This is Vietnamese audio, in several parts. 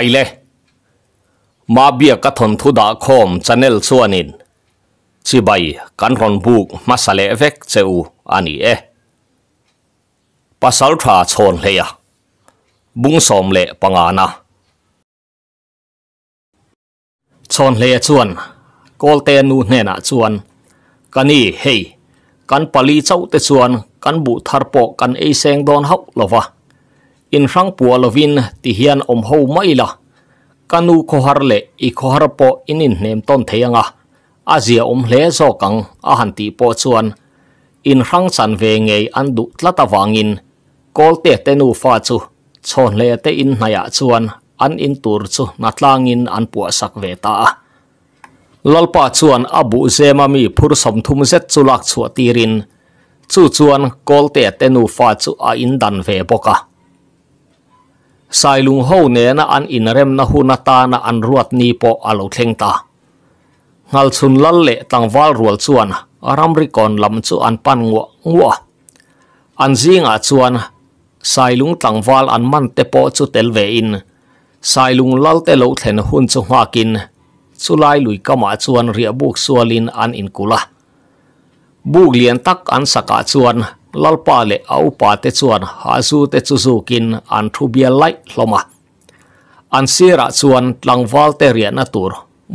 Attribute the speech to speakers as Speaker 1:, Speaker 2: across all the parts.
Speaker 1: ไทາเลยมาเบียกระทนทุดาคมจันเนลส่วนินชิใบกันรอนบุกมาสะเลเวกเซอูอันนี้เอปะสาลทราชนเลยบุงสอมเลปังานะชนเลยชวนกลเตนูเนนะชวนกันนี่เฮกันปลีเจ้าเตชวนกันบุทารปกันเอเซงดอนหักลว in rang pualovin ti hian om ho mai la kanu khohar le i khohar po inin nem ton theyanga azia om hle zo kang a han ti po chuan in rang san ve nge an du tlata wangin kol te nu fa chu chon le te in naya chuan an in tur chu natlangin an pu sak ve ta lalpa chuan abu zema mi phur som thum zet chulak chu tirin chu chuan kol te nu fa chu a in dan ve boka sai lung ho ne na an in rem na hu na ta na an ruat ni po alo thleng ta ngal chun lal le tang wal rual chuan aram ri kon lam chu an pan ngwa ngwa an zinga chuan sai lung tang wal an man te po chu tel ve in sai lung lal te lo thlen hun chu hwa kin chu lai lui kama chuan ria buk sualin an in kula buk lian tak an saka chuan lalpa le aupa te chuan hazu te chu zukin an thu bia lai hloma an sira chuan tlangwal te rian atur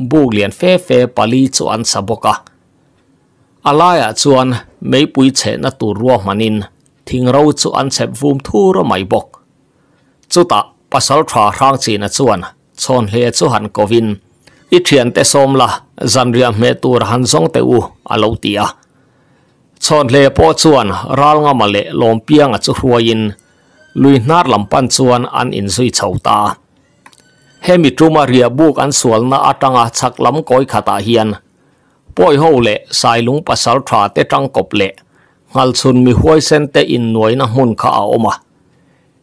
Speaker 1: buk lian fe fe pali chu saboka alaya chuan mei pui che na tur ruwa manin thingro chu an chep vum thu ro mai bok chuta pasal thra rang chi na chuan chon he chu han kovin i thian te som la zanria me tur han zong te u alo tia ชนเลโปชวนรัลงามาเลลมเียงจุรัวยินลุยนาร์ลำปันชวนอันอินสุยชาวตาเฮมิตรมาเรียบุกอันสวนนาอัตังอาชักลำก้อยขตาเฮียนป่วยหูเลใส่ลุงปัสสาวทราเตจังกบเล่งัลชุนมีห้วยเส้นเตอินหน่วยนะมุนข้าออกมา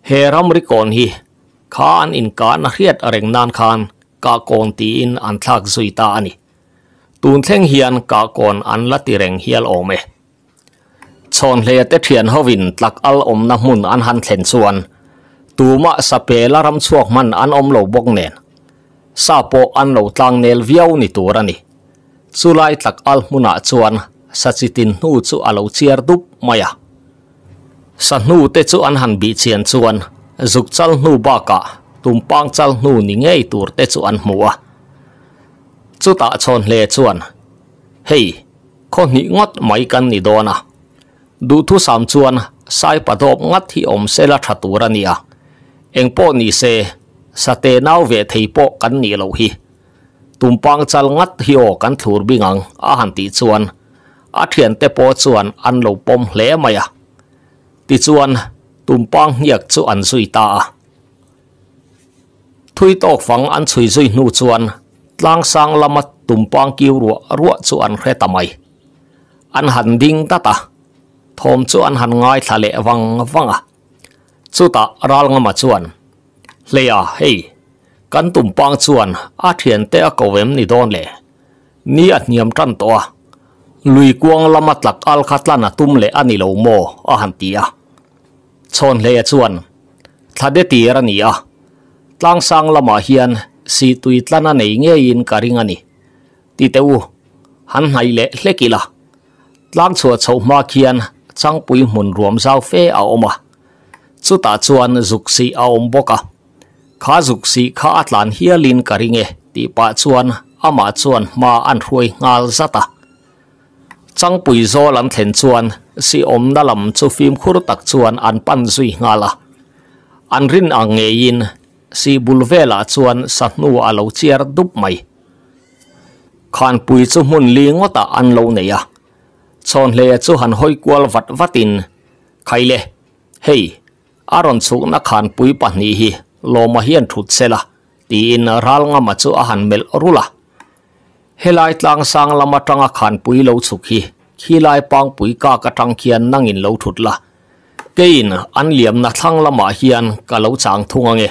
Speaker 1: เฮรัมริกอนฮีข้าอันอินการนักเรียดเร่งนานคานกากอนตีอินอันทักสุยตาอันนี้ตูนเท่งเฮียนกากอนอันละติเร่งเฮียลออเมชนเลเตเทียนหวินตักอัลอมน้ำมุนอันหันเทนส่วนตูมะสเปลารำชวกมันอันอมเหลาบกเนนซาโปอันเหลาตังเนลวิวนิตัวรนี่สุไลตักอัลมุนาชวนสัจตินนูจูอัลเอาเชียร์ดุบมายาสันนูเตจูอันหันบีเชียนชวนจุกจัลนูบากะตุมปังจัลนูนิเงยตัวเตจูอันมัวจุตาชนเลชวนเฮ้ยคนนี้งดไม่กันนี่โดนะ du thu sản chuan sai bắt padop ngat hi om anh thatura nia engpo sa se sate về ve theipo kan ni lâu hi tumpang chal ngat hi o kan thur bingang a han ti chuan a thian te po chuan an lo pom hle maya ti chuan tumpang hiak nhạc an suy ta thui tok phẳng an suy suy nụ chuan lang sang lama tumpang kiu ruwa ruột chu an khre tamai an han đinh ta ta ทมชวนหันง่ายทะเลวังวังอ่ะสุดตะรองมาชวนเลียเฮ้กันตุ่มปองชวนอาเทียนเตะกเวมนี่โดนเลยนี่อัดเนียมจันตัวลุยกวงละมัดหลักอัลคัตลานตุ้มเลอันนี้เราโมอาหันตีอ่ะชนเลียชวนทัดเดตีรันนี่อ่ะตั้งสังละมาเฮียนสีตุยตลานะเนงเยินการิงันนี่ตีเตวหันไหเละเล็กิละตั้งชัวชาวมาเฮียน chang pui mun ruam zau fe a oma chu ta chuan zuk si a om boka kha zuk si kha atlan hia lin ka ringe ti pa chuan ama chuan ma an ruai ngal zata chang pui zo lam thlen chuan si om na lam chu phim khur tak chuan an pan zui ngala an rin angein si bulvela chuan satnu alo chiar dup mai khan pui chu mun li ngota lâu lo à son le hơi han vật vật vat vatin lệ, hei aron chu na khan pui pa ni hi loma hian thut sela tin ral nga ma chu a han mel rula helai tlang sang lama tanga khan pui lo chuk khi lai pang pui ka ka tang khian in lo thut la kein an liam na thlang lama hian ka lo chang thunga nge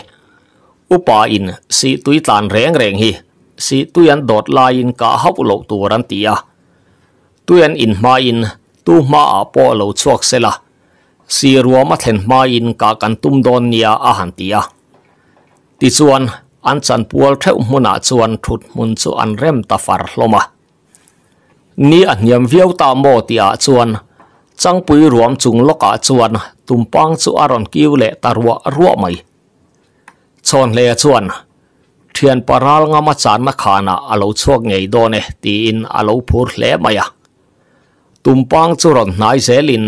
Speaker 1: upa in si tui tlan reng reng hi si tui an dot lai in ka hau lo tu ran tia ตัวอินมาอินตวมาอาอปโลชวกเซละสีรัวมาเห็นมาอินกากันตุ้มโดนเนียอาหันตียติส่วนอันสันพวลเทวมุนา่วนทุดมุนส่วนเร่มตาฟาร์ลมานี่อันยมเวียวตาโมติอา่วนจังปุยรวมจุงลกอา่วนตุมปังสุอารอนกิวเลตารัวรัวไม่ชนเล่วนเทียนปาราลงามาจานมาขานาอาลชวกไงโดเนตีอินอาลพูดเลมายะตุมปังจุรนนายเซลิน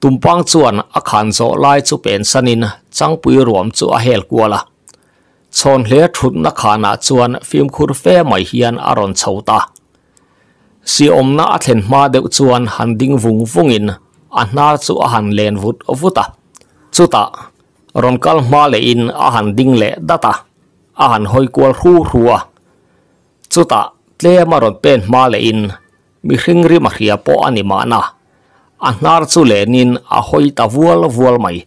Speaker 1: ตุมปังจวนอคันโซไลจุเป็นสนินจังปุยรวมจ่อาเฮลกัวละชนเลอดทุนนักขานาจวนฟิล์มคูร์เฟ่ไม่เฮียนอารอนเชาตาสิอมนาเทนมาเดดจวนหันดิ้งวุงวุงอินอันนาจ่อาหันเลนวุดวุตาจุตารอนกัลมาเลอินอาหันดิ้งเลดัตตาอาหันหอยกัวรูรัวจุตาเ้ยมารอนเป็นมาเลอิน mihringri mahria po ani mana anar chu le nin a hoi ta vual vual mai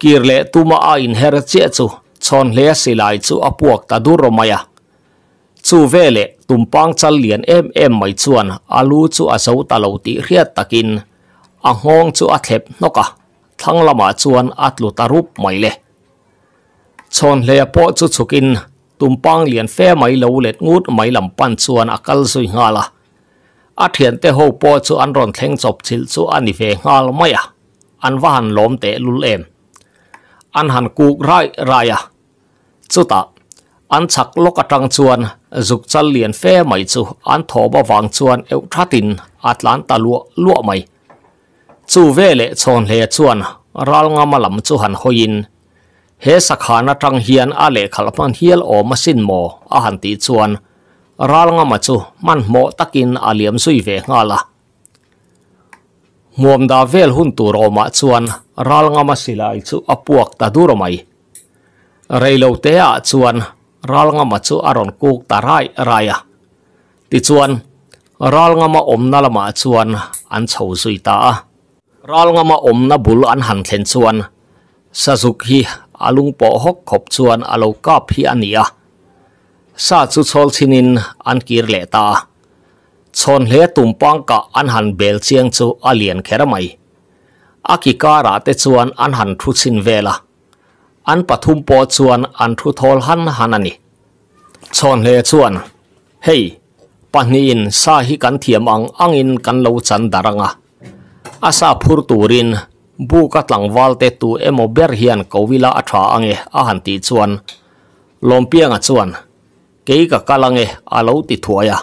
Speaker 1: kirle tuma a in her che chu chon le silai chu apuak ta duro maya chu vele tumpang chal lian em em mai chuan alu chu a zo ta lo ti riat takin noka thanglama chuan atlu tarup mai le chon le po chu chukin tumpang lian fe mai lo let ngut mai lam pan chuan akal à sui nga la a à thian te ho po chu an ron thleng chop chil chu ani ve ngal mai a à. an va han lom te lul em an han kuk rai raya chuta an chak lok atang chuan zuk chal lian fe mai chu an tho ba wang chuan eu thatin atlanta lu lu mai chu ve le chon le chuan ral nga malam chu han hoin he sakhana tang hian a le khalpan hial o masin mo a han ti chuan ral nga ma chu man mo takin a liam sui ve nga la muam da vel hun tu ro ma chuan ral nga ma silai chu apuak ta dur mai reilo te a ah chuan ral nga ma chu aron kuk tarai raya ah. ti chuan ral nga ma om na lama ah chuan an chho zui ta ral nga ma om na bul an han thlen chuan sazuk hi อาลุงปอหกขบชวนอาลูกก็พี่อันนี้อ่ะสาธุชนชินินอันกีรเลตาชนเลตุ่มปังกะอันหันเบลเซียงจูอาเลียนเคราไมอากิการาเตชวนอันหันทุชินเวลาอันปฐุมปอชวนอันทุทอลหันหันนี่ชนเลชวนเฮ้ปัณินสาหิกันเทียมังอังอินกันเลวจันดารังอ่ะอาซาพูรตูริน bu ka tlangwal te tu emo ber hian kovila a tha ange a han ti chuan lompianga chuan keika kalange alo ti thuaya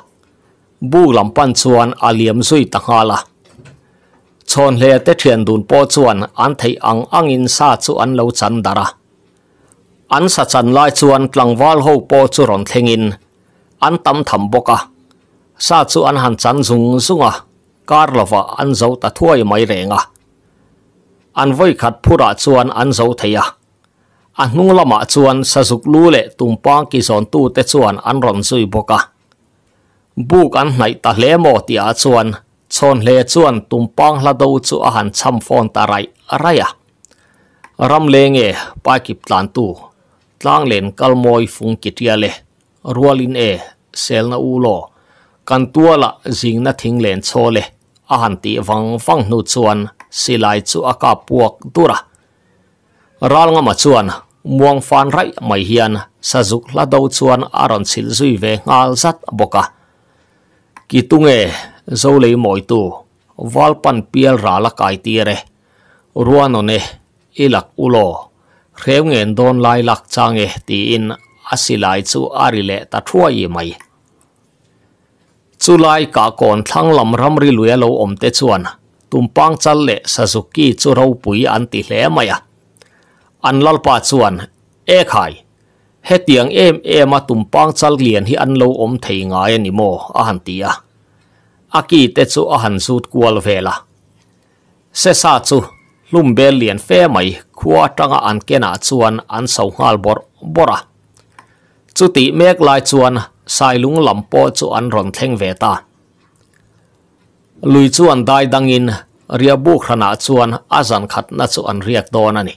Speaker 1: bu pan chuan aliam zui tanghala chon hle te thian dun po chuan an thei ang in sa chu an lo chan dara an sa chan lai chuan tlangwal ho po chu ron thlengin an tam tham boka sa chu an han chan zung zunga karlova an zo ta thuai mai renga an voi khat phura ah chuan an zo theia an hnung lama ah chuan sazuk lu le tumpang ki zon tu te chuan an ron zui boka buk an này ta hle mo ti a ah chuan chon hle chuan tumpang hla do chu a han cham fon rai à ram lê nghe pa kịp tlan tu lên len kalmoi phung kitia le rualin e selna ulo kan tua la zingna thing len chole a han ti wang wang nu chuan silai chu aka puak tura ral nga ma chuan muang fan rai mai hian sa zuk la do chuan aron sil zui ve ngal zat boka ki tunge zo le moi tu wal pan pial ra la kai ti re ruano ne ilak ulo reu ngen don lai lak change ti in asilai chu ari le ta thuai mai chu lai ka kon thlang lam ram ri luya lo om te chuan tumpang chal le Suzuki chu ro pui an ti hle mai an lal pa chuan e khai he tiang em em a tumpang chal lien hi an lo om thei ngai ani mo a han ti a aki te chu a han zut kual vela se sa chu lum bel lian fe mai khua tanga an kena chuan an so ngal bor bora chu ti mek lai chuan sai lung lampo chu an ron theng ve ta lui chuan dai dangin ria bu khana chuan azan khat na chu an riak don ani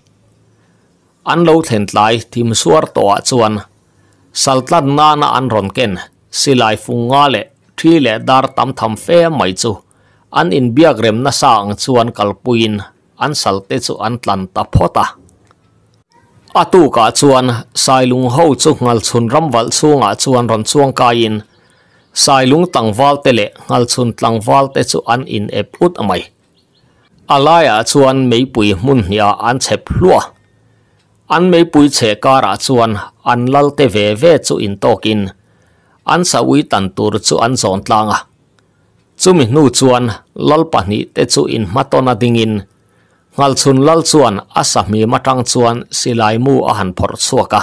Speaker 1: an lo thlen tlai tim suar to a chuan saltlat na na an ron ken si lai funga le thi le dar tam tham fe mai chu an in biak rem na an salte chu an atu ka chuan sailung ho chu ramwal chu nga chuan ron chuang sai lung tangwal te le ngal chun tlangwal te chu an in ep ut amai alaya chuan meipui hmun hia an chhep hlua an meipui che kara chuan an lal te ve ve chu in tokin an sawi tan tur chu an zon tlanga chumi hnu chuan lal pahnih te chu in matona dingin ngal chun lal chuan asahmi matang chuan silai mu a han phor chuaka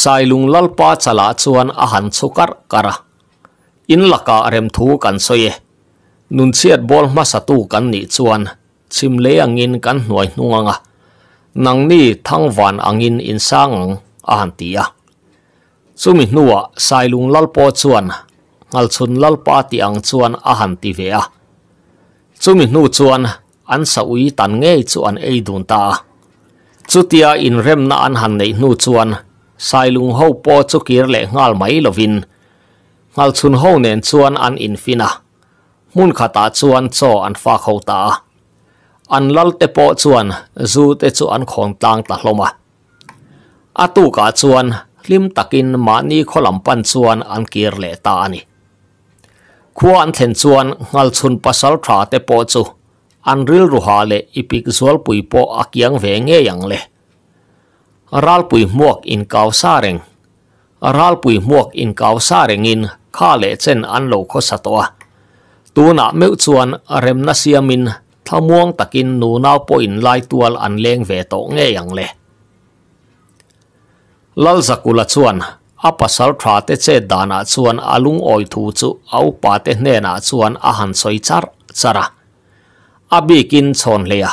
Speaker 1: sailung lal pa chala chuan a han chukar kara in laka rem thu kan soye nun chiat bol ma satu kan ni chuan chim le angin kan hnuai hnunganga nang ni thangwan angin in sang an tia chumi hnuwa sailung lalpo chuan ngal chun lalpa ti ang chuan a han ti ve a chumi hnu chuan an sa ui tan nge chuan ei dun ta chutia in rem na an han nei hnu chuan sailung ho po chu le ngal mai lovin ngal chun ho nen chuan an infina mun khata chuan cho an fa kho ta an lal te po chuan zu te chu an khong tlang ta hloma atu ka chuan lim takin ma ni kholam pan chuan an kir le ta ani khua an thlen chuan ngal chun pasal tha te po chu an ril ru ha le ipik zual pui po akiang ve nge yang le ral pui muak in kau sa reng ral pui muak in kau sa in ข้าเลเจนอันโลโคสตัวตูน่ะเมื่อชวนเรมนาเซียมินถ้าม่วงตะกินหนูนาวปอินไลตัวอันเลงเวโตเงยังเลลลสกุลชวนอาปัสลทราเตเจดานาชวนอาลุงออยทูจุเอาปาเตเนนาชวนอาหันสอยจารจาระอาบีกินชนเลีย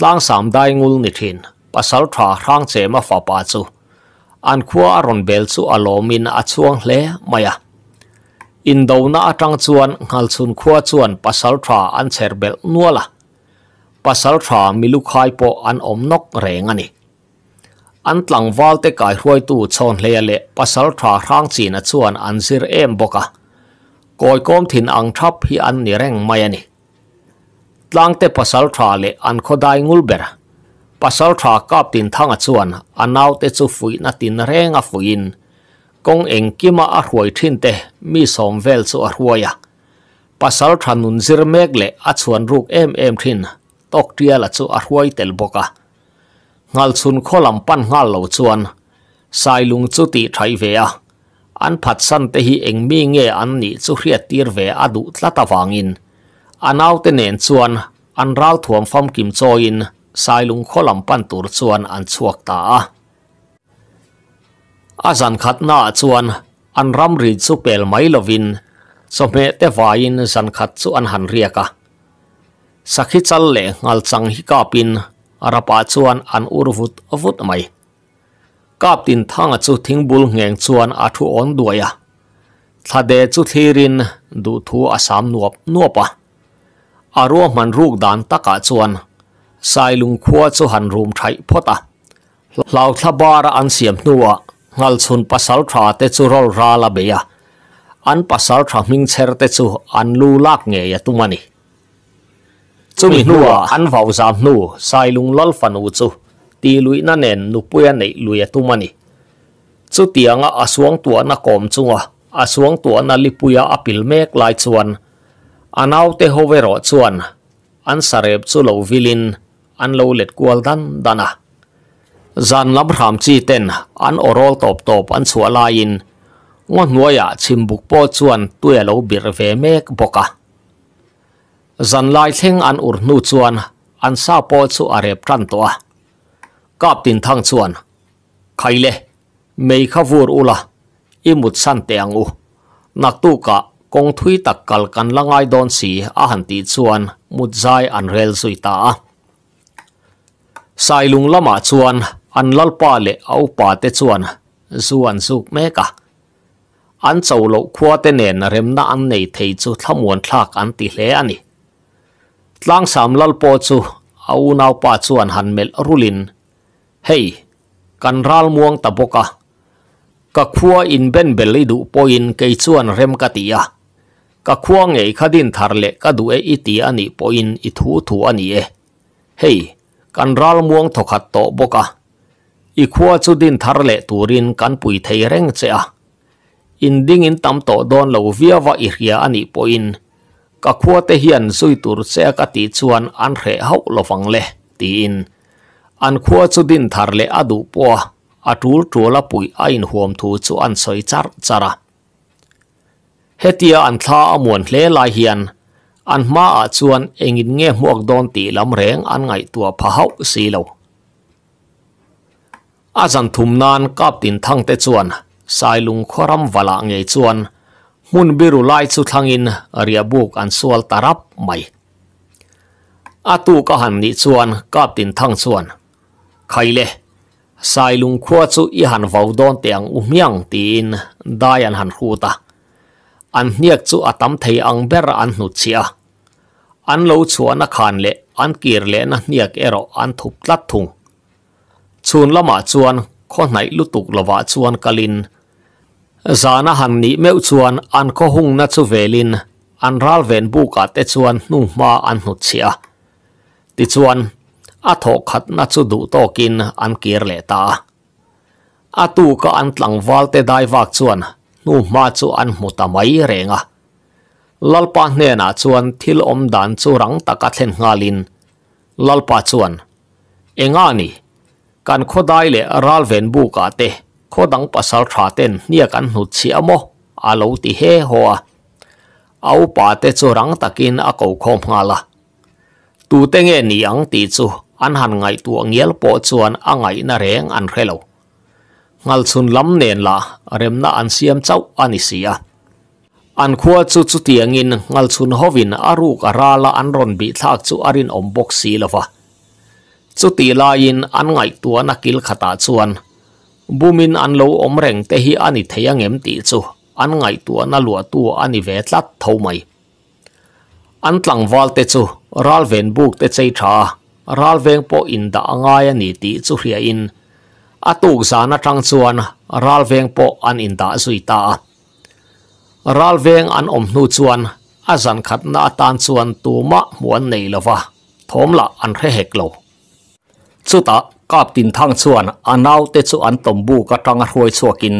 Speaker 1: ตั้งสามได้งูนิทินปัสลทราร่างเจมาฟาปาจูอันคัวอรอนเบลจูอโลมินอาชวงเลมายา in do na atang chuan ngal chun khua chuan pasal tha an cherbel nuala pasal tha milu khai po an om nok reng ani an tlang wal te kai ruai tu chon hle le pasal tha rang china chuan an sir em boka koi kom thin ang thap hi an ni reng mai ani tlang te pasal tha le an khodai ngul bera pasal tha kap tin thanga chuan anaw te chu fui na tin renga fuin กงเองกี่มาอรวยทิ้งเตมีสมเวลสอวรวยะภาษาทานุนซิร์เมกเลอัชวนรูกเอ็มเอ็มทิ้งตกเทียละสอวรวยเตลบกะงาลซุนขอลำปันงาลเหลาชวนสายลุงสุติไทยเวียอันผัดสันเตหีเองมีเงออันนี้สุเรียตีร์เวอดุตละตาฟังอินอันเอาเตเนนชวนอันราลทวมฟัมกิมโจยินสายลุงขอลำปันตุรชวนอันสวกตาอาจารย์ขัดหน้าชวนอันรำรีดสุเปลไมลวินสมเตวายินสันขัดสุอันหันเรียกะสักขิจัลเลงอัลสังฮิกาปินอารปาชวนอันอุรุฟุตอฟุตไม่กาบตินทั้งจุทิ้งบุลเงงชวนอาทุออนด้วยะทะเดจุทีรินดูทูอาสามนวบนวบะอารวมันรูกดานตะกะชวนสายลุงขัวสุหันรูมไทยพอตะเหล่าทบาระอันเสียมนัว ngal chun pasal thra te chu rol ra la be ya an pasal thra ming cher te chu an lu lak nge ya tumani chumi nuwa an vau zam nu sai lung lal fanu chu ti lui na nen nu puya nei lui ya tumani chu tianga Aswang tua na kom chunga Aswang tua na lipuya apil mek lai chuan anau te hovero chuan an sarep chu lo vilin an lo let kual dan dana zan lam hàm chi ten an orol top top an chua la in ngo nuaya à, chim buk po chuan tue lo bir ve mek boka zan lai theng an ur nu chuan an sa po chu arep tan to a kap tin thang chuan khaile mei khavur ula imut san te ang u nak tu ka kong thui tak kal kan ai don si a han ti chuan mut zai an rel zui ta a sai lung lama chuan อันลลป่าเลเอาป่าเตส่วนส่วนสุกเมกะอันเจ้าโลกขวเตเนนเริ่มน่าอันในเทจุทั้มวนทากอันติเลอันนี้ั้งสามลลปอจูเอานาป่าส่วนหันเมลรุลินเฮ้ยกันรัลม่วงตะบกะกะขวอินเบนเบลีิดูปอินเกยส่วนเริ่มกติยากะขวางเอขดินทารเลกะดูเออิติอันนี้ปอินอิทูทูอันนี้เฮ้ยกันรัลม่วงถกัดโตบกะอีขัวจุดินทาร์เลตูรินกันปุยไทยเร่งเจ้ยอินดิ้งอินตัมโตดอนเลวเวียวาอิริยาอันอีปอินกักขัวเตียนสุยตูร์เจ้ากติชวนอันเห่เฮาลฟังเล่ตีอินอันขัวจุดินทาร์เลอดูปัวอาดูลตัวละปุยอินหวมทูชวนสอยจาร์จาระเฮตีาอันท้าอมวนเล่ลายเฮียนอันมาอาชวนเองินเงี้ยหมวกดนตีลำแรงอันไงตัวพะเฮาสีเหลา azan thumnan kaptin thangte chuan sailung khoram wala nge chuan mun biru lai chu thangin aria buk an sual tarap mai atu ka han ni chuan kaptin thang chuan khaile sailung khuwa chu i han vaudon teang umyang tin dayan han huta an hniak chu atam thei hnu chia an lo chuan a khan le an kir le na hniak ero an thup lat ชวนละมาชวนคนไหนลุตุกละวาชวนกลินจานาหันนี้เมื่อชวนอันก็หุงนัชเวลินอันรัลเวนบูกาเตชวนนุ่มมาอันหุนเสียติชวนอัทกขัดนัชดูโตกินอันเกียรเลตาอัตูก็อันหลังวาลเตได้วากชวนนุ่มมาชวนมุตไมเรงะลลปานเนนาชวนทิลอมดันชูรังตะกัดเลนงาลินลัลปาชวนเองานี่ kan kho dai le ral ven bu ka te kho dang pasal tha ten nia kan nu chi amo a lo ti he ho a au pa te chu rang takin a ko khom nga la tu te nge ni ang ti chu an han ngai tu ang yel po hovin aru ka ra la an ron bi thak chu arin om boxi chu ti lain an ngai tua na kil khata chuan bumin an lo om reng te hi ani theiang em ti chu an ngai tua na lua tu ani ve tlat tho mai an tlang wal te chu ral ven buk te chei tha ral veng po in da angai ani ti chu hria in atuk zana tang chuan ral veng po an in da zui ta ral veng an om nu chuan azan khat na tan chuan tu ma muan nei lova thom la an re hek lo สุตะกอบตินทางส่วนอันเอาเตสุอันตมบูกระตังรวยสัวกิน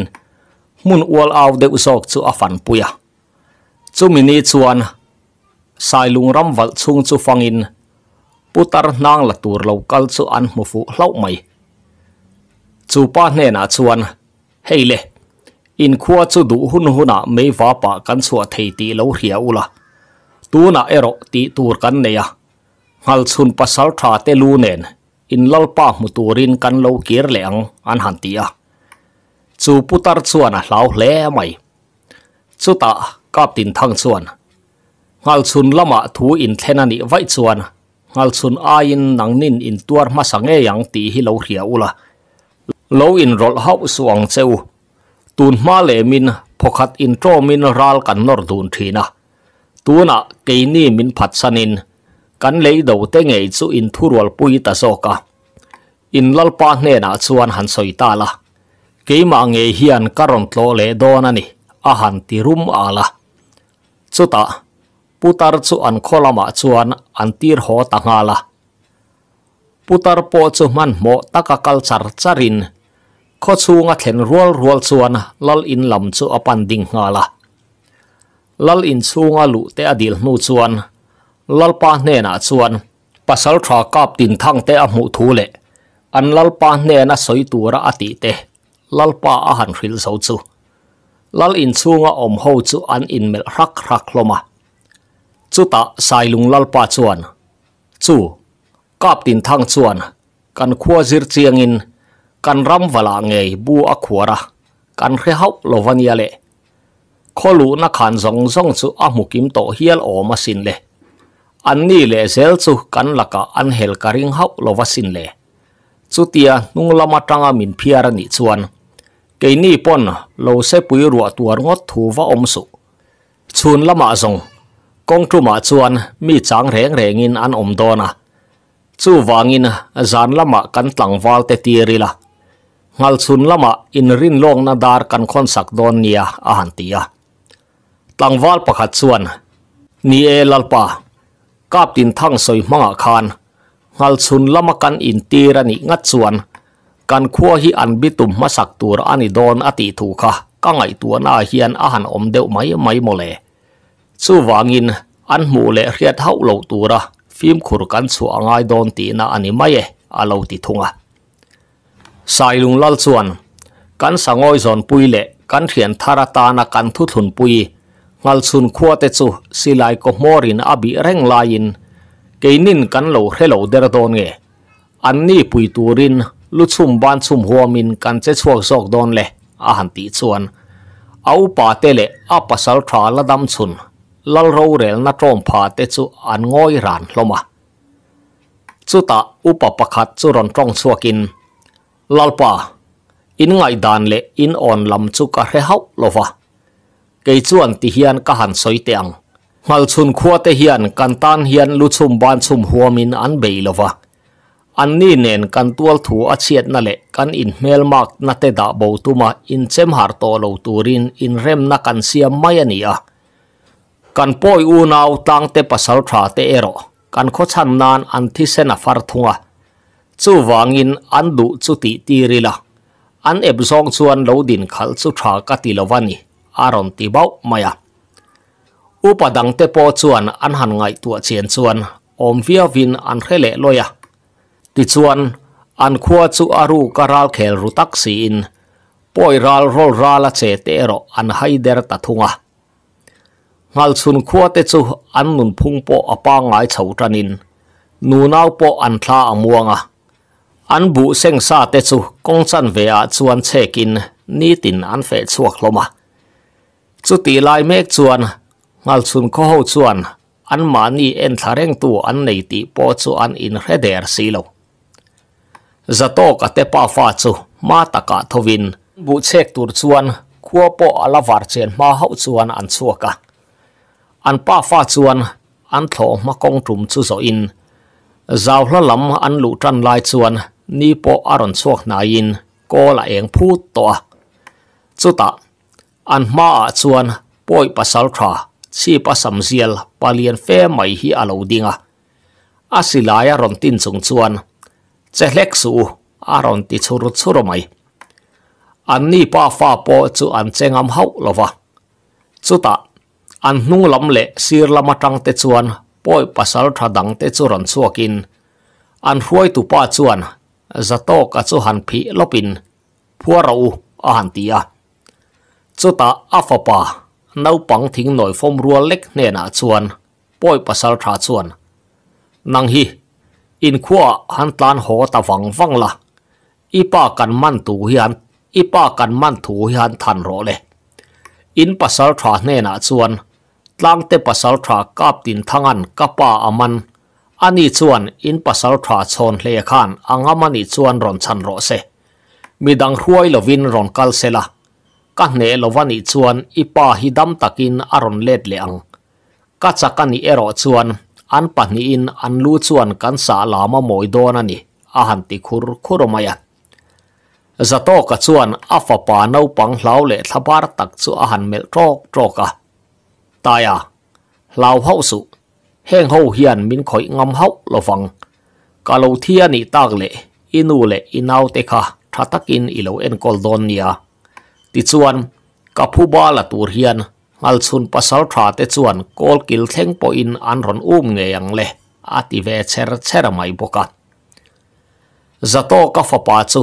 Speaker 1: มุนอวลเอาเดอุซอกสุอฟันปุยจุมินีส่วนสายลุงรำวัลซุงสุฟังอินปุตรนางละตัรเลากัลสุอันมุฟุเล่าไม่จูป้าเนนาส่วนเฮเลอินขัวสุดูหุนหุนะไม่ฟ้าปะกันสัวเทตีเลาเหียวละตัวน่าเอรตีตัรกันเนียหัลซุนปัสสาวทาเตลูเนนอินลลปามุตูรินกันโลเกีรเแหลงอันหันเตียจูปุตารส่วนเราเล่ใหม่จุตะกับตินทังส่วนงาลชุนละมาถูอินเทนันิไว้ส่วนงาลชุนอายินนังนินอินตัวมาสังเอยังตีฮิโลเขียวละโลอินรถเฮาส่วงเซวตูนมาเลมินพกัดอินโตมินรัลกันนอร์ดูนทีนะตัวน่ะเกนี่มินผัดสนิน kan lei do te nge chu in thurwal pui ta so ka in lalpa ne na chuan han soi ta la ke ma nge hian karon tlo le do na ni a han ti rum ala chuta putar chu an kholama chuan an tir ho ta nga putar po chu man mo ta ka kalchar nga thlen rual rual chuan lal in lam chu apan nga la lal in chu te adil mu chuan ลลปานเนน่ะส่วนปัสสาวะกับตินทังเตะหมูทูเลอันลลปานเนน่ะสวยตัวระอติเตลลปาอาหารฟิลสูจูลลอินซูงอมโูจูอันอินเมลรักรักลมะจุตาสายลุงลลปาส่วนจูกับตินทังส่วนกันขัวจิรเจียงอินกันรำวลาเงยบูอักขัวระกันเรฮาลวันยาเลขลูนักขันสงสงสูอาหมุกิมโตเฮียลโอมาสินเล अननी ले सेल छु कन लका अन हेल का रिंग हाउ लोवा सिन ले चुतिया नुंग ला मा टांगा मिन फियार नि छुअन केनी पोन लो से पुय रुवा तुअर n g t थुवा ओम सु छुन ला मा जोंग कोंग थु मा छुअन मी चांग रेंग रेंग इन अन ओम दोना छु वांग इन जान ला मा कन तंग वाल ते ती रिला ngal chun lama in rin long na dar kan khon sak don nia a han t i w n กาบตินทั้งสอยมังคานฮัลซุนละมกันอินตีรนิงัดส่วนกันขั้วฮีอันบิตุมมาสักตัวอันโดอนอติถูกะก็ไงตัวหน้าเฮียนอาหารอมเดียวไม่ไม่โมเลสู้วางินอันหมูเลเรียดเท่าเหล่าตัวระฟิล์มขุรกันส่วงไงดอนตีน่าอันนี้ไม่เออาเ่าติดทุงอ่ะสายลุงลัลส่วนกันสังอยสอนปุยเลกันเขียนทารตานักันทุ่นปุยงลซุนขวเตจูสิลายก็มอรินอบิเร่งลายินเกนินกันโหลเฮลโลเดรดอนเงอันนี้ปุยตูรินลุชุมบานชุมหัวมินกันเจ้าชวกดอนเลยอาหันติชวนเอาป่าเตเลอาปัสลทาละดัมซุนลลรเรลนัตรอมผาเตจูอันงอยรันลมะจุตาอุปปักขัดจุรนตรงสวกินลลป่าอินไงดานเลอินอ่อนลำจุกะเฮาลวะ cây chuan ti hian ka han soi te ang ngal chun khua te hian kan tan hian lu chum ban chum huamin an bei lova an ni nen kan tual thu a chiat na le kan in hmel mak na te da bo tuma in xem har to lo turin in rem na kan siam mai ani a kan poi u nau tang te pasal tha te ero căn khó chan nan an thi sen a far thunga chu wangin an du chu ti ti rila an ebzong chuan lo din khal chu tha ka lo vani aron ti bau maya upadang te po chuan an han ngai tua chen chuan om via vin an khele loya ti chuan an khua chu aru karal khel ru taxi in poi ral rol rala che te ro an haider ta thunga ngal chun khua te chu an nun phung po apa ngai chho tanin nu nau po an thla amuanga an bu seng sa te chu kong chan ve a chuan chekin ni tin an fe chuak loma chú ti lai mek chuan ngal chun kho ho chuan an ma ni en thareng tu an nei ti po chu an in hreder giờ lo zatok ate pa fa chu ma taka vin, bu chek tur chuan khua po ala var chen ma ho chuan an chuaka an pa fa chuan an thaw ma công tum chu zo in giàu lắm lam an lu tran lai chuan ni po aron chuak na in ko là eng phu to chú ta ān mā ā cuan pōi pāsaltrā cī pā samziyāl pā liyan fē māi hī alaudi ngā. Āsi lāyā rontin cung cuan, ceh lek su'u ā ronti curu curu māi. Ān nī pā fā pō cu ān cengam hauk lo vā. Cū tā, ān nū lam le sir lama tang te cuan pōi pāsaltrā tang te curon cua kin. Ān huay tu pā cuan, zato ka cu hān pi'i lopin, puarau ā hantī จุดตาอัฟปานาปังทิ้งหน่อยฟอมรัวเล็กเนนาชวนป่อยปัสสาทชวนนังฮีอินขัวหันตานหอตาฟังฟังละอีป้ากันมั่นถูฮิันอีป้ากันมั่นถูฮิันทันรอเลยอินปัสสาทเนนาชวนตั้งแต่ปัสสาทกาบตินทังันกะป้าอมันอันนี้ชวนอินปัสสาทะชนเลขานอังอามันอีชวนรอนชันรอเสมีดังรวยลวินรอนกัลเซละ ka hne lovani chuan ipa hi dam takin aron let leang, ang ka chakani ero chuan an pahniin an lu chuan kan sa lama mawi dawn ani a han ti khur khurumaya zato ka chuan a fapa no pang hlau le thlabar tak chu a han mel trok troka taya hlau hau su heng ho hian min khoi ngam hau lovang ka lo thia ni tak le inu le inau te kha thatakin ilo en kol don nia tichuan kaphu ba la tur hian ngal chun pasal tha te chuan kol kil theng po in an ron um nge yang le a ti ve cher cher mai boka zato ka fa pa chu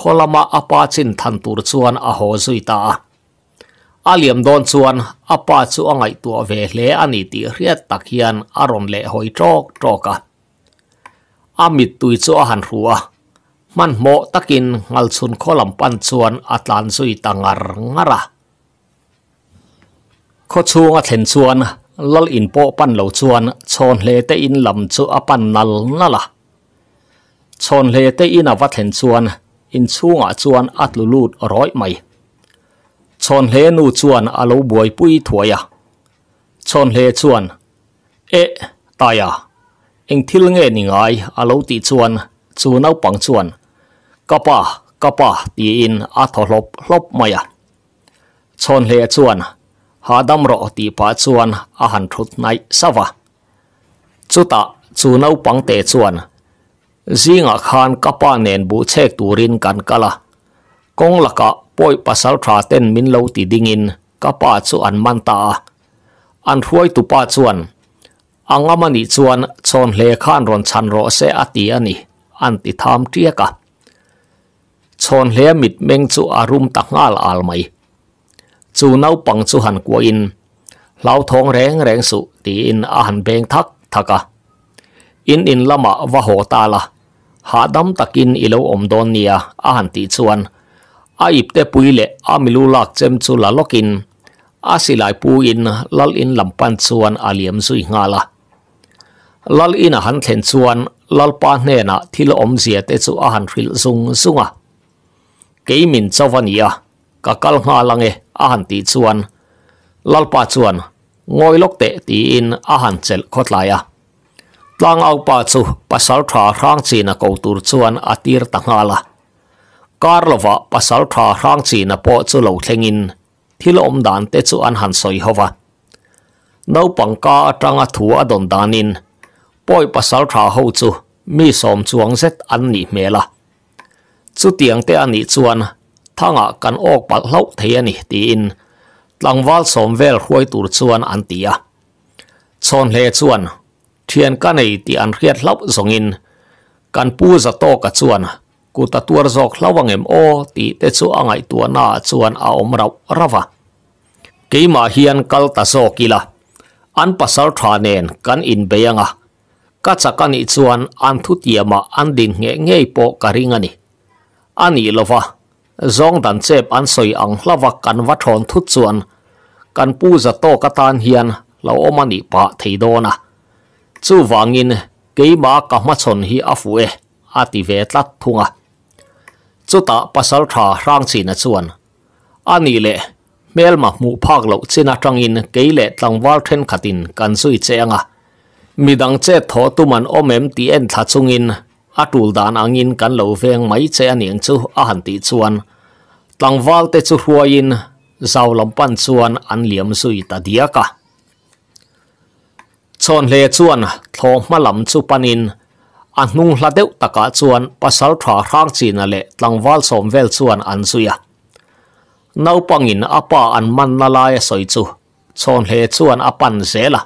Speaker 1: kholama apa chin than aliam don chuan apa chu angai tu aron le hoi tok tok a mit ruwa มันโมตักินงลสุนคลำปันชวนอัตลันสุยตังรงระข้อชวงอัตเห็นชวนลลอินโปปันเหลวชวนชนเลเตอินลำชัวปันนัลนั่ละชนเลเตอินอวัตเห็นชวนอินชวงอัตชวนอัตลุลูดร้อยไม่ชนเลนูชวนอัลบวยปุยถวยะชนเลชวนเอตายะเอ็งทิลเงินงไงอัลบุติชวนชวนเอาปังชวน Ka paa, ka paa ti in atha lop, lop maya. Chon le chuan, ha dam ro ti paa chuan, a han thud nai, sa va. Chuta, chu nau pang te chuan. Zi nga khan ka paa nen bu chek tu rin kan kala. Kong laka, poi pa saotra ten min lau ti ding in, ka paa chuan An huay tu paa chuan. A chuan, chon le khan ron chan ro se a ti ya ni, an ka. ชนเลียมิดเมงจูอารณมตักงาลอาลไม่จูน่าวปังจูหันกวอินเล่าทองแรงแรงสุตีอินอาหันเบงทักทักะอินอินละมะวะโหตาละหาดัมตักอินอิโลอมดอนเนียอาหันตีชวนอาอิบเตปุยเลอามิลูลักเจมจูลาล็อกอินอาศิลายปูอินลลอินลำปันชวนอาเลียมสุยงาละลลอินอาหันเทนชวนลลปานเนนะที่ละอมเสียเตจูอาหันฟิลซุงซุงอ่ะ cái mình sau văn à cả cal nga lang e a han ti chuan lal pa chuan ngồi lok te ti in a han chel khot lai à tlang au pa chu pasal tha rang chi na ko tur chuan atir ta nga la karlova pasal tha rang chi na po chu lo thlengin thilom dan te chu an han soi hoa hova nau pangka atanga thu đàn in poi pasal tha ho chu mi som chuang zet an ni mela chu tiang te ani chuan thanga kan ok bạc lâu thế ani ti in tlangwal về huai tur chuan an ti a chon hle chuan thian ka nei ti an riat hlop in, kan pu ra to cả chuan ku ta dọc tuar zok hlawangem o ti te chu angai tu na chuan a om rava, cái mà hiền kal ta zo kila an pasar nên kan in bây giờ, beyanga ka chakani chuan an thu mà an định nghe ngei po karingani ani lova zong dan chep an soi ang lava kan va thon kan pu to ka tan hian lo omani pa thei dona chu wangin ke ma hi afue ati ve tlat thunga chu na chuan ani le mel ma mu phak lo china le tang wal then kan sui che anga midang che tho tuman omem ti en atul dan angin kan lo veng mai che aning chu a han ti chuan tlangwal te chu huain zau pan chuan an liam sui ta diaka chon hle chuan thlong malam chu panin an hnung hla deuh taka chuan pasal thra rang china le tlangwal som vel chuan an suya naupangin apa an man na lai soi chu chon hle chuan apan zela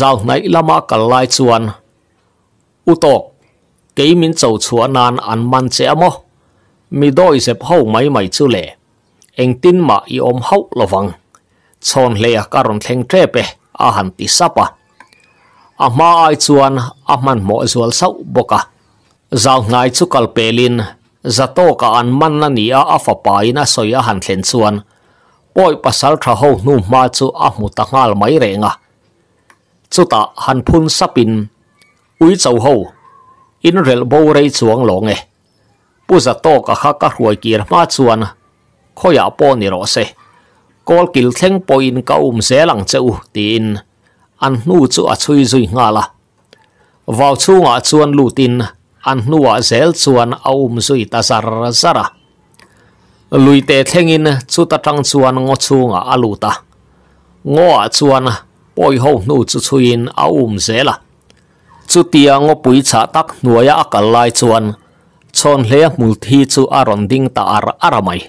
Speaker 1: zau nai lama kal lai chuan utok cái mình chầu chúa nan ăn man chế mo mi đôi sẽ hậu mấy mấy chú lệ anh tin mà y ôm hậu là vắng chọn lệ cả rồng thèn tre pe à hẳn tí sapa à ma ai chuan à man mỗi zual sau boka giao ngay chú cal pelin zato ka an man na ni a afa pai na soya han thlen chuan poi pasal tha ho nu ma chu a mu ta rẻ ngà, renga chuta han phun sapin ui chau ho in rel bo rei chuang long e pu za to ka kha ka ruai kir ma chuan kho ya po ni ro se kol kil theng po in ka um se lang cheu an nu chu a zui nga la vaw chu nga chuan lu an nu a zel chuan a um zui ta sar zara lui te theng tang chuan ngo chu nga a ta ngo a poi ho nu chu chuin a um zela chu tia ngo pui tắc nuôi nuaya akal lai chuan chon hle mul thi chu aron ding ta ar aramai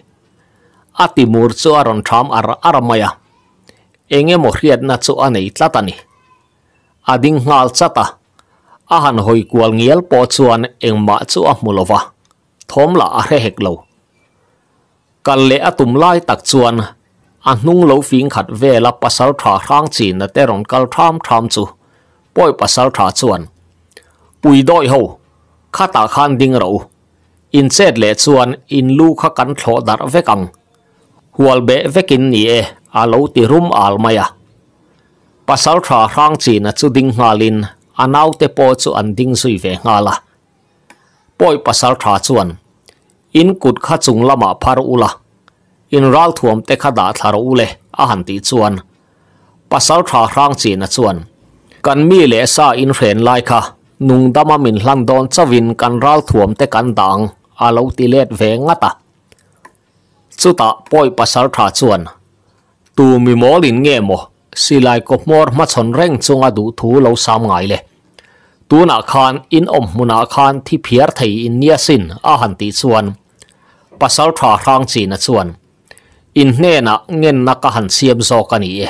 Speaker 1: ati mur chu aron tham ar aramaya enge mo riat na chu anei tlatani ading ngal chata ahan hoi kual ngiel po chuan engma chu a mulova thomla a re hek lo kalle atum lai tak chuan a hnung lo fing khat vela pasal tha rang chín, na teron kal tham tham chu poi pasal tha chuan ปุยด้อยหข้าตา้านดิ่งเราอินเซตเลส่วนอินลูข้ากันโถดัดเวกังหัวเบะเวกินนี่เออาลูติรุมอาลมายะปัสสาวะ่างจีนจุดิ่งฮาลินอันเอาเตปอจุอันดิ่งสุยเวงาละปอยปัสสาวะส่วนอินกุดข้าจุงละมาพารุละอินรัลถวมเตขดาทารุเลอาหันติส่วนปัสสาวะ่างจีนส่วนกันมีเลส่าอินเฟนไลค่ะ nung dama min hlang don chawin kan ral thuam te kan dang a lo ti let ve ngata ta poi pasar tha chuan tu mi mol in nge mo silai ko mor ma chon reng chunga du thu lo sam ngai le tu na khan in om muna khan thi phiar thei in nia sin a han ti chuan pasal tha rang chi na chuan in hne na ngen na ka han siam zo ka ni e.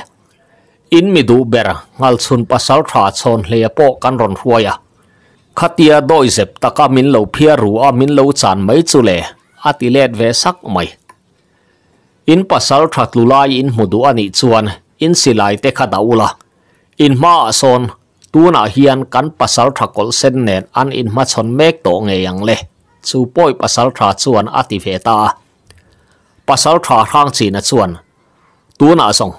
Speaker 1: in mi du ber ngal chun pasal tha chon hle po kan ron huaya khatia doi zep taka min lo phia ru a min lo chan mai chu le ati let ve sak mai in pasal thatlu lai in mudu ani chuan in silai te kha daula in ma son tuna hian kan pasal thakol sen nen an in ma chon mek to nge yang le chu poi pasal tha chuan ati ve ta pasal tha hang chi na chuan tuna song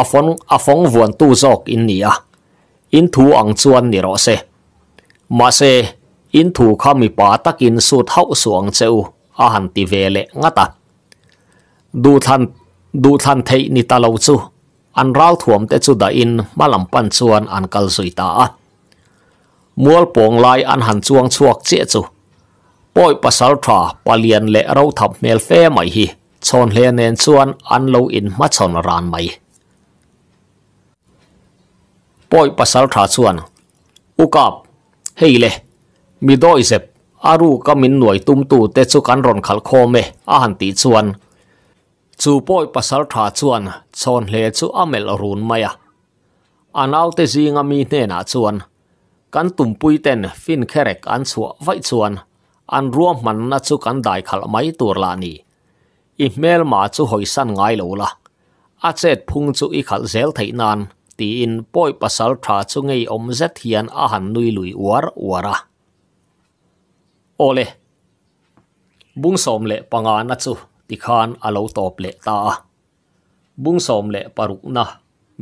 Speaker 1: afong afong vuan tu jok in nia in thu ang chuan ni ro se มาเซอินถูข้ามีป่าตักอินสุดเท้าสวงเจ้าอาหันติเวเลงตาดูทันดูทันเทนิตาเลวซูอันราวถ่วมเตจุดาอินมาลำปันชวนอันกัลสุยตามัวปวงลายอันหันจวงชวกเจจูปอยปัสสาวะปเลียนและเราทับเมลเฟ่ไม่ฮีชนเลนเนชวนอันเลวอินมาชนรานไม่ปอยปัสสาวะชวนอุกับฮเลมีดอยเซบอารูก็มินหน่วยตุ้มตูเตสุกันร่นขลโคเมอาหันตีชวน จูปอยปัสสาวะวนชวนเลชุอเมลรุนมาอะอนาเตซิงมีเนนาชวน กันตุ้มปุยเตนฟินแครกอันสวะไวชวน อันร่วมมันนัสุกันได้ขลไม่ตัวลานีอิเมลมาสุหอยสันไงลูละ อาเจ็ดพุงสุอิขลเซลไทยนัน ti in poi pasal tha chu ngei om zet hian a han nui lui war wara ole bung som le panga na chu ti khan alo top le ta bung som le paruk na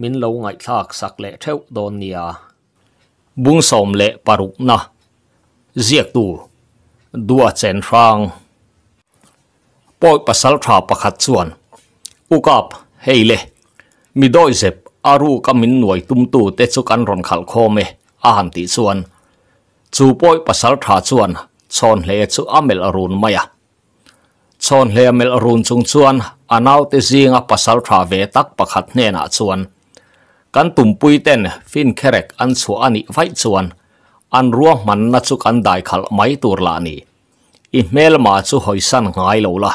Speaker 1: min lo ngai thak sak le theu don nia bung som le paruk na ziak tu dua chen rang poi pasal tha pakhat chuan ukap heile mi doi zep อารูกมินหน่วยตุ้มตูเตสุกันรอนขัลโคเมอาหันติส่วนจูปอยปัสสารถาส่วนชอนเลสุอเมลอรุณม่ะชอนเลเมลอรุณจุงส่วนอานาวเตซิงปัสสารถาเวตักประคัดเนนาส่วนกันตุมปุยเต้นฟินเคเรกอันสัวอันิไฟส่วนอันร่วงมันนัดสุกันได้ขัลไม่ตูรลานีอิเมลมาสูหอยสันง่โลละ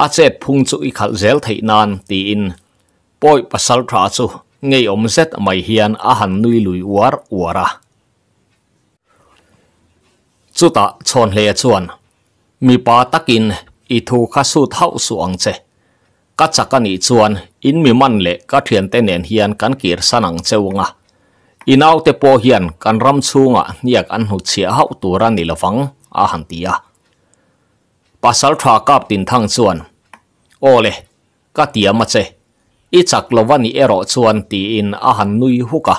Speaker 1: อาเจ็ดพุงสุอิขัลเซลไทนานตีอิน poi pasal tha chu ngei om zet mai hian a han nui lui war wara chuta chon hle chuan mi pa takin i thu kha su thau su ang che ka chaka ni chuan in mi man le ka thian te nen hian kan kir sanang chewanga inau te po hian kan ram chunga niak an hu chia hau tura ni lawang a han tia pasal tha kap tin thang chuan ole ka tia ma che i chak lovani ero chuan ti in a han nui huka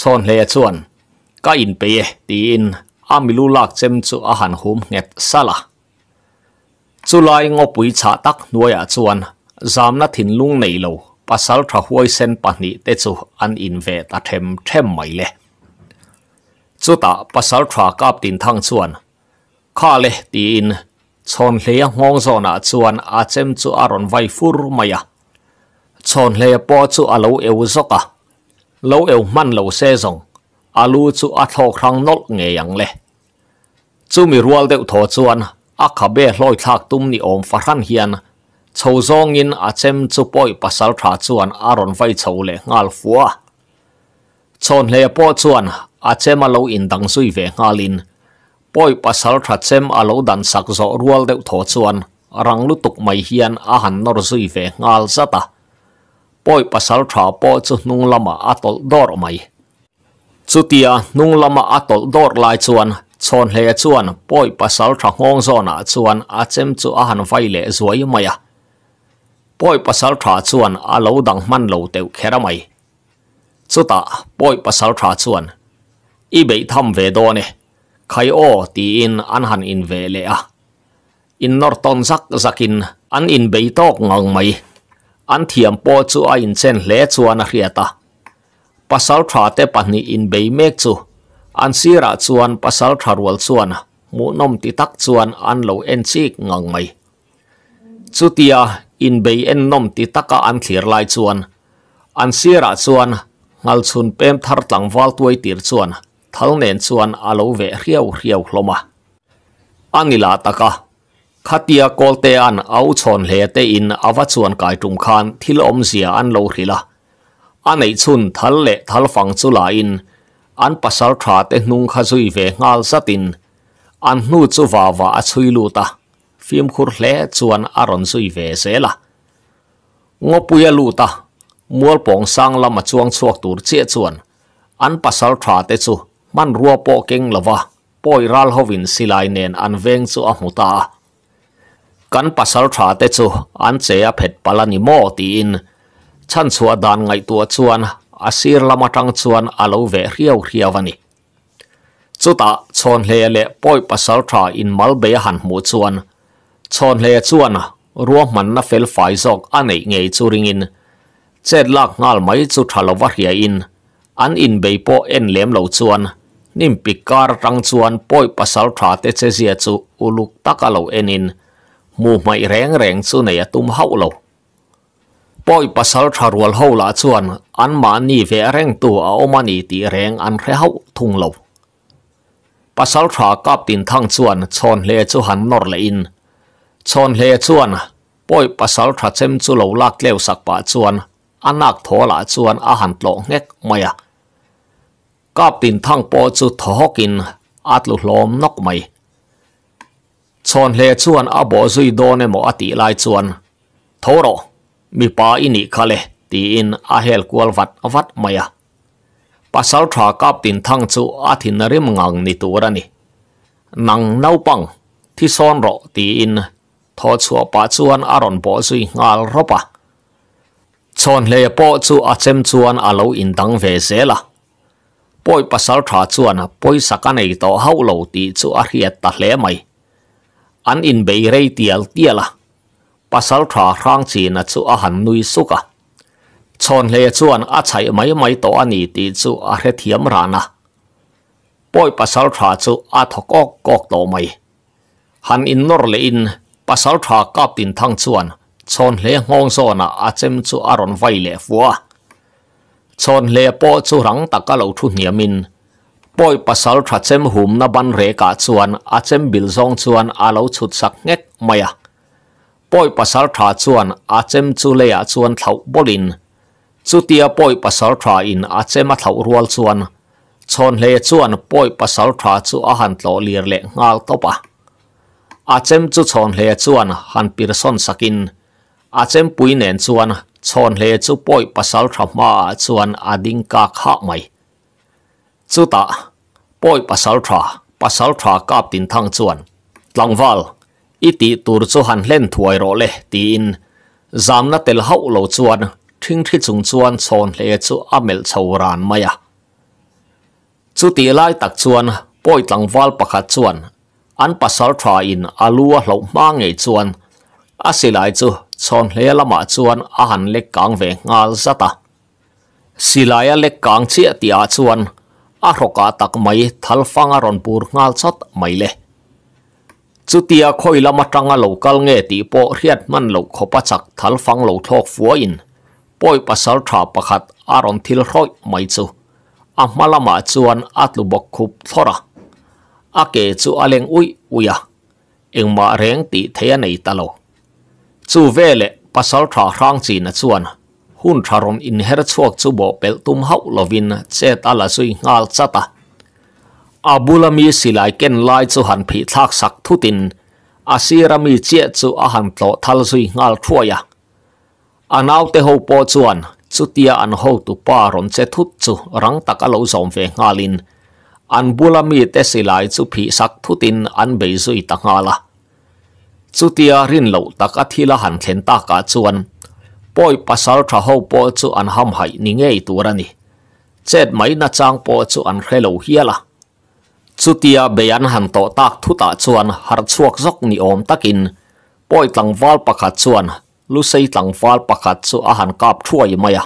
Speaker 1: chon le chuan ka in pe ti in a milu lak chem chu a han hum nget sala chulai ngo pui cha tak nuaya chuan zamna thin lung nei lo pasal tha huai sen pahni te chu an in ve ta them them mai le chu ta pasal tha kap tin thang chuan kha le ti in chon le ngong zona chuan a chem chu aron vai fur maya chon le po chu alo eu zoka lo eu man lo se zong alu chu a tho khang nol nge yang le chu mi rual deuh tho chuan a kha be hloi thak tum ni om faran hian chho zong in a chem chu poi pasal tha chuan aron vai chho le ngal fuwa chon le po chuan a chem alo in dang sui ve ngalin poi pasal tha chem alo dan sak zo rual deuh tho chuan rang tục mai hiền a han nor về ve ngal zata poi pasal tha po chu nung lama atol dor mai chutia nung lama atol dor lai chuan chon hle chuan poi pasal tha hong zona chuan achem chu a han vai le zuai maya poi pasal tha chuan a lo dang man lo teu khera mai chuta poi pasal tha chuan i be tham ve do ne khai o ti in an han in ve le a in nor ton zak zakin an in be tok ngang mai an thiam po chu a in chen hle chuan a hriata pasal thra te pahni in bei mek chu an sira chuan pasal tharwal chuan mu nom ti tak chuan an lo en chik ngang mai chutia in bei en nom ti taka an thlir lai chuan an sira chuan ngal chun pem thar tlang wal tuai tir chuan thal nen chuan alo ve hriau hriau hloma anila taka khatia kolte an au chon le te in awa chuan kai tum khan thil om zia an lo rila anei chun thal le thal fang chu la in an pasal tha te nung kha zui ve ngal satin an hnu chu wa wa a chui lu ta phim khur hle chuan aron zui ve se la ngopuya lu ta mual pong sang lama chuang chuak tur che chuan an pasal tha te chu man ruwa po keng lawa poiral hovin silai nen an veng chu a hmuta kan pasal tha te chu an che a phet palani mo ti in chan chua dan ngai tua chuan asir lama tang chuan alo ve riau riawani chuta chon hle le poi pasal tha in malbe han mu chuan chon hle chuan ruwa man na fel fai zok anei ngei churing in chet lak ngal mai chu thalova hria in an in bei po en lem lo chuan nim pikar tang chuan poi pasal tha te che zia chu uluk takalo enin mù mày rèn rèn su này tum hậu lâu poi pasal tharual ho la chuan an ma ni ve reng tu a omani ti reng an re hau thung lo pasal thra kap tin thang chuan chon le chu han nor le in chon le chuan poi pasal thra chem chu lo lak leu sak pa chuan anak tho la chuan a han tlo ngek maya kap tin thang po chu thokin atlu hlom nok mai chon hle chuan a bo zui do ne mo ati lai chuan thoro mi pa ini khale ti in a hel kual vat vat maya pasal tha kap tin thang chu a thin rim ngang ni tur ani nang nau pang thi son ro ti in tho chua pa chuan aron bo zui ngal ropa chon hle po chu a chem chuan alo in dang ve zela poi pasal tha chuan poi sakanei to haulo ti chu a riat ta hle mai an in bei rei tial tiala ah. pasal tha rang chi na chu a han nui suka ah. chon le chuan a chai mai mai to ani ti chu a re thiam rana poi pasal tha chu a thok ok kok to mai han in nor le in pasal tha kap tin thang chuan chon le ngong so na a chem chu aron vai le fuwa chon le po chu rang takalo thu niamin poi pasar tha chem hum na ban re ka chuan achem bil z o n a n a l h u t sak n t maya poi pasar tha chuan achem chu leya c u a n thlau bolin chutia o i p s a r tha in achem h a rual u n chhon leh chuan poi pasar tha chu a han t r e n g topa achem c leh a n i r a k i n achem en c h a n c h o u i s a u chú ta bôi bà sáu trà bà sáu trà cáp tin thang chuan lăng val ít tí tour cho hàn lên thuở rồi lệ tin giảm nát tel hậu lầu chuan thinh khi chung chuan chon lệ chú amel chầu ran maya chú tí lai tạc chuan bôi lăng val pakhat chuan an pasal tra in alua lo ma nge chuan a silai chu chon hle lama chuan a han le kang ve ngal zata silai a le kang chi tia chuan aroka tak mai thalfanga ronpur ngal chot mai le chutia khoila matanga local nge ti po riat man lo khopa chak thalfang lo thok in. poi pasal tha pakhat aron thil roi mai chu ahmalama chuan atlubok khup thora ake chu aleng ui uya engma reng ti theya nei talo chu vele pasal tha rang chi na chuan hun tharon in her chuak chu bo pel tum hau lovin che ta la sui ngal chata abulami silai ken lai chu han phi thak sak thutin asirami che chu a han tlo thal sui ngal thuaya anau te ho po chuan chutia an ho tu pa ron che thut chu rang tak alo zom ve ngalin an bulami te silai chu phi sak thutin an be zui ta ngala chutia rin lo tak athila han thlen ta ka chuan poi pasal tha ho po chu an ham hai ni ngei turani chet mai na chang po chu an khelo hiala chutia beyan han to tak thuta chuan har chuak zok ni om takin poi tlang wal pakhat chuan lu sei tlang wal pakhat chu a han kap thuai maya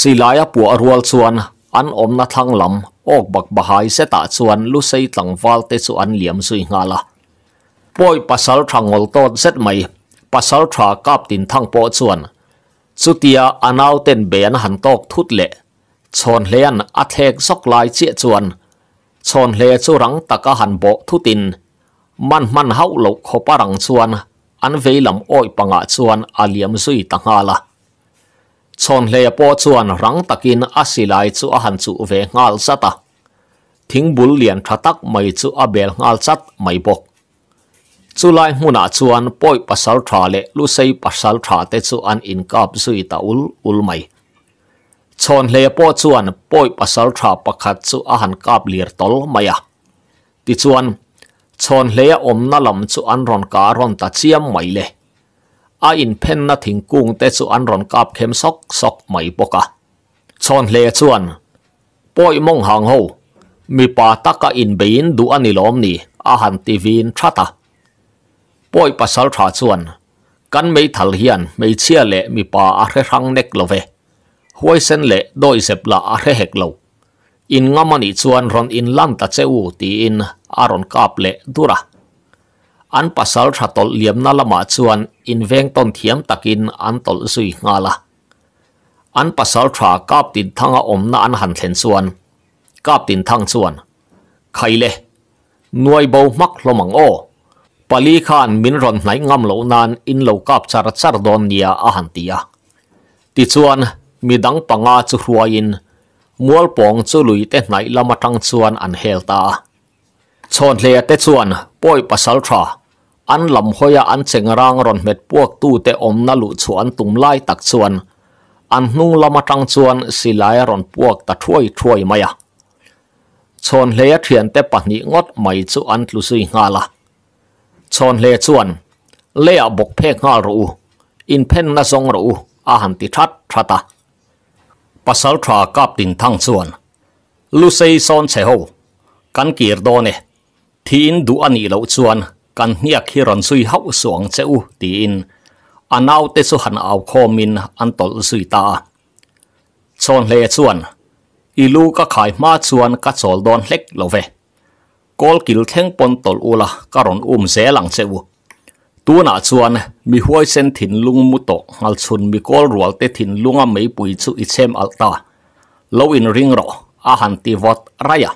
Speaker 1: silaya pu arwal chuan an om na thang lam ok bak bahai se ta chuan lu sei tlang wal te chu an liam zui ngala poi pasal thangol ton set mai pasal tra kap tin thang po chuan chutia anau ten ben han tok thut le chon hlean a thek sok lai che chuan chon hle chu rang taka han bo thutin man man hau lo kho parang chuan an veilam oi panga chuan aliam zui tanga la chon hle po chuan rang takin asilai chu a han chu ve ngal sata thing bul lian thatak mai chu a bel ngal chat mai bok chu lai hmunah chuan poi pasal thra le lu sei pasal thra te chu an income zui ta ul ul mai chon hle po chuan poi pasal thra pakhat chu a han kap lir tol maya ti chuan chon hle om na lam chu an ron ka ron ta chiam mai le a in pen na thing kung te chu an ron kap khem sok sok mai poka chon hle chuan poi mong hang ho mi pa taka in bein du anilom ni a han tivin thata ป่วยปัสสาวะชวนกันไม่ทัลเฮียนไม่เชี่ยเละมีป่าอะไรรังเน็กเลวห้วยเส้นเละโดยเสพละอะไรเฮกเลวอินงามันอีชวนรอนอินลันตะเจ้าตีอินอารอนกาบเละดูระอันปัสสาวะตลเลียมนั่นละมาชวนอินเวงต้นเทียมตะกินอันตลสุยงาละอันปัสสาวะกาบตินทั้งอมนั่นอันหันเห็นชวนกาบตินทั้งชวนใครเละหน่วยเบามักลมังโอพลีข้านมินรอนไหนงามโลนันอินโลกับชาร์ชาร์ดอนเนียอาหันตียติชวนมีดังปังอาจุรัวยินมัวลปองจุลุยเตไหนละมาังชวนอันเฮลตาชนเลียเตชวนป่วยปัสสาวะอันลำหอยอันเชิงรางรอนเม็ดพวกตู้เตอมนลุชวนตุ่มไล่ตักชวนอันนุ่งละมาังชวนสิไลรอนพวกตะช่วยช่วยมายะชนเลียเทียนเตปัน้งดไม่จุอันลุซิงาละชนเลชวนเลียบกเพกงารูอินเพนนซทรงรูอาหันติทัดทัตาปัสสาวะกับตินทั้งส่วนลูเซซอนเซโฮกันกีรโดเนทีนดูอันอีเหลสชวนกันเนียกฮิรันซุยเฮาสวงเซอูตีนอันเอาเตสุหันเอาคอมินอันตลสุยตาชนเลชวนอีลูก็ขายมาชวนกัดโซลดอนเล็กเลเว kol kil theng pon tol ula karon um ze lang che u tu na chuan mi huai sen thin lung mu to ngal chun mi kol rual te thin lunga mei pui chu i chem alta lo in ring ro a han ti vot raya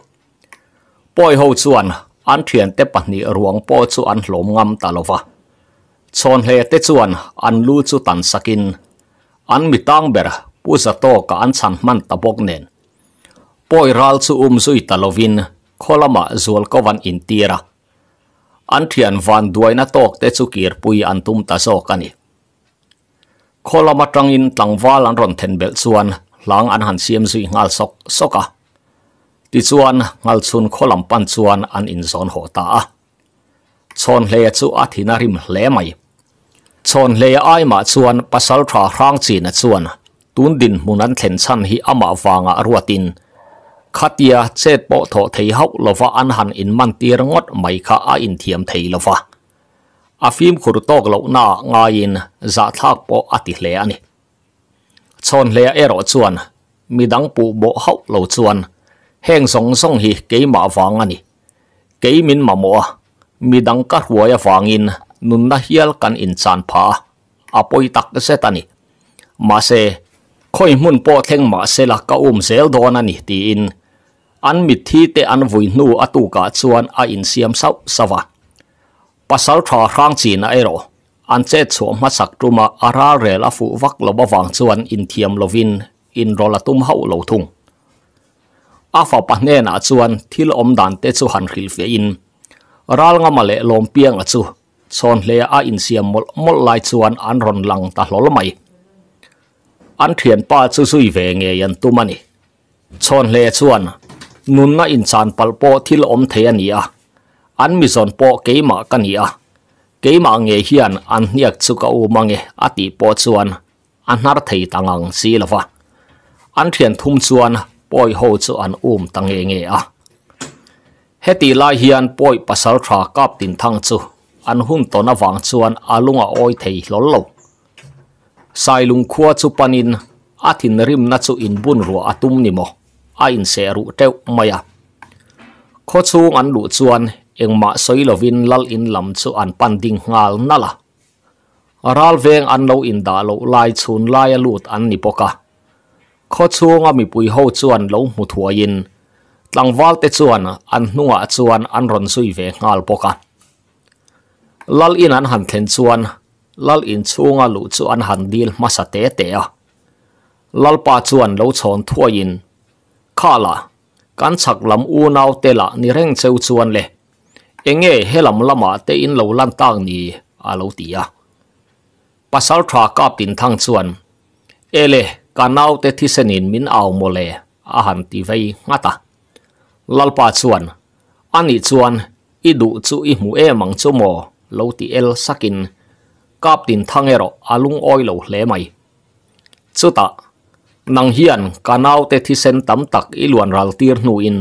Speaker 1: poi ho chuan an thian te pahni ruang po chu an hlom ngam talova chon he te chuan an lu chu tan sakin an mi tang ber pu sa to ka an chan man tabok nen poi ral chu um zui talovin คลมาจวลกวันอินทีระอันที่อันวันด้วยนัตอกเตจุกิร์ปุยอันตุมตาโซกันีคลมาจังอินตังวาลันรอนเทนเบลส่วนหลังอันหันเซียมซยงาลสกสซกะที่ส่วนงาลซุนคลมปันส่วนอันอินซอนหัวตาชนเลียสุอาทินาริมเลไมชนเลีอไอมาส่วนปัสสาวะร่างจีนส่วนตุนดินมุนันเทนชันฮิอามาฟางอารวติน khát tia chết bộ thổ thấy hậu là và ăn hẳn in mang tia ngót mày khá ai in thiềm thấy là và à phim khu rụt tóc lậu na ngay in giả dạ thác bộ à tì lệ anh chọn lệ e chuan mi đăng bù bộ hậu lậu chuan heng song song hi cái mà vàng anh cái min mà mua mi đăng cắt huay vàng in nun na hiel kan in chan pha à bôi tắc sẽ tani mà sẽ khôi mun po theng mà sẽ là cả um zel đồ anh tì in อันมิที่เตอันวุ่นนู่อตุกัดส่วนอินเสียมสาวสวะภาษาทาครั้งจีนเอโรอันเจ็ดสวมมาสักตุมาอาราเรลฟุวักลบวังส่วนอินเทียมลวินอินโรลตุมเฮาโลทุงอาฟปะเนนอาจวนทิลอมดันเตสุหันคิลเฟียอินรัลงามาเลลอมเปียงอาจูชนเลียอาอินเซียมมลลายจวนอันรอนลังตาหลลไมอันเทียนป้าจูซุยเวงเงยันตุมันิชนเลียจวน nun na insan palpo thil om the ania an mi zon po keima kania ma nge hian an niak chuka u mange ati po chuan an har thei tangang silawa an thian thum chuan poi ho chu an um tange nge a heti la hian poi pasal thra kap tin thang chu an hun to na wang chuan alunga oi thei lol lo sai lung khua chu panin athin rim na chu in bun ru atum ni mo a in se ru teu mai a à. kho chung an lu chuan engma soilovin lal in lam chu an pan ding ngal nala aral veng an lo in da lo lai chun lai lut an ni poka kho chunga mi pui ho chuan lo mu thuain tlangwal te chuan an hnunga chuan an ron sui ve ngal poka lal in an han thlen chuan lal in chunga lu chu an han dil masa te te a lal pa chuan lo chon thuain khá là cán sạc lắm u nào tê là ni rèn châu chuan lệ anh nghe hệ lắm lắm mà tê in lâu lan tang ni à lâu tì à pasal tra ka pin thang chuan ele kanau te thisenin min ao au mole a han ti vei ngata lalpa chuan ani chuan idu chu i mu e mang chu mo lo ti el sakin tin kaptin thangero alung oilo hle mai ta. นังเฮียนกานาวเตที่เซนตัมตักอิลวนรัลตีร์นูอิน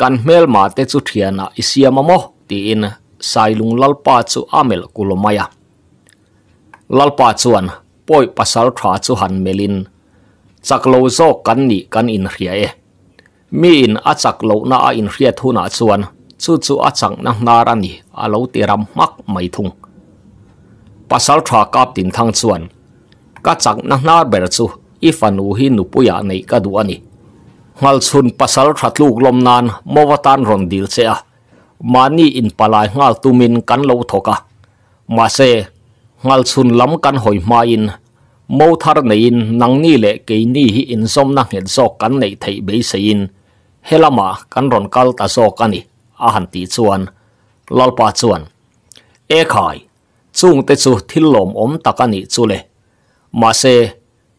Speaker 1: กันเมลมาเตสุดเฮียนอิสซียมมโมตีอินไซลุงลัลปาจูอาเมลกุลมายาลัลปาจูอันป่อยพัสสาวะาจูฮันเมลินจักโลโซกันนี่กันอินเฮียเอมีอินอัจักโลน่าอินเฮียทูน่าจันจุดจู่อาจักนังนารันนี่อาลูตีรัมมักไม่ทุ่งพัสสาวะขากับตินทังจวนก็จักนังนาร์เบรซู ifanu hi nupuya nei ka du ngal chhun pasal thatluk nan mowatan ron dil che mani in palai ngal tumin kan lo thoka ma se ngal chhun lam kan hoi ma in mâu thar này in nang ni lệ kỳ ni hi in som nang hiện so cắn này thấy bấy se in helama kan ron cal ta so cani a hàn tí chuan lal chuan e khai chung te chu thil lom om takani chu ma se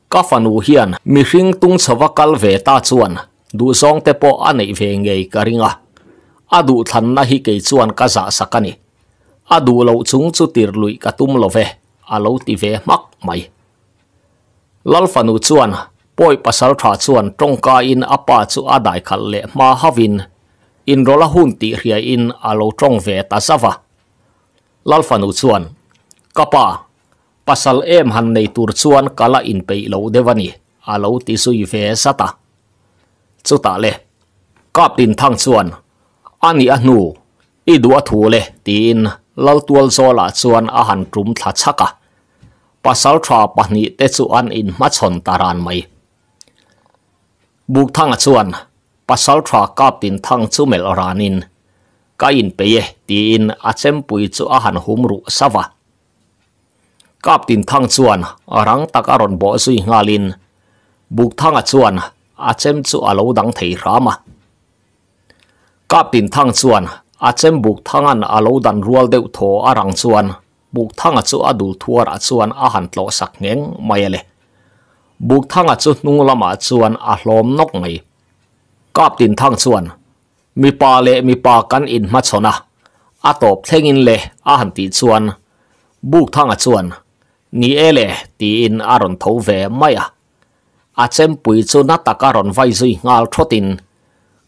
Speaker 1: các ka fanu hiền, mi hring tung chawa kal về ta chuan du song te po anei ve ngei ka ringa adu than na hi ke chuan ka za sakani du lâu chung chu tir lui ka tum lo ve a lo ti ve mak mai lal fanu chuan poi pasal tha chuan tongka in apa chu adai khal le ma havin in rola hun ti hria in lâu trong về ta sawa lal fanu chuan kapa pasal em han nei tur chuan kala in pei lo devani alo ti sui ve sata chuta le kap tin thang chuan ani a nu i du a thu le tin lal tual zola chuan a han trum thla chaka pasal thra pahni te chu an in ma chon taran mai buk thang a chuan pasal thra kap tin thang chu mel ranin ka in peye tin a chem pui chu a han humru sawa กับตินท้งชวน รังตะการอนบ่สุยงาลิน บุกท้งชวน อาเจมจูอาลูดังเทรามะกับตินท้งชวน อาเจมบุกท้งอันอาลูดันรัวเดือดโถอารังชวน บุกท้งจูอาดูทัวร์ชวนอาหันโลสักเงงไม่เลยบุกท้งจูนุ่งละมาชวนอาลมนกไงกับตินท้งชวนมีปาเลมีปากันอินมาชนะอาตบเทงินเลอาหันตีชวนบุกท้งชวน Ni e le ti in a ron tou ve maya. A chen pui zu nata ka ron vay zui nga trotin.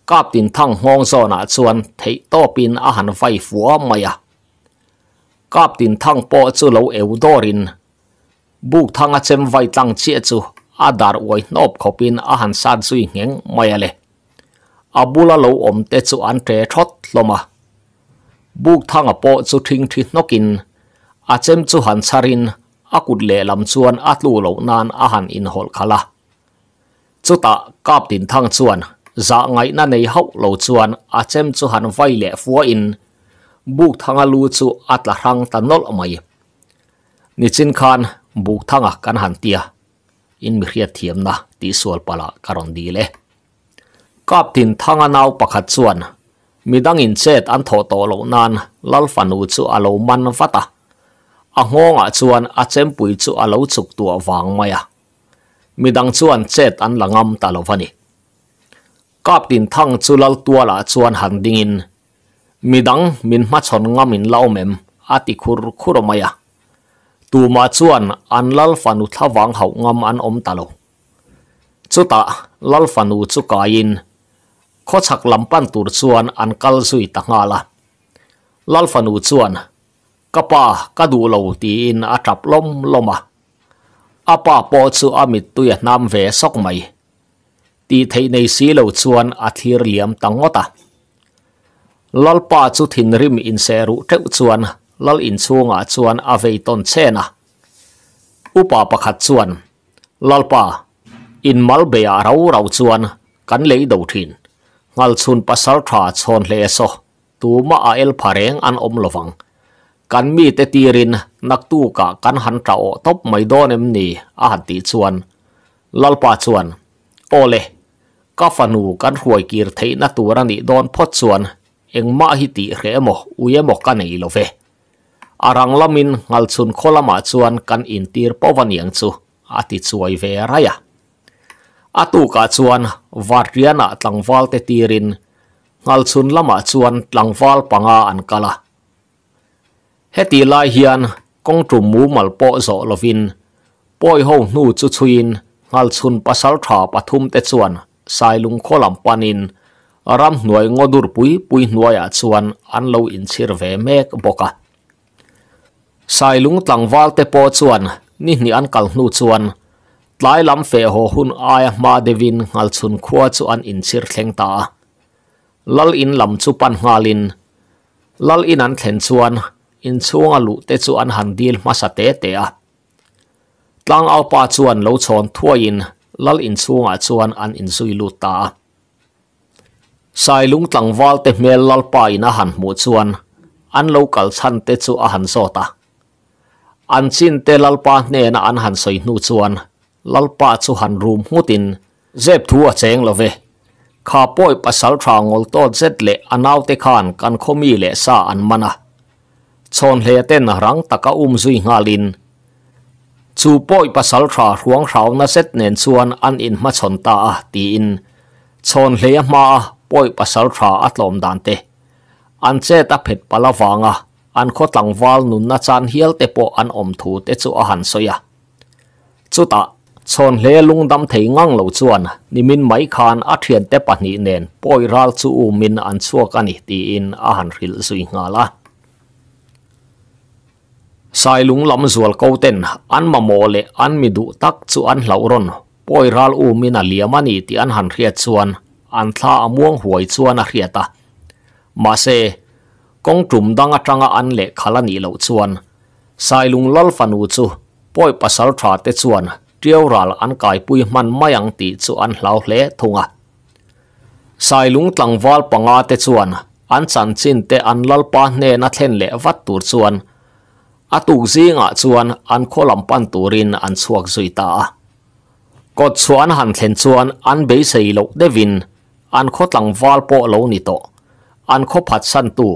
Speaker 1: Kap tin tang huang zona zuan thai to pin a han vay fuwa maya. Kap tin tang po zu lo e wu do rin. Buu tang a chen vay tang chie zu a dar woi nop ko pin a han san zui ngen maya le. A bu la lo om te zu an tre trot lo ma. Buu a po zu ting ti no A chen zu han cha akut le lam chuan a tlu lo nan a han in hol khala chuta kap tin thang chuan za ngai na nei hau lo chuan a chem chu han vai le fuwa in buk thanga lu chu atla hang ta nol mai ni chin khan buk thanga kan han tia in mi khia thiam na ti sual pala karon di le kap tin thanga nau pakhat chuan midang in chet an tho to lo nan lal fanu chu alo man vata a nghawngah chuan a chempui chu a lo chuk tua vang mai a midang chuan chet an langam ta lo vani kap tin thang chu lal tua la chuan han ding in midang min ma chon ngam in lau mem a ti khur khur mai a tu ma chuan an lal fanu tha wang hau ngam an om ta lo chu ta lal fanu chu ka in kho chak lampan tur chuan an kal zui ta nga la lal fanu chuan kapa kadu lo ti in a trap lom loma apa po chu amit tu ya nam ve sok mai ti thei nei si lo chuan a thir liam tangota à. lalpa chu thin rim in seru teu chuan lal in chunga chuan a vei ton chena upa pakhat chuan lalpa in malbe a rau rau chuan kan lei do thin ngal chun pasal tha chon hle so tu ma a el phareng an om lovang kan mi te tirin nak tu ka kan han tao top mai do nem ni a han ti chuan lal pa chuan ole ka fanu kan huai kir ni don pho eng ma hi ti uye mo ka nei lo arang lamin ngal chun kholama chuan kan in tir yang chu a ti chuai ve raya atu ka chuan varriana tlangwal te tirin ngal lama chuan tlangwal panga kala hết heti lai hian kong trum mu mal po zo lovin poi ho nu chu chuin ngal chun pasal tha pathum te chuan sai lung kholam panin aram ngô ngodur pui pui nuai a ah chuan an lo in chir ve mek boka sai lung tlangwal te po chuan ni ni an kal nu chuan lai lam fe ho hun ai ma devin ngal chun khua chu in chir thleng ta lal in lam chu pan ngalin lal in an thlen chuan in chunga lu te chu an han dil masa te te a tlang au pa chuan lo chon thuain lal in chunga chuan an in zui lu ta sai lung tlang wal te mel lal pa in a han mu chuan an local kal chan te chu a han zota an chin te lal pa ne na an han soi nu chuan lal pa chu han room hutin zep thua cheng love kha poi pasal thangol to zet le anaute khan kan khomi le sa an mana chon hle ten rang taka um zui ngalin chu poi pasal thra huang rau na set nen chuan an in ma chon ta a ti in chon hle ma poi pasal thra atlom dan te an che ta phet palawanga an kho tlangwal nun na chan hial te po an om thu te chu a han soya chu ta chọn hle lung dam thei ngang lo chuan nimin mai khan a thian te pahnih nen poi ral chu u min an chuak ani ti in a han ril zui ngala sai lung lam zual ko ten an ma mo le an mi du tak chu an hlau ron poi ral u mina a liam ani ti an han hriat chuan an tha amuang huai chuan a hriata ma se kong tum dang atanga an le khalani lo chuan sai lung lal fanu chu poi pasal tha te chuan triau ral an kai pui man mayang ti chu an hlau hle thunga à. sai lung tlangwal panga te chuan an chan chin te an lal pa hne na thlen le wat tur chuan atu zinga chuan an kholam pan turin an chuak ta kot chuan han thlen chuan an be sei lo devin an khotlang wal po lo ni to an kho phat san tu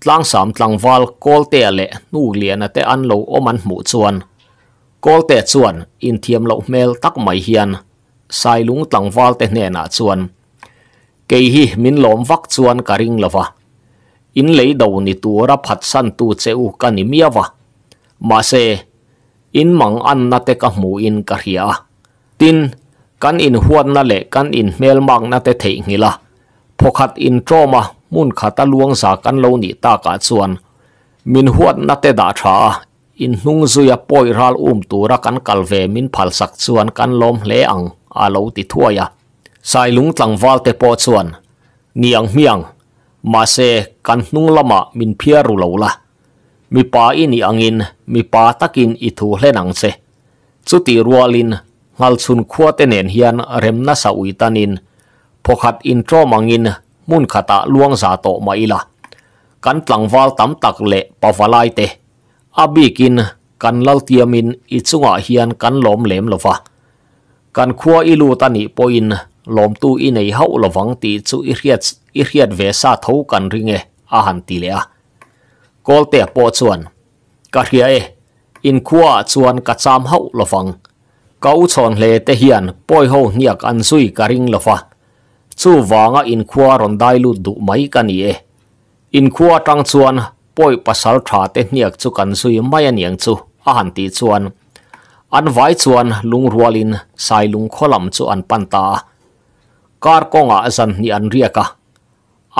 Speaker 1: tlang sam tlang wal kol te le nu lian te an lo om an mu chuan kol te chuan in thiam lo mel tak mai hian sai lung tlang wal te hne na chuan ke hi min lom vak chuan karing lova in lấy đầu ni tu ra phat san tu u ka ni miawa มาเซอินมังอันนัตเตกะหมูอินกะเฮียตินกันอินหวนนาเลกันอินเมลมังนาเตเทงิละพอขัดอินโตรมามุ่นขัตะลวงสากันเลนิตากาส่วนมินหวนนตเตดาชาอินนุงซุยปอยรัลอุ้มตัวรักันกัลเวมินพัลสักส่วนกันลมเลอังอาลูติทัวยาสายลุงตังวาลเตปอส่วนเนียงเมียงมาเซกันนุงละมามินเพียรุเลละมีป่าอินอีอังอินมีป่าตักินอิทูเลนังเซจุติรัวลินงัลซุนขัวเตเนนียนเรมนาสาวิตานินพกขัดอินโตรมังอินมุนขตาลวงซาโตมาอิละกันตังวาลตมตักเละปาวลายเตอาบีกินกันลัลเิียมินอิซุงะเฮียนกันลมเลมลฟะกันขัวอิลูตานิปอินลมตูอินในเฮาลวังตีจุอิเรียดอิเรียดเวซาทูกันริงเออาหันตีเลอะ kol te po chuan ka ria e in khuwa chuan ka cham hau lo fang ka u chon le te hian poi ho niak an sui ka ring lo fa chu wanga in khuwa ron dai lu du mai ka ni e in khuwa tang chuan poi pasal tha te niak chu kan sui mai chuan an vai chuan lung rualin sai lung kholam chu an kar konga zan ni an ria ka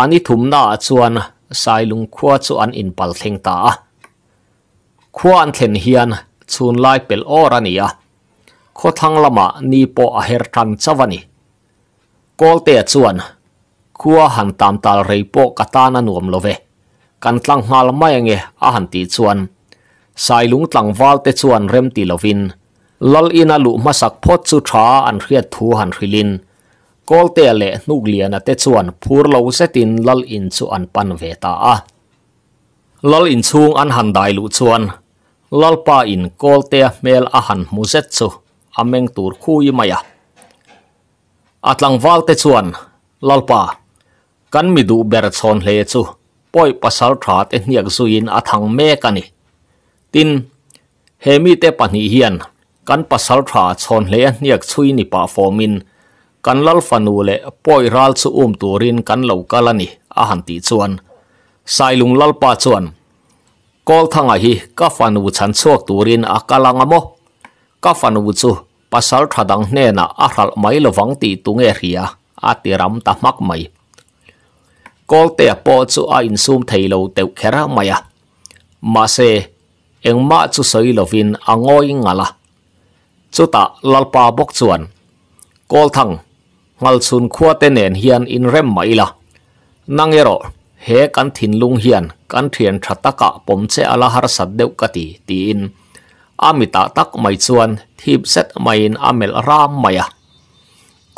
Speaker 1: ani chuan sai lung khua chu an in pal thleng ta a khua an thlen hian chun lai pel or ania kho thang lama ni po a her than chawani kol te chuan khua han tam tal rei po katana nuam love kan tlang hal mai nge a han ti chuan sai lung tlang wal te chuan rem ti lovin lal ina lu masak phot chu tha an hriat thu han hrilin Kolteelle nuglien nugliana te chuan phurlo setin lal in chu an pan ve ta a. Lal in chung an han dai lu chuan lalpa in koltea mel a han muzet chu ameng tur khui maya. Atlang wal te chuan lalpa kan mi du ber chon hle chu poi pasal tha te hniak zuin a thang me Tin hemi te pani hian kan pasal tha chon hle hniak chui ni pa fomin kan lal fanu poi ral chu um turin kan lo kalani a han chuan sai lung lal pa chuan kol thanga hi ka fanu chan chok turin a kalanga mo ka fanu chu pasal thadang hne na a hral mai lowang ti tunge ria a ti ta mak mai kol te po chu a in sum thailo teu khera maya ma se engma chu soi lovin angoi ngala chuta lalpa bok chuan kol thang งลสุนขวเนนเฮียนอินเรมไม่ละนางเอรอเฮกันถินลุงเฮียนกันเทียนชะตะกะปมเชอลาฮารสัดเดวกตีตีอินอามิตาตักไม่ชวนทิบเซตไม่อินอเมลรามไม่ะ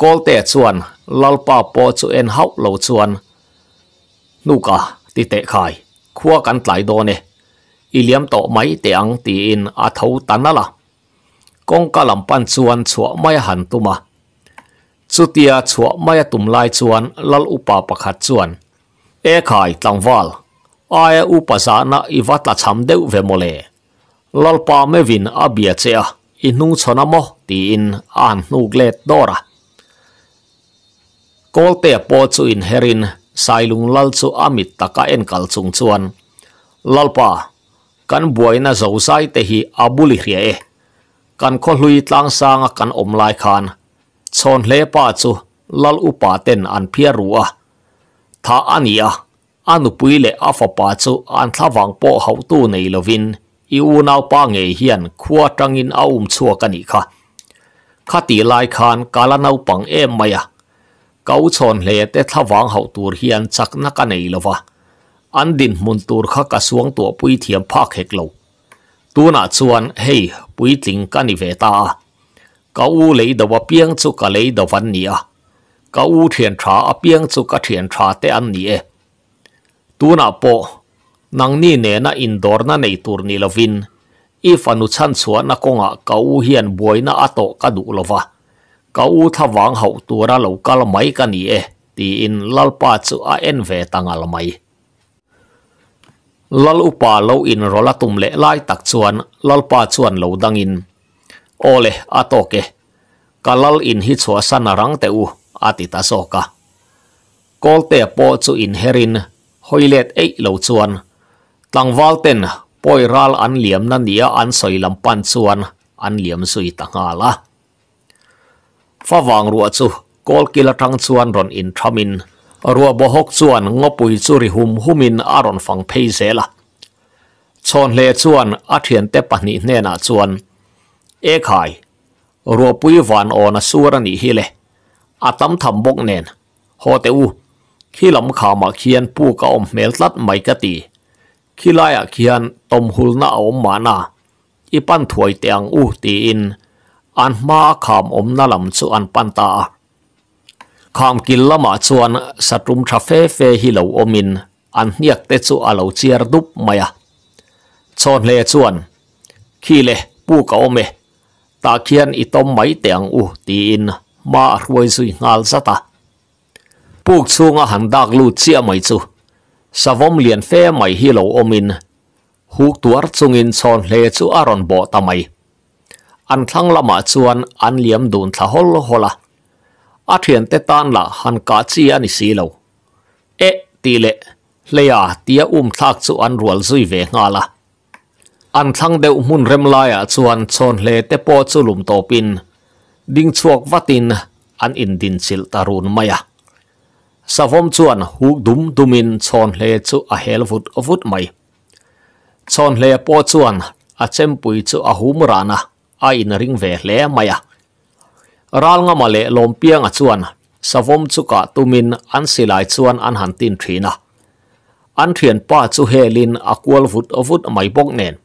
Speaker 1: กอลเตะชวนลลปาปอชูเนฮาวเลวชวนนูกะติเตะขายขวกันไตลโดนเอิเลียมโตไม่เตียงตีอินอาทูตันละกงกะลัมปันชวนชัวไม่หันตุมาสุดยาชัวไม่ตุ่มลายชวนลลอุปาปขัดชวนเอขายตังวาลอายอุปสานะอิวัตละชัมเดวเวมเลลลปาไม่วินอาเบียเจียอินุชนามอตีอินอันนุเกเลตดอระกอลเตปอจูอินเฮรินไซลุงลลชูอามิตตะกะเอ็นกัลชุงชวนลลปากันบวยนะเจ้าไซเตหีอาบุลิเรียกันคอลุยตั้งสางกันอมไลคานชนเลปาจูลลอุปาเตนอันเพียรัวท่าอันนี้อันปุยเลอาฟปาจูอันทวังโปเฮาตูในลวินอิวนาปางเฮียนขัวจังอินอาอุมชัวกันอีกค่ะคตีลายคานกาลนาวปังเอ็มมายะเกาชนเลแต่ทวังเฮาตูเฮียนจักนักในลวะ อันดินมุนตูข้ากระสวงตัวปุยเทียมภาคเฮกโลตัวน่าชวนเฮ้ปุยติงกันอีเวตา có u lấy đồ vào biếng chú cả lấy đồ văn nhỉ à có u thiền trà à biếng chú cả thiền trà tê ăn nhỉ tu na po nang ni nè na indoor na nei tur ni lovin if anu chan chua na konga ka u hian boy na ato đủ du lova ka u tha hậu hau ra lâu cả mai ka ni e thì in lalpa chu a en ve tangal mai lal upa lo in rola tum le lai tak chuan lalpa chuan lo in ole atoke. Kalal in hitsua sanarang teu atita soka. Kolte pootsu in herin hoileet ei loutsuan. tangvalten valten poiraal an liemna nia an soilam pantsuan an liam suita ngala. Favang ruotsu kolkila tangsuan ron in tramin. Ruo bohok suan ngopui suri hum humin aron fang peisela. Chon le suan atien tepani nena suan. เอกหายรัวปุยวานอ่อนสุวรนีฮิเลอาตมทำบกเนนฮอเตอูขี้ลำขามาเคียนปูกอมเมลตัดไม่กตีขี้ไล่เคียนตมหุลนาอมมานาอีปันถวยเตียงอู้ตีอินอันมาขามอมนาลำสุอันปันตาขามกินละมาชวนสตรุมชาเฟ่เฟ่ฮิเลวอมินอันเนียกเตจูอาเลวเจียรดุบมายชนเลชวนขี้เลปูกอมเม ta khian ít tom mấy tiếng u ti in ma ruai sui ngal zata puk chunga han dak lu chia mai chu savom lian phê mấy hi lo omin huk tuar chungin chon hle chu aron bo ta mai an thlang lama chuan an liam dun tha hol la, a thian te tan la han cá chi ani si lo e ti lê leya tia um thak chu an rual về ve la อันทั้งเดวมุนเรมลายชวนชนเลเตปอจุลุมโตปินดิ้งชวกวัดินอันอินดินสิลตารุนมายะสาวมชวนหูดุมดุมินชนเลจุอาเฮลฟุอฟุตไม่ชนเลปอชวนอาเชมปุยจุอาหูมรานะอาอินริงเวเลมายะรัลงมาเลลมเปียงชวนสาวมจุกะตุมินอันสิลายชวนอันหันตินทีนะอันเทียนป้าจุเฮลินอากวลฟุอฟุตไม่บกเนน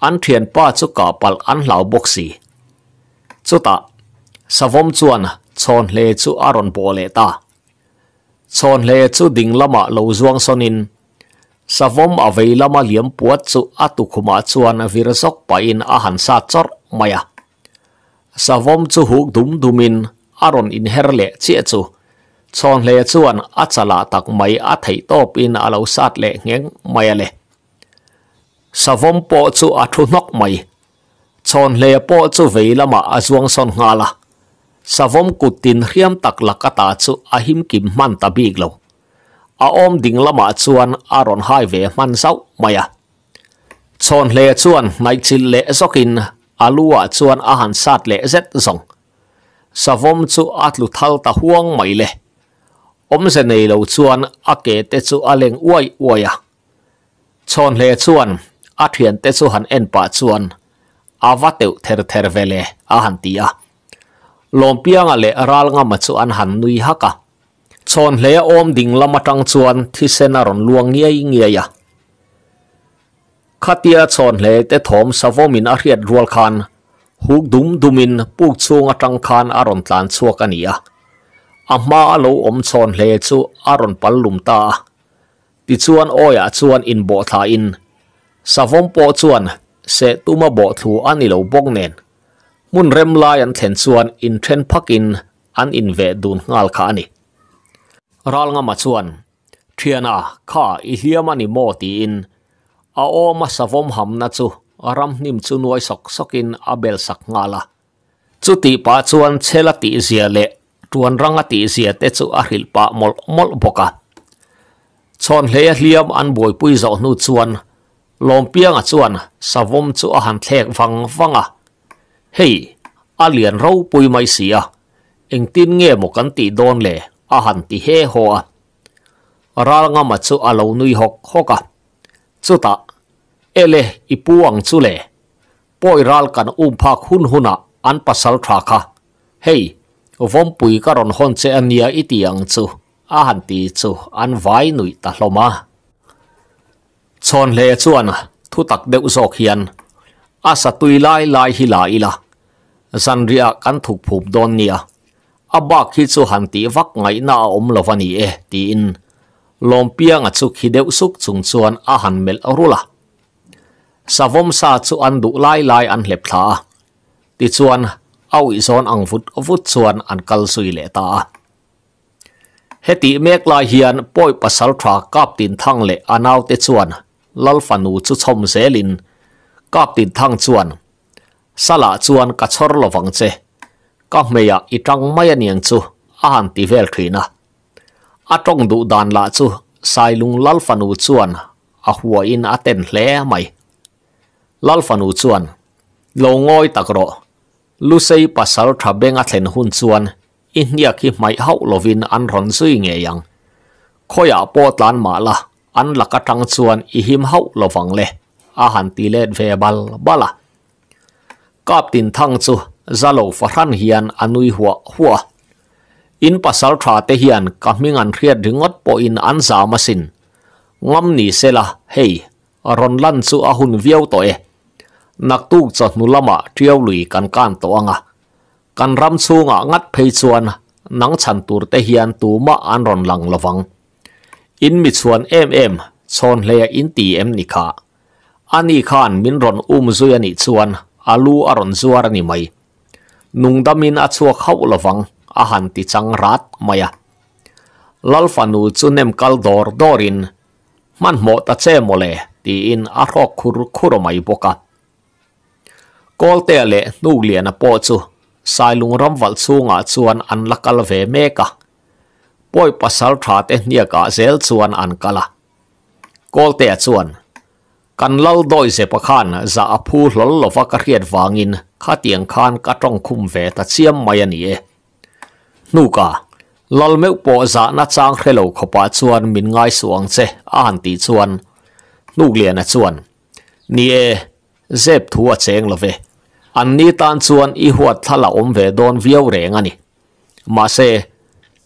Speaker 1: an thiền pa chu cả pal an lau xì chu ta savom chuan chon le chu aron po le ta chon le chu ding lama lo zuang sonin savom avei lama liam puat chu atu khuma chuan virsok pa in a han sa chor maya savom chu huk dum dumin aron in herle chi chu chon le chuan achala tak mai a thầy top in lâu sát le ngeng maya le sa vom po chu a thu nok mai chon le po chu ve lama a zuang son nga la sa vom ku tin hiam tak ta chu a him kim man ta bik lo a om ding lama chuan aron highway man sau maya chon le chuan nai chil le zokin alua chuan a han sat le zet zong savom chu atlu thal ta huang mai le om se nei lo chuan a ke te chu aleng uai uaya chon le chuan a thian te chu han en pa chuan awa teu ther ther vele a han tia lompianga le aral nga ma chu an han nui haka chon hle om ding lama tang chuan thi sena ron luang ngia ngia ya khatia chon hle te thom savomin a riat rual khan huk dum dumin puk chunga tang khan aron tlan chuak ania amma alo om chon hle chu aron pallum ta ti chuan oya chuan in bo tha in savong po chuan se tuma bo thu ani lo bok nen mun rem lai an thlen chuan in then phakin an in ve dun ngal kha ani ral nga ma chuan thiana kha i hiam ani mo ti in a o ma savom ham na chu aram nim chu nuai sok sokin abel sak ngala chu ti pa chuan chela ti zia le tuan ranga ti zia te chu a hil pa mol mol boka chon hleya hliam an boi pui zo nu chuan lom piang a chuan savom chu a han thlek vang vanga hei a lian ro pui mai sia eng tin nge mo kan ti don le a han ti he ho a ral nga ma chu a lo nui hok hoka chuta ele ipuang chu le poi ral kan um phak hun huna an pasal tha kha hei vom pui karon hon che ania itiang chu a han ti chu an vai nui ta hloma ชนเลชวนทุตักเดือดสกเียนอาศัตุยไล่ไล่ฮิลาอิละสันเรียกันถูกผูกโดนเนียอาบักคิดสุหันตีวักไงน่าอมลวันีเอตีนลมเปียงัดสุขิเดือดสุกจุงชวนอาหันเมลอรุละสาวมสาสุอันดุไล่ไล่อันเล็บตาติชวนเอาอิซอนอังฟุดฟุดชวนอันกัลสุยเลตาเฮติเมกลายเฮียนป่อยปัสสาวะกับตินทั้งเละอนาวเตชวนลลฟันูจุชมเสลินก็ติดทางชวนสละชวนกัชรลวังเซก็ไม่อยากอีจังไม่เนียงชูอาหารที่เวลทีนะอาจงดูดานละชูสซลุงลลฟันูชวนอาหัวอินอาเต็นเล่ไม่ลลฟันูชวนลงอ้อยตะกรอลุเซยปัสสาวะเบงอัตเลนหุ่นชวนอินเนียคิไม่เข้าลวินอันร้อนซุยเงียงขอยาปอดลานมาละ an laka tang chuan i him hau lovang le a han ti let ve bal bala kap tin thang chu zalo faran hian anui hua hua in pasal tha te hian kaming an riat ringot po in an za masin ngam ni sela hei ron lan chu a hun viau to e nak tuk cha nu lama triau lui kan kan to anga kan ram chunga ngat phei chuan nang chan tur te hian tu ma an ron lang lovang อินมิส่วนเอ็มเอ็มโซนเลียอินตีเอ็มนี่ค่ะอันนี้ขานมินรอนอุมซุยนี่ส่วนอาลูอรอนซัวร์น่ไม่นุ่งดามินอาชัวเข้าละฟังอาหารติจังรัดไม่าลัลฟานูจุเนมกัลดอร์ดอรินมันหมดตาเจมเลยตีอินอารอคุรคุรไมบกะกอลเตเล่นูเลียนปอซูไซลุงรมวัลซูงอาชวนอันลักลเวเมกะป่ยปัสสาวะถาเเนียกาเซลส่วนอันกะละกอลเตะส่วนกันเล่าโดยเสพขานจะพูหลลลฟกะเรียดวางินข้าเตียงขานกระตรงคุมเวตดเชียมมายนี่นูกาลลเมวปอจะนัดสร้างเรลขปาส่วนมินไง่วงเซอ่านตีส่วนนูเลียนส่วนนี่เอเซบทัวเจงละเวอันนี้ตานส่วนอีหัวทะลอมเวโดนเวียวเรงอันนี้มาเซ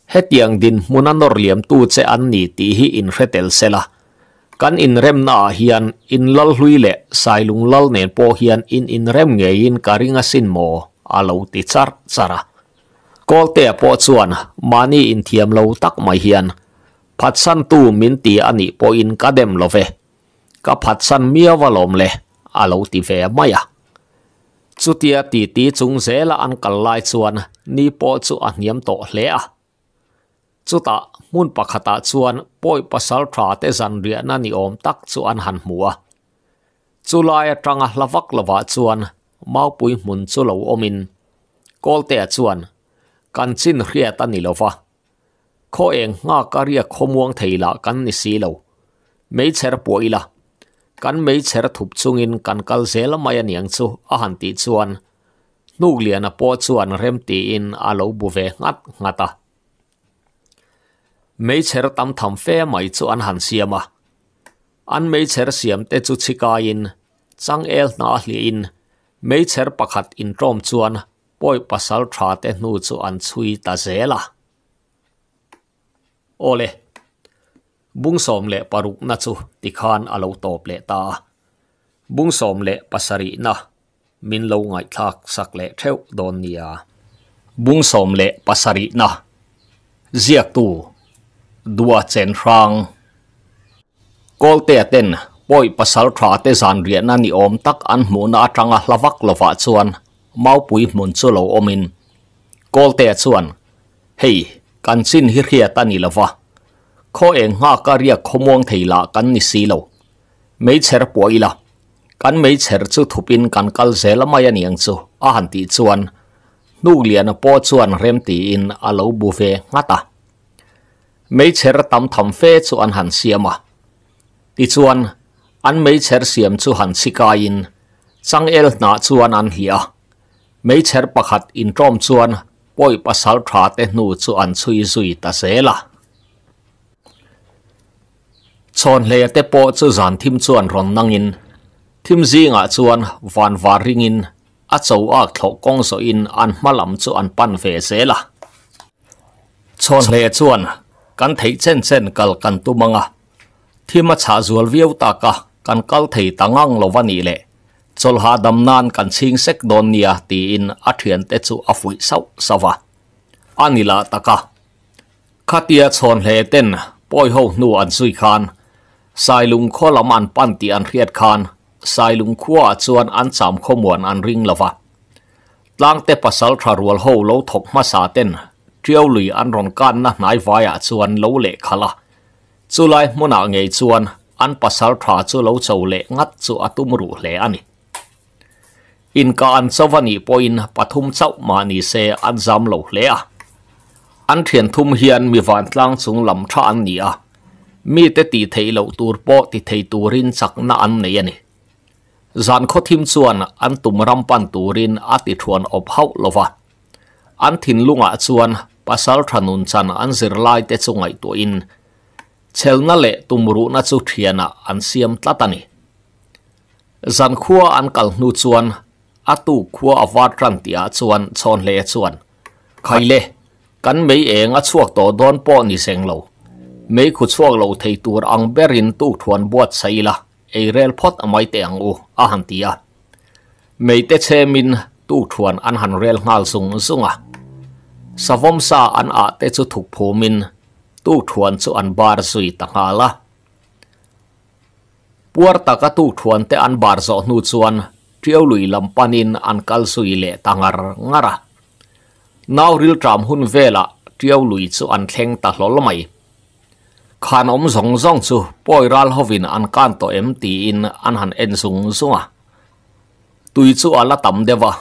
Speaker 1: hetiang din muna norliam tu che an ni ti hi in retel sela kan in rem na hian in lal hlui le sailung lal ne po hian in in rem nge in karinga sin mo alo ti char chara kolte po chuan mani in thiam lo tak mai hian phatsan tu min ti ani po in kadem lofe ka phatsan mia walom le alo ti ve maya chutia ti ti chung zela an kal lai chuan po chu a to hle a chuta mun pakhata chuan poi pasal thra te zan ria na ni om tak chuan han muwa chulaya tanga lawak lawa chuan mau pui mun chulo omin kol te chuan kan chin ria ta ni lofa kho eng nga karia khomuang theila kan ni si lo mei cher poila kan mei cher thup chungin kan kal maya niang chu a han po chuan rem in alo ngat ngata ม่เชิดตั้มทำเฟ่ไม่จู่อันหันเสียมะอันไม่เชิดเสียมแต่จูชิกาอินจังเอลน่าลีอินไม่เชิดประคัดอินรรมจวนป่อยปัสสาวะแาเหนูจู่อันชุยตาเจล่ะโอเล่บุ้งสมเล่ปรุกนัจูติคานอโลตอบเละตาบุ้งสมเล่ปัสสรีนะ มินโลงไงทักสักเล่เท้าโดนเนียบุ้งสมเล่ปัสสรีนะเจียกตูดัวเจนทรังกอลเตเตนปอยภาษาทราเตซานเรียนนันนิอมตักอันมูนาจังละวักละวส่วนมาปุ๋ยมุนสโลอมินกอลเตส่วนเฮ้ยกันสิ้นฮิเรียตันิละวะข้อเองหากเรียกขมงถิละกันนิสีโลไม่เชิดป่วยละ กันไม่เชิดจุทุปินกันกัลเซลมายันยังจูอาหันติ่วน นูเลียนปอ่วนเรมตีอินอาลูบุเฟงตาม่เชิดตำทำเฟซุอันหันเสียมะติชวนอันไม่เชิดเสียมชนหันสิกายินสังเอลน่าชวนอันเหียไม่เชิดประคตอินตรอมชวนป่อยภาษาคราเตนูชุอนซุยซุยตาเซละชวนเลยเตปโอชุสันทิมชวนรอนนังอินทิมจีงาชวนวันวาริงอินอาเจ้าอักทกงโซอินอันมาลำชุอันปันเฟเซละชวนเลยชวน kan thei chen chen kal kan tu thì mà cha zual viu ta ka kan kal thei tangang lovani le chol ha dam nan kan sing sek don nia ti in athian te chu afui sau sawa anila taka khatia chon hle ten poi ho nu an sui khan sai lung kho lam an pan ti an riat khan sai lung khua chuan an cham kho muan an ring lova tlang te pasal tharual ho lo thok ma sa ten triều lì anh ron can na nai vai à chuan lâu lệ khá khala chu lai mo na nghe chuan an pasal thả chu lâu chầu lệ ngắt chu atum ru lệ anh. in ka an sawani poin pathum chau mani se an zam lo le a an thian thum hian mi van tlang chung lam tha an ni a à. mi te ti thei lo tur po ti thei turin chak na anh nei anh. Giàn kho thim chuan an tum ram pan turin a ti thuan op hau lova an thin lunga ah chuan pasal thanun chan an zir lai te chu ngai to in chelna le tumru na chu thiana an siam tlatani zan khua an kal nu chuan atu khua awa tran tia chuan chon le chuan khaile kan mei enga chuak to don po ni seng lo mei khu chuak lâu thei tur ang berin tu thuan buat saila ei rel phot amai te ang u a han tia mei te che min tu thuan an han rel ngal sung sunga สวมซาอันอาเตจุถูกผูมินตู้ทวนสุอันบาร์ซุยต่างหาละปวดตากตู้ทวนเตอันบาร์โอนู่วนเทียวลุยลำปานินอันกัลซุยเลต่างหรงาระนาวริลตรามหุนเวละเทียวลุยสุอันเทงตะหลอลไม่ขานอมสงสองสุปอยรัลฮวินอันกาโตเอ็มตีอินอันหันเอ็นสุงสุงะตุยสุอันละต่ำเดวะ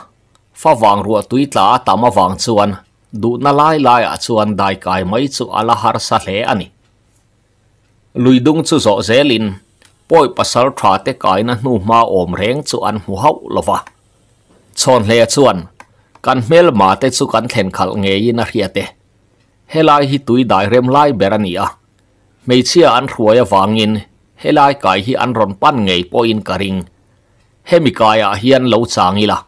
Speaker 1: ฟ้าวางรัวตุยตาตามาวางจวนดูนลายลายอชยนได้กายไม่สุอาลาฮาร์สเลอันนี้ลุยดุงสุโสเซลินป่อยปัสสาวะทาเตกายนั้นหมาอมเร่งสุอันหัวลวะชนเลี้ยชวนกันเมลมาเตสุกันเห็นขันเงยินาเรียเตเฮลายฮิตุยได้เร็มล่เบรนียไม่เชื่ออันรวยฟังอินเฮลายกายฮิอันรอนปั้นเงยป่อยอินการิงเฮมิกายอาเฮีันเลวสางอีละ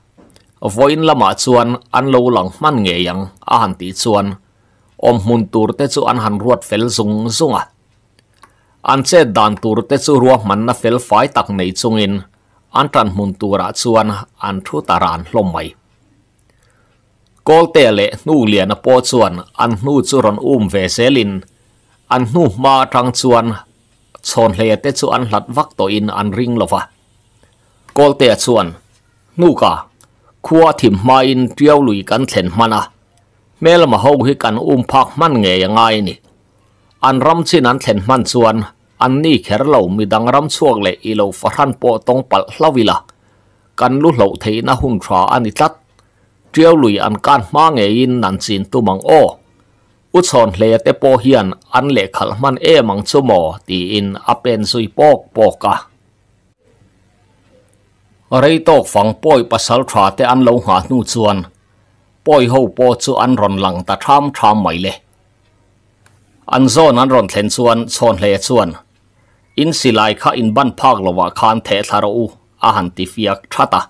Speaker 1: voin lama chuan an lo lang man nge yang a han ti chuan om hun tur te chu an han ruat fel zung zunga an che dan tur te chu ruah man na fel fai tak nei chungin an tan mun tura chuan an thu taran hlom mai kol te le nu lian po chuan an nu chu ron um ve selin an nu ma tang chuan chon hle te chu an hlat vak to in an ring lova kol te chuan nu ka ขัวทิมมาอินเที่ยวลุยกันเซนมันอะเมลมาหูฮิกันอุ้มพักมันเงยยังไงนี่อันรำชินันเซนมันส่วนอันนี้แค่เรามีดังรำช่วงเลยอีเราฟันโปตรงปัลลาวิละกันลุเหลราี่น่ะหุ่นชาอันนี้ตัดเที่ยวลุยอันการมาเงยินนันสินตุมังโออุศนเลยเตโปเฮียนอันเล็กขลมันเอมังสมอตีอินอเป็นสุยปอกปอกะไรตกฝังป่อยปัสสาวะแต่อันเลวหาหนูชวนป่อยหูปอดูอันรอนหลังตาทามทามไม่เลยอันโซนอันรอนเทนชวนชนเลชวนอินสิไลข้าอินบันภาคละวะคานเทสารูอาหันติฟิอักชะตา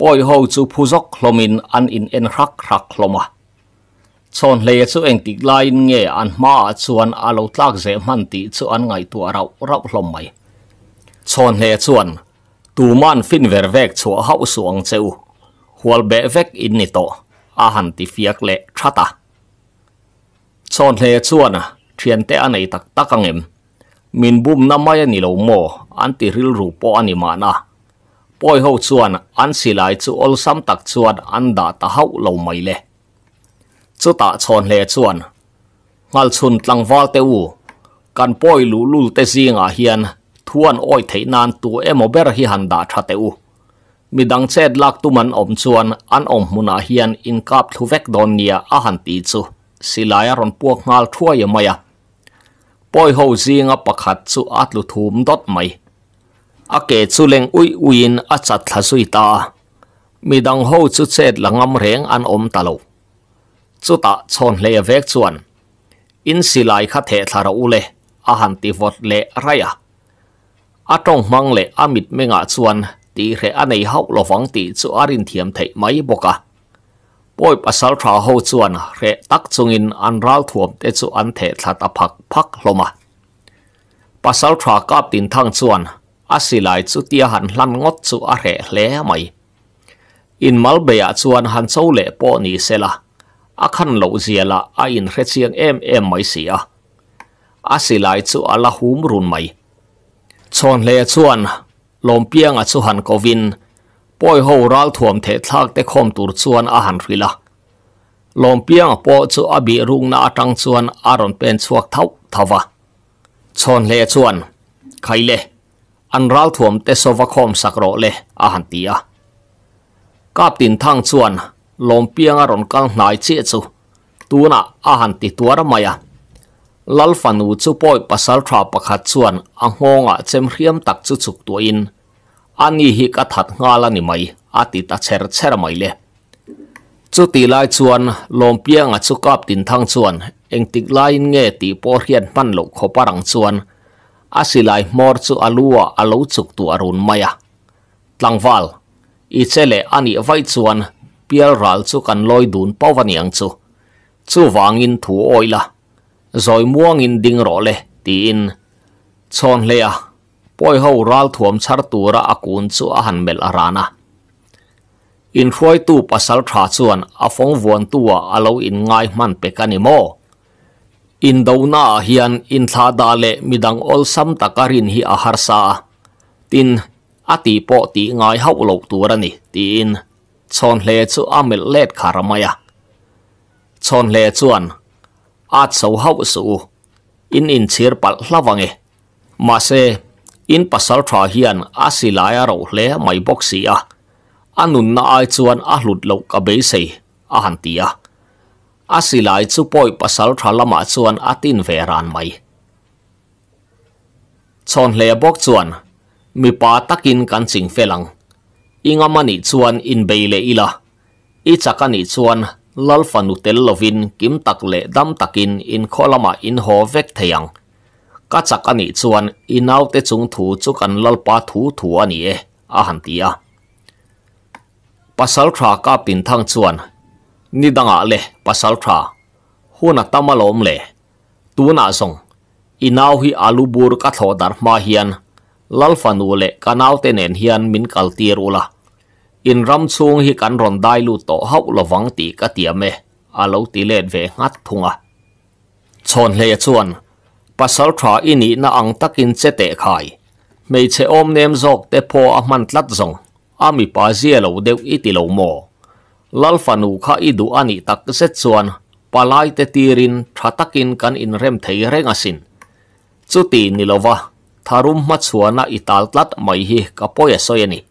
Speaker 1: ป่อยหูจูผู้จกลมินอันอินเอ็นรักรักลมะชนเลจูเองติดไลน์เงี้ยอันมาชวนอาลูตักเจมันติจวนไงตัวเราเราลมไม่ชนเลชวนตูมันฟินเวรเวกชัวเฮาสวงเจ้าหัวเบเวกอินนิโตอาหันติเฟียกเลชัตาชอนเลชวนะเทียนเตอันไอตักตักังเอ็มมินบุมน้ำไม่นิโลโมอันติริลรูปอันิมานะปอยเฮาชวนอันสิไลจูอลซัมตักชวนอันดาตาเฮาเลาไม่เลชจุตาชอนเลชวนงัลชุนตังวาลเตวูกันปอยลูลู่เตซิงอาเฮียน thuan oi thei nan tu emober hi han đã tha te mi midang chet lak tu man om chuan an om hmuna hian in thu thluvek don nia a han ti chu silaya ron puak ngal thuai maya poi ho zinga pakhat chu atlu thum dot mai a ke chu leng ui uin a chat thla sui ta midang ho chu chet langam reng an om talo chu ta chon hle vek chuan in silai kha the thara ule a han ti vot le raya อาตรงมังเลอามิดไม่งาชวนตีเรอในเฮาหลวังตีจูอารินเทียมไทยไม่บอกกะป่วยปัสสาวะหฮาชวนเรตักจงอินอันรัลทวมเตจูอันเทศตะพักพักลมะปัสสาวะกับตินทางชวนอาศิลไยจูเตียหันลันงดจูอาเรเล่ไม่อินมัลเบียชวนหันโซเล่ปอนีเซละอาคันโลเสียละอาอินเรเซียงเอ็มเอ็มไม่เสียอาศิลไยจูอาละฮูมรุนไม่ชนเลชวนลมเปียงอัุหันกวินป่อยหูรัลถ่วมเททากแต่คมตุรชวนอาหารฟิละลมเปียงปอจูอบิรุงนาตังชวนอารมณ์เป็นชวกเท่าทวะชนเลชวนใครเลอันรัลถ่วมแต่สวคมสักโรเลอาหารตียกาบตินทางชวนลมเปียงอารมณ์กังหนายเชี่ยจูตัวน่ะอาหารติตัวรมายา lal fan u chu poi pasal thra pakhat chuan a nghonga chem hriam tak chu in ani hi ka that ngala ni mai ati ta cher cher mai le chu ti lai chuan lompiang a chu kap tin thang chuan engtik lai nge ti por hian pan lo kho parang chuan asilai mor chu alua alo chuk tu arun maya tlangwal i chele ani vai chuan pial ral chu kan loi dun pawaniang chu chu wangin thu oila rồi muang in ding ro le ti in chon le a poi ho ral thuam char tura akun chu a han mel arana in khoi tu pasal tha chuan a fong vuan tua alo in ngai man pekani mo in dona hian in thla da le midang ol sam takarin hi a harsa tin ati po ti ngai hau lo tura ni tin chon le chu amel let kharamaya chon le chuan a chho hau su in in chir pal hlawange ma se in pasal tha hian a silaya ro hle mai box si a anun na ai chuan a hlut lo ka be sei a han ti a a silai chu poi pasal tha lama chuan atin ve ran mai chon hle bok chuan mi pa takin kan ching felang ingamani chuan in beile ila i chakani chuan lal fanu tel lovin kim tak le dam takin in kholama in ho vek theyang ka chak ani chuan inau te chung thu chu kan lal pa thu thu ani e a han tia pasal thra ka pin thang chuan ni danga le pasal thra huna tamalom le tuna song inau hi alu bur ka thodar ma hian lal fanu le kanau te nen hian min kaltir er ula อินรำซูงฮิกันรอนได้ลูโตเฮาละวังตีกะเตียเมอาลูตีเลดเวงัดพุงอะชนเลยชวนปัสสาวะาอินีน่าอังตักินเจเตะข่ไม่เช่อมเนมจกเตพออมันลัดจงอามีปาเซียลูเดวอิติลูโมลัลฟานูข้าอิดูอันนี้ตักเซตชวนปลายเตตีรินทัตักินกันอินเรมเทยเร่งอสินจุตีนิลวะทารุมมัดชวนอิตาลตัดไม่ฮิกับปอยสอยนี่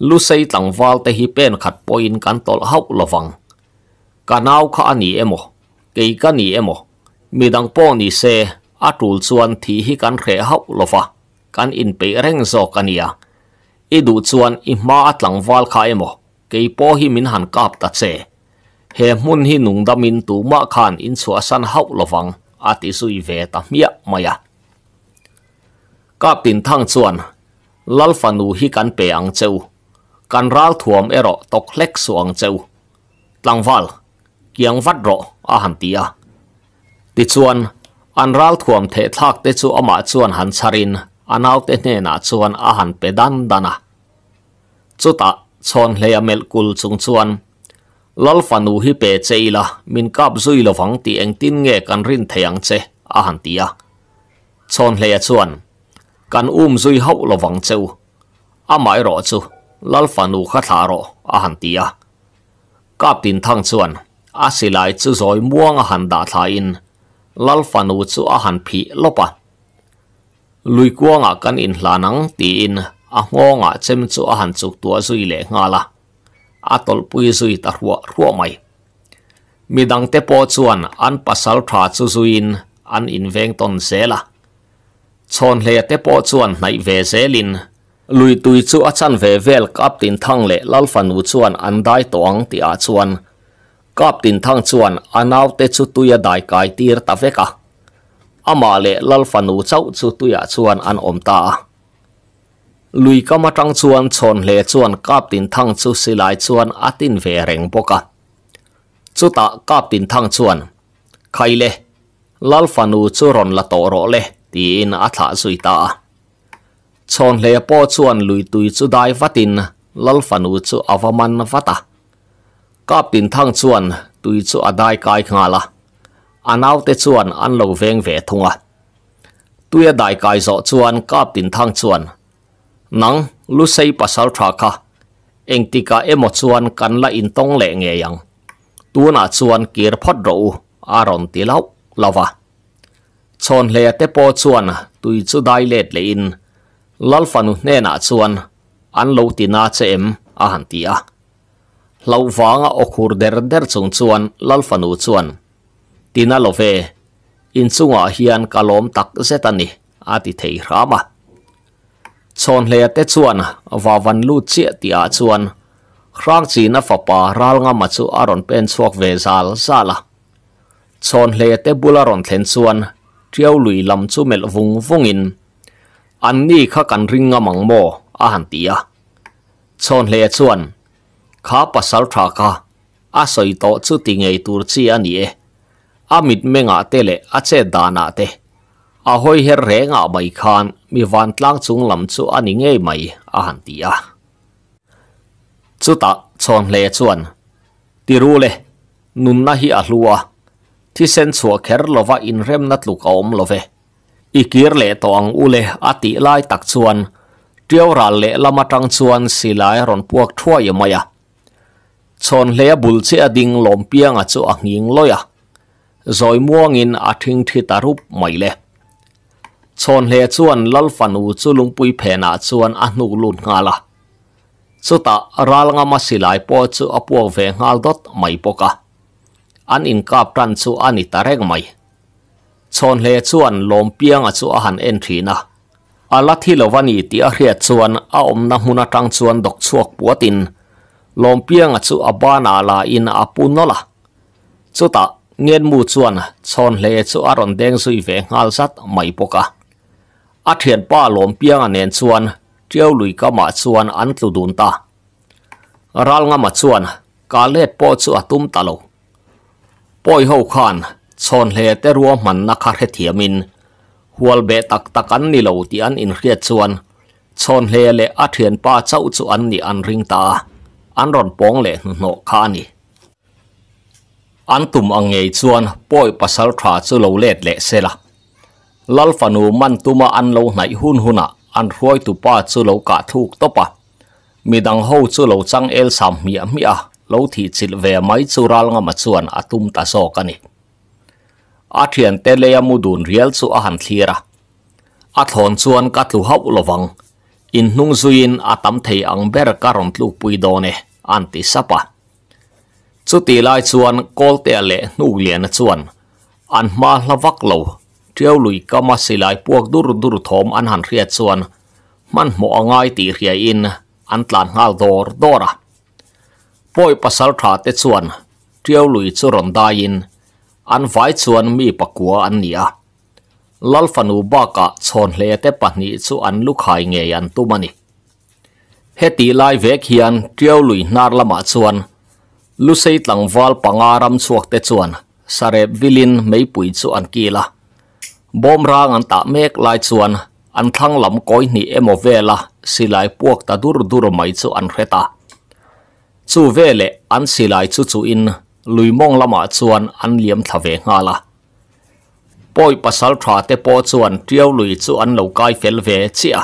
Speaker 1: lu sei tlang wal te hi pen khat poin kan tol hau lovang kanau kha ani emo ke ka ni emo midang po ni se atul chuan thi hi kan khe hau lova kan in pe reng zo kania i du chuan i ma atlang wal kha emo ke po hi min han kap ta che he mun hi nung damin tu ma khan in chua san hau lovang ati sui ve ta mia maya ka pin thang chuan lalfanu hi kan pe ang cheu kan ral thuam ero tok lek suang cheu tlangwal kiang vat ro a han tia ti chuan an ral thuam the thak te chu ama chuan han charin anau te hne na chuan a han pe dan dana chuta chon hleya mel kul chung chuan lal fanu hi pe cheila min kap zui lovang ti eng tin nge kan rin theyang che a han tia chon hleya chuan kan um zui hau lovang cheu amai ro chu lal fanu kha tharo a han tia Captain tin thang chuan a silai chu zoi muang a han da tha in lal fanu chu a han phi lopa lui kuanga kan in hlanang ti in a ngonga chem chu a han chuk tua zui le ngala a tol pui zui ta ruwa ruwa mai midang te po chuan an pasal tha chu zuin an inveng ton zela chon hle te po chuan nai ve zelin lui tui chu a chan ve vel kap tin thang le lal fan u chuan an dai tawng ti a chuan kap tin thang chuan anaw te chu tuya dai kai tir ta veka ama le lal fan u chau chu tuya chuan an om ta lui kama ma tang chuan chon le chuan kap tin thang chu silai chuan atin ve reng boka chu ta kap tin thang chuan khai le lal fan u chu ron la to ro le tin a tha zui ta chon le po chuan lui tui chu dai vatin lal fanu chu avaman vata kap tin thang chuan tui chu adai kai nga la anau te chuan an lo veng ve thunga tui a dai kai zo chuan kap tin thang chuan nang lu sei pasal tha kha engtika emo chuan kan la in tông lệ tong le nge yang tuna chuan kir phot ro aron tilau lava chon le te po chuan tui chu dai let lệ in lalfanu hnenah chuan an lo tina che em a han ti a lo vanga okhur der der chung chuan lalfanu chuan tina love inchunga hian kalom tak zetani ati thei rama chon hle te chuan wa van lu che ti a chuan khrang chi na fa pa ral nga ma chu aron pen chuak ve zal sala chon hle te ron thlen chuan triau lui lam chu mel vung vung in. อันนี้ข้ากันริงงมังโมอาหันตีอะชนเลชวนข้าปัสสาวะข้าอาศัยโตชุดติงไอตุรกีอันนี้อามิดเมงอาเตเลอาเจดานาเตอาหอยเฮเรงอาใบคานมีวันตลางจุงลำชุอันนี้ไงไม่อาหันตีอะชุดตาชนเลชวนติรู้เลยนุนนาฮีอาลัวที่เซนสัวเคอร์ลว่าอินเรมนัดลูกอมลเว ikir le tawng ule ati lai tak chuan triau ral le lama tang chuan silai ron puak thuai maya à. chon le bul che ding lom piang a chu a à nging loya zoi à. muang in a thing thi tarup mai le chon hle chuan lal fanu chu lungpui phena chuan a nu lun nga la ta ral nga ma silai po chu apuang ve ngal dot mai poka an in kap tran chu ani tarek mai chon hle chuan lom piang a chu a han en thina ala thi lovani ti a hriat chuan a omna hmuna tang đọc dok chuak puatin lom piang a chu a bana là in a punola ta ngen mu chuan chon hle chu a ron deng suy về ngal sat mai poka à, thian ba lồng piang an en chuan treo lui cả ma chuan an tlu đun ta ral nga ma chuan ka let po chu ta talo poi hậu khan ชนเหตรวมันนักเรเทียมินหัวเบตักตะกันนิโลติอันอินเรียชวนชนเหเลอเทียนป้าเจ้าจวนนี่อันริงตาอันรอนปองเลโนคานี่อันตุมอังเงยชวนป่อยปัสสาวะสุโลเลดเลเซละลัลฟานูมันตุมาอันโลไหนหุนหุนะอันรวยตุป้าสุโลกะทุกตปะมีดังหูสุโลจังเอลสามเมียเมียโลที่จิตเวไม่สุรัลงามาชวนอตุมตาโซกันนี่อาเทียนเตเลียมุดุนเรียลสุอาหันทีระอาถอนส่วนกัตลูฮับลวังอินนุงซุยินอาตัมเทอังเบรการมลูกปุยโดเนอันติสปะสุตีลส่วนกอลเตเลนูเลียนส่วนอันมาลวักเลวเที่ยวลุยกามาสิลาพวกดูรุดุรทอมอันหันเรียด่วนมันหมอง่ายตีเรียอินอันตลานฮาลดอร์ดอระป่อยภาษาถาเต่วนเที่ยวลุยสุรนดายินอันไฟ้ชวนมีปะกัวอันเนียลลฟันูบากะชนเลเตปันิสุอันลูกไข่เงยันตุมันิเฮติลายเวกยันเที่ยวลุยนารลมาชวนลุเซตังวอลปังอารมสวกเตชวนสเรบวิลินไม่ปุยสุอันกีละบอมรางอันตะเมกลายชวนอันทั้งลำก้อยนี่เอโมเวล่ะสิลายพวกตาดูดูรไม่สุอันเรตาสุเวเลอันสิลายชุชุอิน lui mong lama chuan an thà về nga la poi pasal tha te po chuan tiau lui chu an lâu cai fel ve chia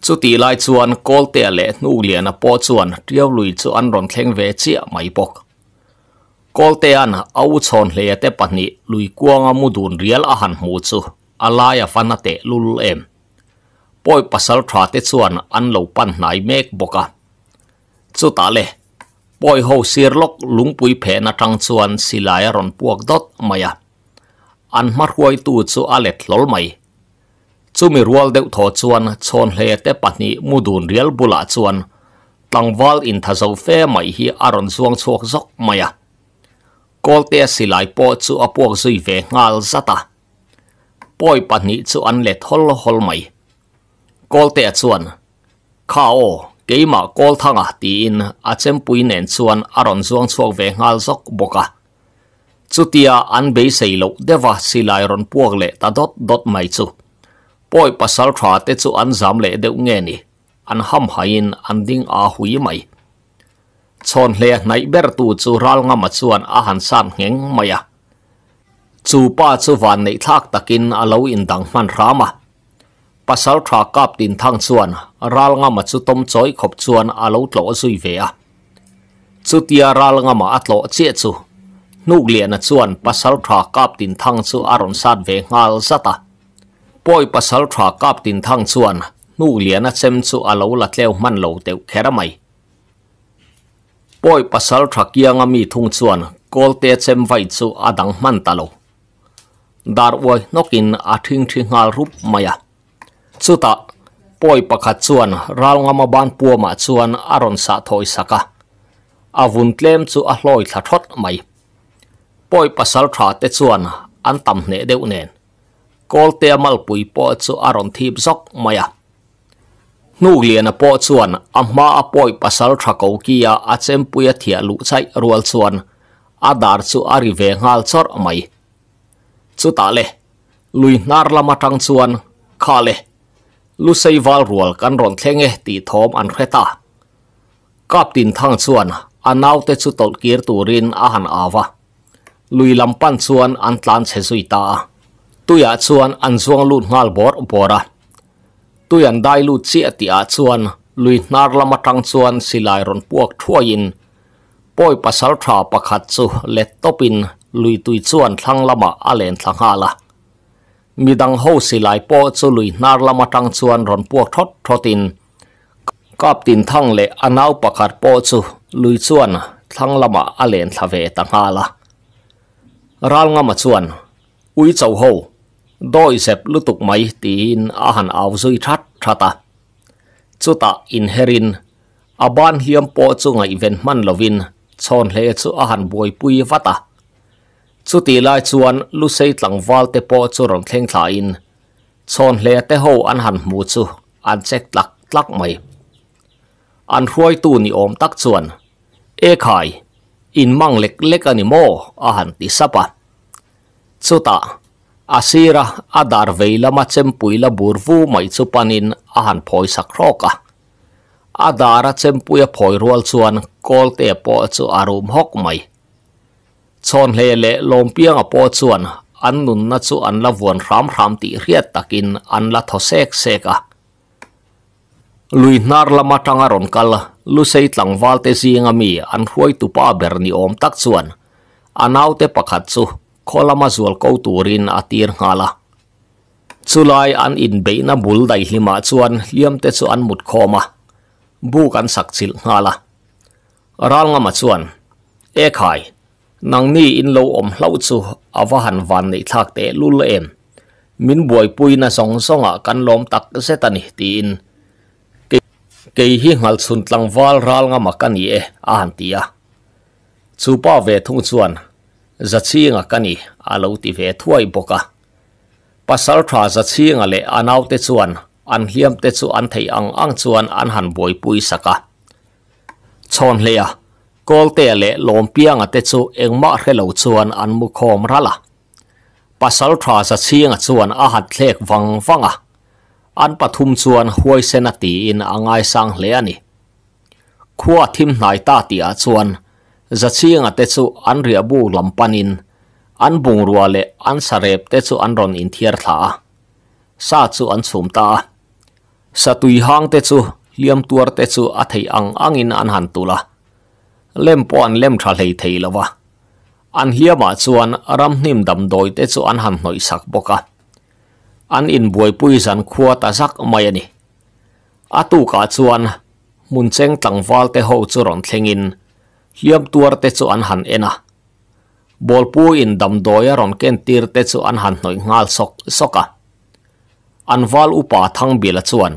Speaker 1: chu ti lai chuan kol te le nu lian a po chuan tiau lui chu an ron thleng ve chia mai pok kol te an au chon hle te pani lui kuanga mu dun rial a han mu chu alaya fanate lul em poi sầu tha te chuan an lâu pan nai mek boka chu ta le ปอยหูเสียลกลุงปุยเพนัทังชวนสิลายรอนพวกดดมายอันมารวยตูดสุอาเล็ดลลไม่ซูมีรัวเดือดอดชวนชนเลเตปัตนีิมุดูนเรียลบุลาชวนตังวอลอินทาัศเฟ่ไม่ฮีอารอนซวงชวกซอกมายกอลเตสิลายปอดสุอพวกซุยเวงาลซาตาปอยปัตนิสุอันเล็ดฮอลฮอลไม่กอลเตชวนข้าโอ kế mà cô thằng à tì in à chém bùi nền chuan à rộn zuang chuộc về ngal zok boka chú tia an bế xây lộ deva xì lại rộn buộc lệ ta đốt đốt mày chú bôi pasal thỏa tê chú an giảm lệ đều nghe nè, an ham hayin an ding a hui mày chon le nai ber tu chu ral nga ma chuan a han san ngeng maya chu pa chu van nei thak takin alo in dang man rama pasal thra tin thang chuan ral nga ma chu tom choi khop chuan a lo tlo zui ve a chu tia ral nga ma atlo che chu nuk lian a tin thang chu aron sat ve ngal zata poi pasal thra kap tin thang chuan nuk lian a chem chu a lo la tleu man lo teu mai poi pasal thra kianga mi thung chuan kol te chem vai chu adang man ta lo dar wai nokin a thing thing ngal chuta poi pakhat chuan ralngama ban puama chuan aron sa thoi saka avun tlem chu a hloi thla thot mai poi pasal thra te chuan an tam hne deuh nen kol te amal pui po chu aron thip zok maya nu lian a po chuan amma a poi pasal thra ko kia a chem puya thia lu chai rual chuan adar chu ari ve ngal chor mai chu ta le lui nar lama tang chuan kha le ลุไซวาลรัวกันรอนเทงเอตีทอมอันเครตากับตินทังส่วนอันเอาเตสุตลกีรตูรินอาหันอาวะลุยลำปันส่วนอันตลันเซซุยตาตุยอาส่วนอันส่วงลุนฮัลบอร์บอระตุยันได้ลุดียติอาส่วนลุยนาร์ละมาทังส่วนสิลายรอนพวกทั่วยินป่อยปัสสาวะประคัตสุเลตโตปินลุยตุยส่วนทั้งละมาอเลนทั้งฮาละ mi dang ho si lai po chu lui nar lama tang chuan ron puak thot thotin kap tin thang le anau pakhat po chu lui chuan thlang lama alen thlave ta nga la ral nga ma chuan ui chau ho doi sep lutuk mai tin a han au zui that thata chuta in herin aban hiam po chu ngai ven man lovin chon hle chu a han boi pui vata chu ti lai chuan lu sei tlang wal te pawh chu rawn thleng thla in chhawn hle te ho an han mu chu an chek tlak tlak mai an huai tu ni om tak chuan e khai in mang lek lek ani mo a han ti sapa chuta asira adar veila ma chem puila burvu mai chu panin a han phoi sakroka adara chem puya phoi rual chuan kol te pawh chu arum hok mai ชนเลเลลมเปียงอปอชวนอันนุนนัดสูอันละวนรามรามตีเรียดตักินอันละทเสกเสกะลุยนารละมาจังอรอนกัลลุเซตหังวาลเตซีงามีอันห่วยตุปาเบรนิอมตักชวนอันเอาเตปะขัดสุคอลมาจวลกูตูรินอาตีร์งาละสุไลอันอินเบนบุลไดหิมาชวนเลียมเตชวนมุดคอมะบูกันสักสิลงาละรัลงามาชวนเอกไฮ nang ni in lo om hlau chu awa han van nei thak te lu le em min buai pui na song song a ah kan lom tak se ta ni ti in ke hi ngal sun tlang wal ral nga ma kan i e a han ti a ah. chu pa ve thung chuan za chi nga kan i a lo ti ve thuai boka ah. pasal tha za chi nga le anaw te chuan an hiam te chu an thei ang ang chuan an han buai pui saka chon le a กอลเตเลลมเปียงอัตเตชูเอ็งมาเรลูชวนอันมุคอมรัลล์ปัสสาวลทราสเชียงชวนอาหัดเล็กฟังฟังอ่ะอันปฐุมชวนหวยเซนตีอินอังไอสังเลียนีขวทิมนายตาตีอัาชวนสเชียงอัตเตชูอันเรียบูลำปันอินอันบุงรัวเลอันสเรบเตชูอันรอนอินเทียร์ลาซาชูอันสุมตาสตุยหางเตชูเลียมตัวเตชูอัตเฮียงอังอินอันหันตุลา lem pon lem tha lei thei lawa an hiama chuan ram hnim dam doi te chu an han noi sak boka an in buai pui san khua ta sak mai ani atu ka chuan mun cheng tlangwal te ho chu ron thlengin hiam tuar te chu an han ena bol pu in dam doya ron ken tir te chu an han noi ngal sok soka an wal upa thang bila chuan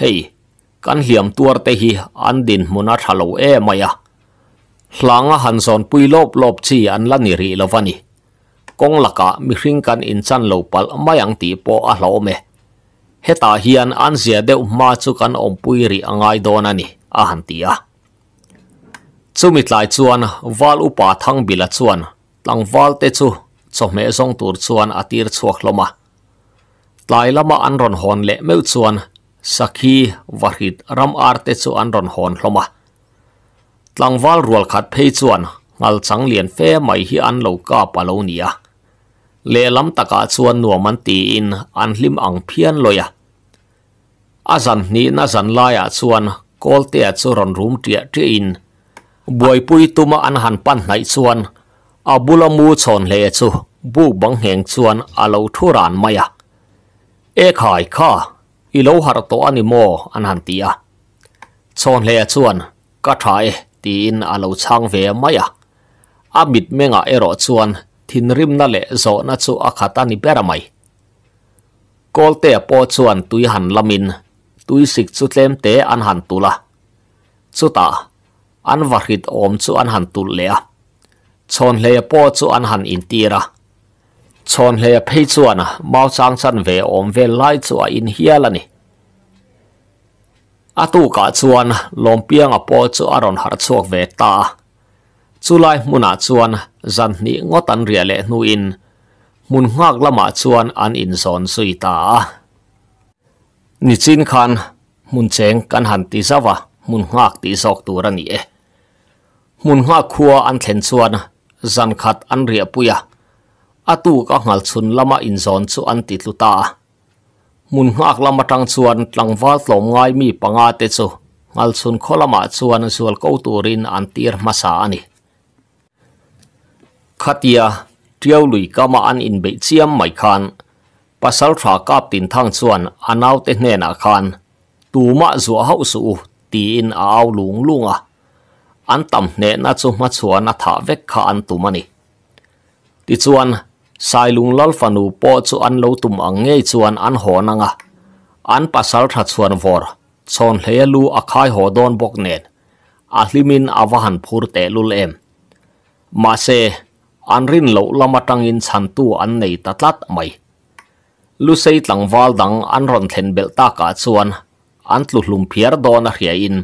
Speaker 1: hei kan hiam tuar te hi an din muna thalo e maya หลังหันสอนปุยลบลบชี้อันละนิรีลวันนี้กงลักะมีริงกันอินชันโลปัลไม่ยังตีปออหลอมเฮตาเฮียนอันเสียเดวมาจุกันอมปุยรีอังไงโดนันนีอาหันตีอะสุมิตลายชวนวาลอุปาทังบิลชวนตังวาลเตจูสมเยซงตูรชวนอติรชวกลมาลายละมาอันรอนฮอนเละเมลชวนสักฮีวาริดรำอาร์เตจูอันรอนฮอนลมาตลังวาลรัวขัดเพยชวนงลสังเลียนเฟ่ไม่ฮีอันหลก้าปเหลเนียเลล้ำตะกาชวนหนัวมันตีอินอันลิมอังเพียนลอยอาสันนี้น่าสันลายอาชวนกอลเตียชวนรุมเตียเียอินบวยปุยตุมาอันหันปันไหนชวนอาบุลมูชนเลชูบุบังเหงชวนอาโลทุรานมายะเอขายข้าอิโลหารตัวอีิโมอันหันตียชนเลชวนก็ใชาย tiin alo chang ve maya amit menga ero chuan thin rim na le zo na chu akhata ni pera mai kolte po chuan tui han lamin tui sik chu tlem te an han tula chuta an warhit om chu an han chon le po chu an in tira chon le phe chuan mao chang chan ve om ve lai chu in hialani atu ka chuan lompia nga po chu aron har chuak ve ta chulai muna chuan zan ni ngotan riale nu in mun ngak lama chuan an in zon sui ta ni chin khan mun cheng kan han ti sawa mun ngak ti sok tu ra ni e mun ngak khuwa an thlen chuan zan khat an ria puya atu ka ngal lama in zon an ti lu มุนหักลำมาทางส่วนหลังฟ้าหลงง่ายมีปังอาเตจูอัลสุนขลมาส่วนส่วนกูตูรินอันตีร์มาสานีขัดยาเที่ยวลุยกามาอันอินเบเซียมไม่คันปัสสาวะกาบตินทางส่วนอันเอาเตเนนาคันตูมาจัวเฮาสูตีอินเอาลุงลุงอ่ะอันต่ำเนน่าจุมาส่วนน่าถาเวกขันตุมันนี่ที่ส่วนสายลุงลลฟันูปอจูอันโลตุมอังเงยจวนอันหอนังะอันปัสสาวะชวนวอร์ชนเฮลูอาคายหอดอนบกเนนอาลิมินอวหันพูรเตลุลเอมมาเซอันรินโลลมาตังอินชันตูอันในตัดลัดไม่ลุเซตังวาลดังอันรอนเทนเบลตากาชวนอันลุลุมเพียร์ดอนเฮียอิน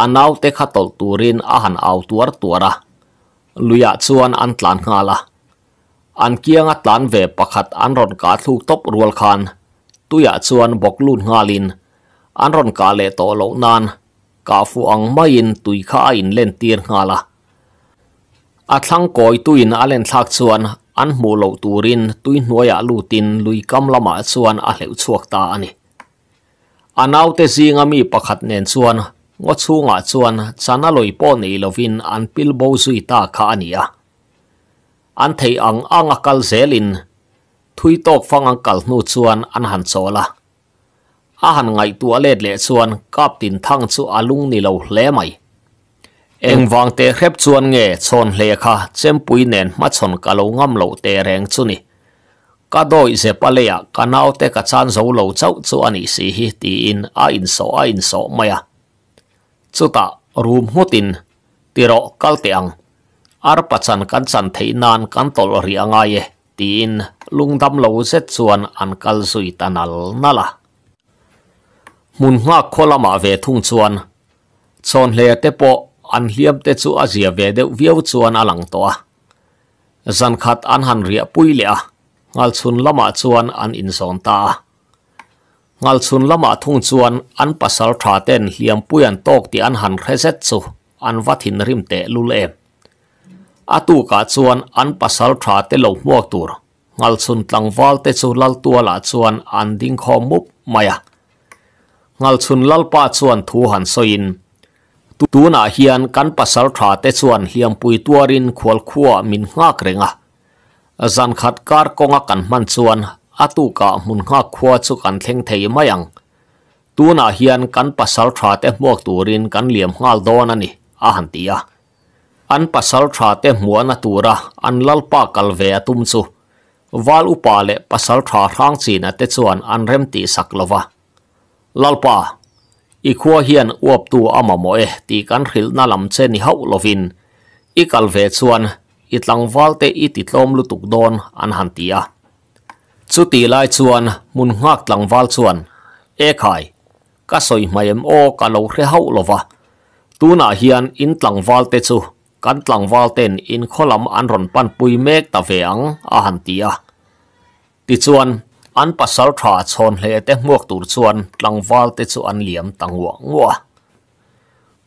Speaker 1: อันเอาเตคัดตลตูรินอาหันเอาตัวตัวระลุยาชวนอันตลันงาละอันเกียงตานเวปักขัดอันรอนกาทูตบรัวคานตุยชวนบกลุนงาลินอันรอนกาเลโตโลนานกาฟูอังไม่ยินตุยข้าอินเล่นเตียนงาละอัทังกอยตุยนอาเลนทักชวนอันมูโลตูรินตุยหน่วยลูตินลุยกำละมาชวนอาเหลวชวกตาอันนี้อันเอาแตซิงามีปักหัดเนนชวนงดชูงาชวนชนะลอยป้อนอีลวินอันปิลโบซุยตาข้าอันนี้ an thei ang anga kal zelin thui tok fang ang kal nu chuan an han chola a han ngai ngày a let le chuan kap tin thang chu alung ni lo hle mày em vang te khrep chuan nghe chọn hle kha chem pui nen mà chọn cả lâu ngam lâu te reng chu ni ka doi se palea cả nau te ka chan zo lâu chau chu ani si hi ti in a in so a in so maya chuta rum hutin tiro kalte ang arpatsan kansan teinaan kantol riangaye tiin lungtam louset suan ankal suitanal nala. Mun nga kolama ve tung suan. Tson lea tepo an liam te su asia ve de viau suan alang toa. Zan khat anhan ria puilea. Ngal sun lama suan an inson taa. Ngal sun lama tung suan an pasal traten liam puyan tok di anhan reset su an vatin rimte lulem. atu ka chuan an pasal tha te lo chu lal tua la chuan an ding kho mup maya ngal chun chuan thu han so in tu tu na hian kan pasal tha chuan hiam pui tuarin khol khuwa min ngak renga zan khat kar konga kan man chuan atu ka mun nga khuwa chu kan theng thei mayang tu na hian kan pasal tha te muak turin kan liam ngal don ani ahantia ah an pasal tha te muana tura an lalpa kalve atum chu wal upa le pasal tha thang china te chuan an rem ti saklova lalpa i khua hian uap tu amamo e ti kan ril na lam che ni hau lovin i kalve chuan i tlangwal te i titlom lutuk don an hantia chu ti lai chuan mun ngak tlangwal chuan e khai ka soi mayem o ka lo re hau lova tuna hian in tlangwal te chu กันตลังวาลเตนอินคอลัมอันรอนปันปุยเมกตาเวยงอาหันตียติ่วนอันปัสสาวะชนเลเตมวกตูจวนตลังวาลเต่วนเหลี่ยมตังหัวงัว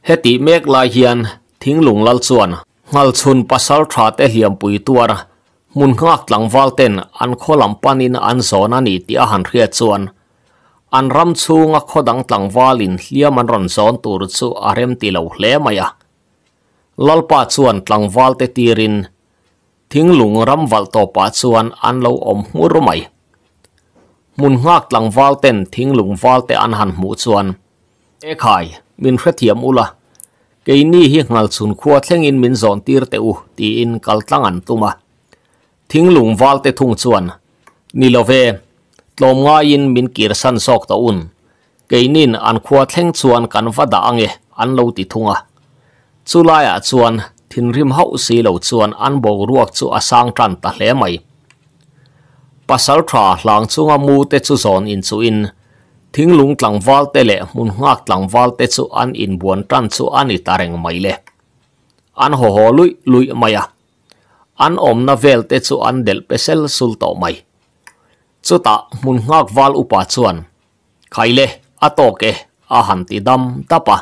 Speaker 1: เฮติเมกลายเฮียนทิ้งหลงลล่วนงัลชุนปัสสาวะเตเหลี่ยมปุยตัว มุนหักตลังวาลเตนอันคอลัมปันอินอันโซนันอีติอาหันเรีย่วนอันรำชูงักขดังตลังวาลินเลียมันรอนซอนตูรวูอารมติเหลวเลมายาลลปาชวนตั้งวัลเตตีรินทิ้งลุงรำวัลโตปาชวนอันเลาอมหัวรุไมมุนงักตั้งวัลเตนทิ้งลุงวัลเตอันหันหมูชวนเอขายมินเครเทียมอุละเกนี่ฮิกนัลซุนขวดเส้นอินมินซอนตีรเตอุตีอินกัลตังอันตุมาทิ้งลุงวัลเตทุ่งชวนนิลเวตอมง่ายอินมินกีรสันสอกตะอุนเกนี่อันขวดเสงนชวนกันวัดดางเออันเลาติทุ่งอ chu laia à, chuan thin rim hậu si lo chuan an bộ ruột chu a sang tan ta hle mai pasal lang hlang chunga mu te chu zon in chu in thinglung tlang wal te le mun ngak tlang wal te chu an in buan tan chu ít tareng mai le an ho ho lui lui maya an om na vel te chu an del pesel sul to mai chu ta mun ngak wal upa chuan khaile atoke a han ti dam tapa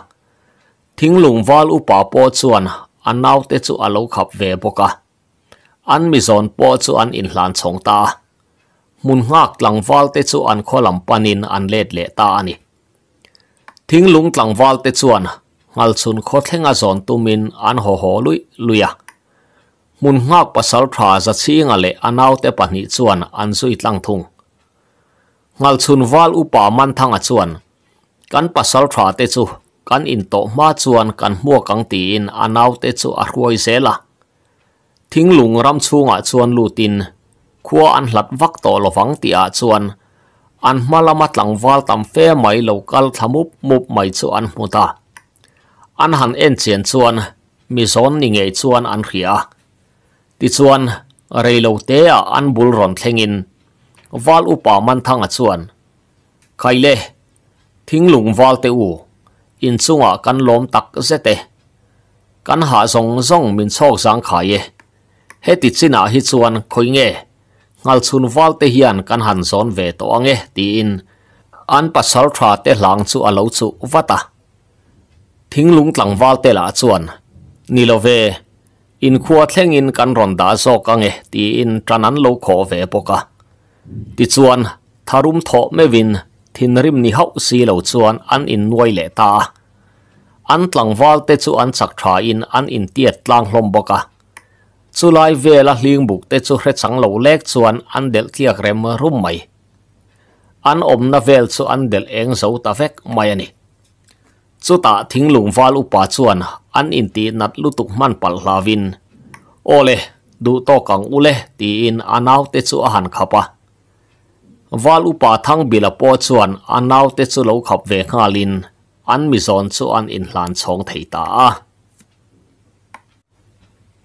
Speaker 1: ทิ้งลุงวอลอุปาปอส่วนอันนาวเตจูอาล์ขับเวบกะอันมิซอนปอส่วนอินหลานสงตามุนหักหลังวอลเตจูอันขลัมปานินอันเล็ดเละตาอันนี้ทิ้งลุงหลังวอลเตจวนงัลซุนโคเฮงอาซอนตุมินอันโหโหลุยลุยะมุนหักปัสสาวะจะชี้งาเลอันน่าเตปนิจวนอันสุยตังทุงงัลซุนวอลอุปามันทังอจวนกันปัสสาวะเตจูกันอินโตมาชวนกันมัวกังตีนอันเอาเตจูอรวยเซละทิ้งหลงรำชวงอาชวนลูตินขัวอันหลัดวักต่อลฟังตีอาชวนอันมาละมัดหลังวาลตำเฟ่ไม่เหลากัลทมุบมุบไม่ชวนมุตาอันหันเอ็นเชียนชวนมิซอนนิเงยชวนอันเขียติชวนเรย์เหลาเตียอันบุลรอนเทงินวาลอุปามันทั้งอาชวนใครเล่ทิ้งหลงวาลเตอู in chunga kan lom tak zete kan ha song song min chok sang kha ye he ti china hi chuan khoi nge ngal chun wal te hian kan han ve to ange ti in an pa te lang chu alo chu wata thing lung tlang wal la chuan ni lo ve in khuwa thleng in kan ron da so ka nge ti in tranan lo kho ve poka ti chuan tharum tho me win thin rim ni hau si lo chuan an in nuôi lệ ta an tlang val te chu an chak tha in an in tiat tlang hlom boka chu lai là hling buk te chu hre chang lo lek chuan an del tiak rem rum mây an om na vel chu an del eng zo ta vek mai ani chu ta thing lùng val upa chuan an in ti nat lutuk man pal hlawin ole du to kang ule ti in anaw te chu a kapa khapa วาลุปาทั้งบิลปอชวนอันนาวเตจุโลขับเวงาลินอันมิซอนชวนอินหลานชงเทตา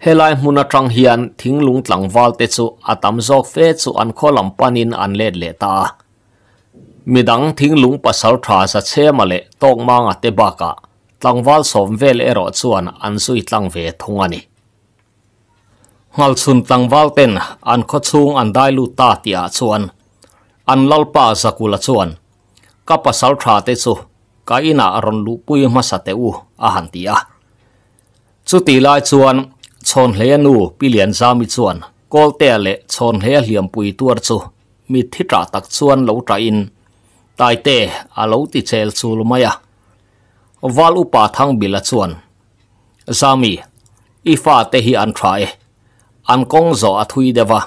Speaker 1: เฮลัยมุนทรังเฮียนทิ้งลุงหลังวาลเตจุอาตมโอกเฟจุอันข้อลำปานินอันเลดเลตามิดังทิ้งลุงปัสสาวทราสะเชมาเลตองมังอัตบากะตังวาลสมเวลเอรอชวนอันสุยตังเวทงาันิีงฮัลชุนตังวาลเต็นอันขชงอันได้ลุตาติอาชวน an lalpa zakula chuan kapasal tha te chu ka ina aron lu pui masate u a han tia chu lai chuan chon hle nu pilian zami chuan kol te le chon hle liam pui tuar chu mi thi tra tak chuan lo tra in tai te a lo ti chel chu lumaya wal upa thang bila chuan zami ifa te hi an tha e. an kong zo a thui dewa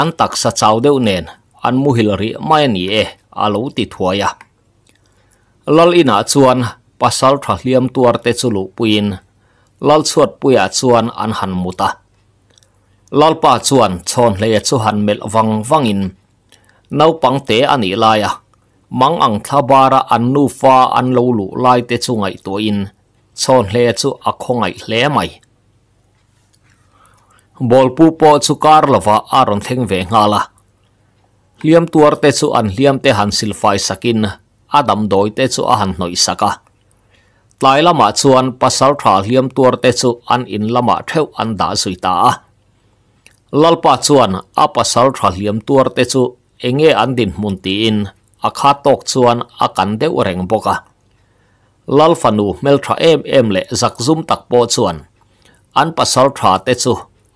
Speaker 1: an tak sa chau deuh nen an mu hil ri mai ni e alo ti thuaya lal ina chuan pasal thahliam tuar te chulu puin lal chuat puya chuan an han muta lal pa chuan chon hle chu han mel wang wangin nau pang te ani laia mang ang thabara an nu fa an lo lu lai te chu ngai to in chon hle chu a khongai hle mai bol pu po chu kar lova aron theng ve ngala liam tuar te chu an liam te han silfai sakin adam doi te chu a han noi saka tlai lama chuan pasal tha liam tuar te chu an in lama theu an da zuita a lalpa chuan a pasal tha liam tuar te chu enge an din mun ti in a kha tok chuan a kan deuh reng boka lal fanu mel tha em em le zak zum tak po chuan an pasal tha te chu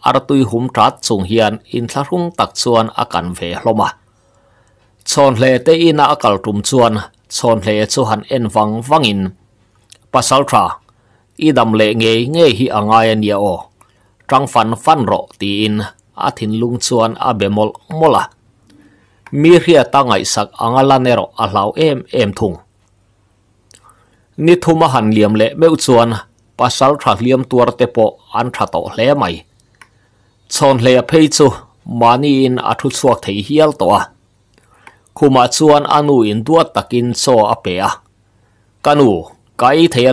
Speaker 1: artui tui hum tat chung hian in thla rung tak chuan a kan ve hloma chon hle te in a kal tum chuan chon hle chu han en wang wangin pasal tha i dam le nge nge hi angai ania o trang fan fan ro ti in a thin lung chuan a bemol mola mi ria à ta ngai sak angala ne a hlau em em thung ni thuma han liam le meu chuan pasal tha liam tuar te po an tha to hle mai chon hle a phei chu mani in a thu chuak thei hial to a khuma chuan anu in duat takin chaw a pe a kanu kai the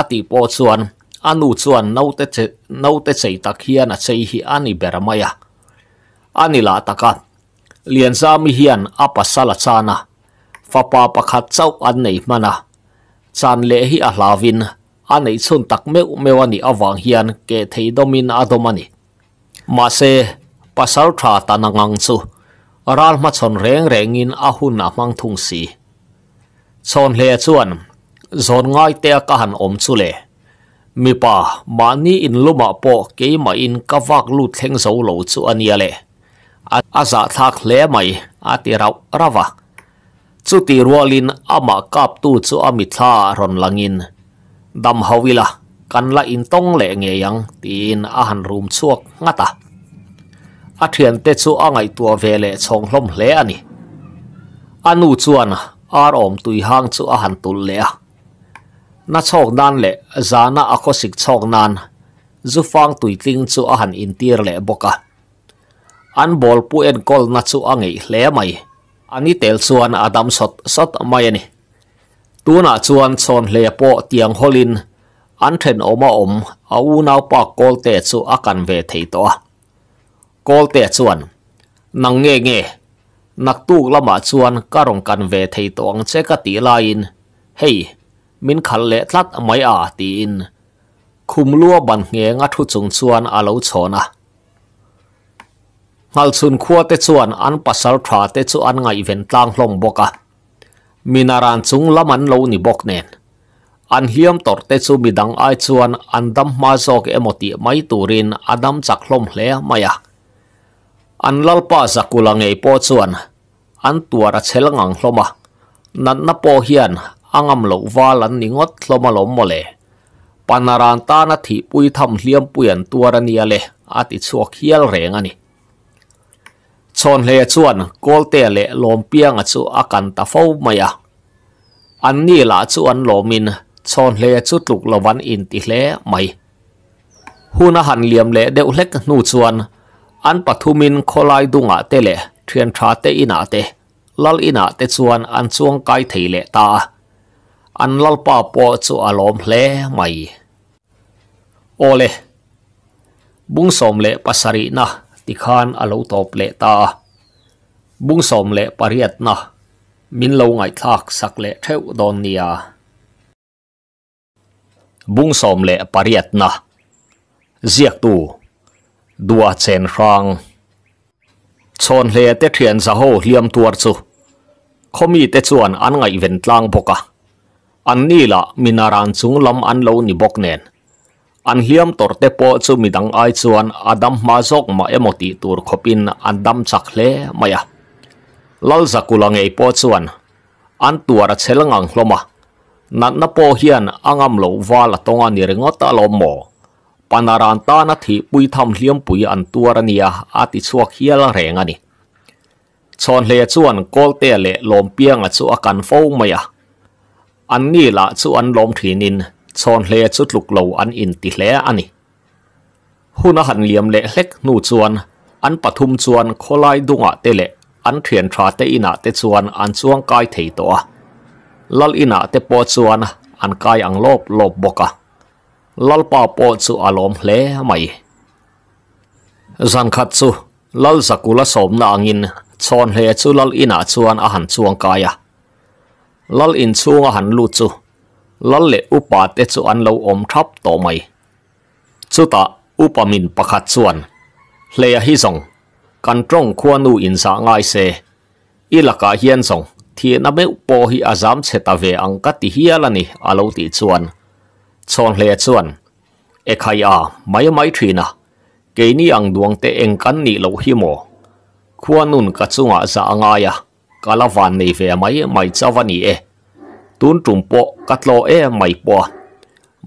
Speaker 1: ati po chuan anu chuan note che note chei tak hian a chei hi ani beramaya anila taka lian zami hian apa sala chana pa pakhat chau an nei mana chan le hi a hlavin anei chun tak meu meu ani awang hian ke thei domin adomani ma se pasar tha tanangang chu ral ma chon reng reng in a hun na mang thung si chon le chuan zon ngai te ka han om chu le mi pa ma ni in luma po ke ma in ka vak lu theng zo lo chu ania le a za thak le mai a ti raw rawa chu ti rualin ama kap tu chu ami tha ron langin dam hawila kan la in tong le nge yang à. tin a han room chuak ngata a thian te chu a ngai tua về ve le chhong hlom anh ani anu chuan ar om tui hang chu a han tul lẽ, a na chhok dan le zana a có sik chhok nan zu phang tui tling chu a han in tir bốc à, an bol pu en kol na chu a ngei hle mai ani tel chuan adam sot sot mai ani tuna chuan chon hle po tiang holin an then oma om a u nau pa kol te chu a kan về thei to กอลเตะชวนนังเงเงนักตูกละมาชวนการองกันเวทีตองเชกตีลายินเฮ้ยมินขันเละทัดไม่อาตีอินคุมลัวบันเงงัดทุจงชวนอาลูชนะงัลชุนขัวเตชวนอันปัสสาวะเตชวนไงเวนตลางลงบกะมินารันซุงละมันโลนิบกเนนอันเฮียมตอร์เตชูบิดังไอชวนอันดัมมาโซกเอโมติไม่ตูรินอดัมจักลมเลมายาอันลลปาสักุลังเอปอ่วนอันตัวระเชลงังลมะนันนปอเฮียนอังมลกวาลันนิงดลมะลมมเลปานารันตานาทีปุยทำเลียมเปุ่ยนตัวระเนียเลอาติชวกเฮียลเรงอันนี้ชนเลชวนกอลเตเลลมเปียงอจูอากันตาฟูมายอันนี้ละชวนลมินชนเลชุดลุกละวันอินติเลไม่หูนหันเลียมเลเดวเล็กนูชวนอันปฐุมินโคลายดุงาเตเลเทียนชาเตอินาเตลลอินาเตส่วนอันสวงไกถีเลตาอันลลปาปอจูอารม์เลไม่โอเลบุงสมเลปัสรีนะติขานอโลตบเลตาบุงสมเลปารียตนะมินลงไอทักสักเลเทวดอนียาบุงสมเลปารียตนะเสียกตูดัวเชนรังชนเฮเตเทียนซะโหเลียมตัวจูคมีเตจวนอันไงเว้นตลางบกะอันนี้ละมินารันซุงลำอันเลวนิบกเนนอันเลียมตอร์เตโปจูมีดังไอจวนอดัมมาซกมาเอมติตูร์ขบินอันดัมสักเลมายะลลสักุลังไอโปจวนอันตัวรัชเชลังังลมะนั่นนโปเฮียนอังอัมโลวาลตงอันนิรงอตาลมโมปนารันตานาทีปุยทำเลี้ยมปุยอันตัวรเนียอาทิตย์สวกเฮียละแรงอันนี้ชนเลียชวนกอลเตะเลลมเพียงอัอากันฟูมายะอันนี้ละชวนลมถีนินชนเลียชุดลุกโลอันอินติเลอันนี้หุนหันเลี้ยมเลเล็กนู่ชวนอันปฐุมชวนคลายดุงอเตเลอันเทียนชาเตอินาเตชวนอันชวงกายถีตัวลลอินาเตปอชวนอันกายอังโลบโลบบกะลลปาปอดสุอารมณ์เลไหมจันขัดสุลลสกุลสมนางินชอนเลสุลลอินาชวนอาหารชวงกายลลอินชวงอาหารลูจุลลเลอุปาเตสุอันเลวอมทับต่อไม่สุตาอุปมินประคัดชวนเลียฮิสงกันตรงควนูอินสางไอเซอิลกาเฮียนสงที่นับไม่ปอฮิอาซามเซตาเวอังกติเฮียลันิอาลูติชวน chon le chuan e khai a mai mai thina ke ni ang duang te eng kan ni lo hi mo khuanun ka chunga za anga ya kalavan nei ve mai mai chawani e tun tum po katlo e mai po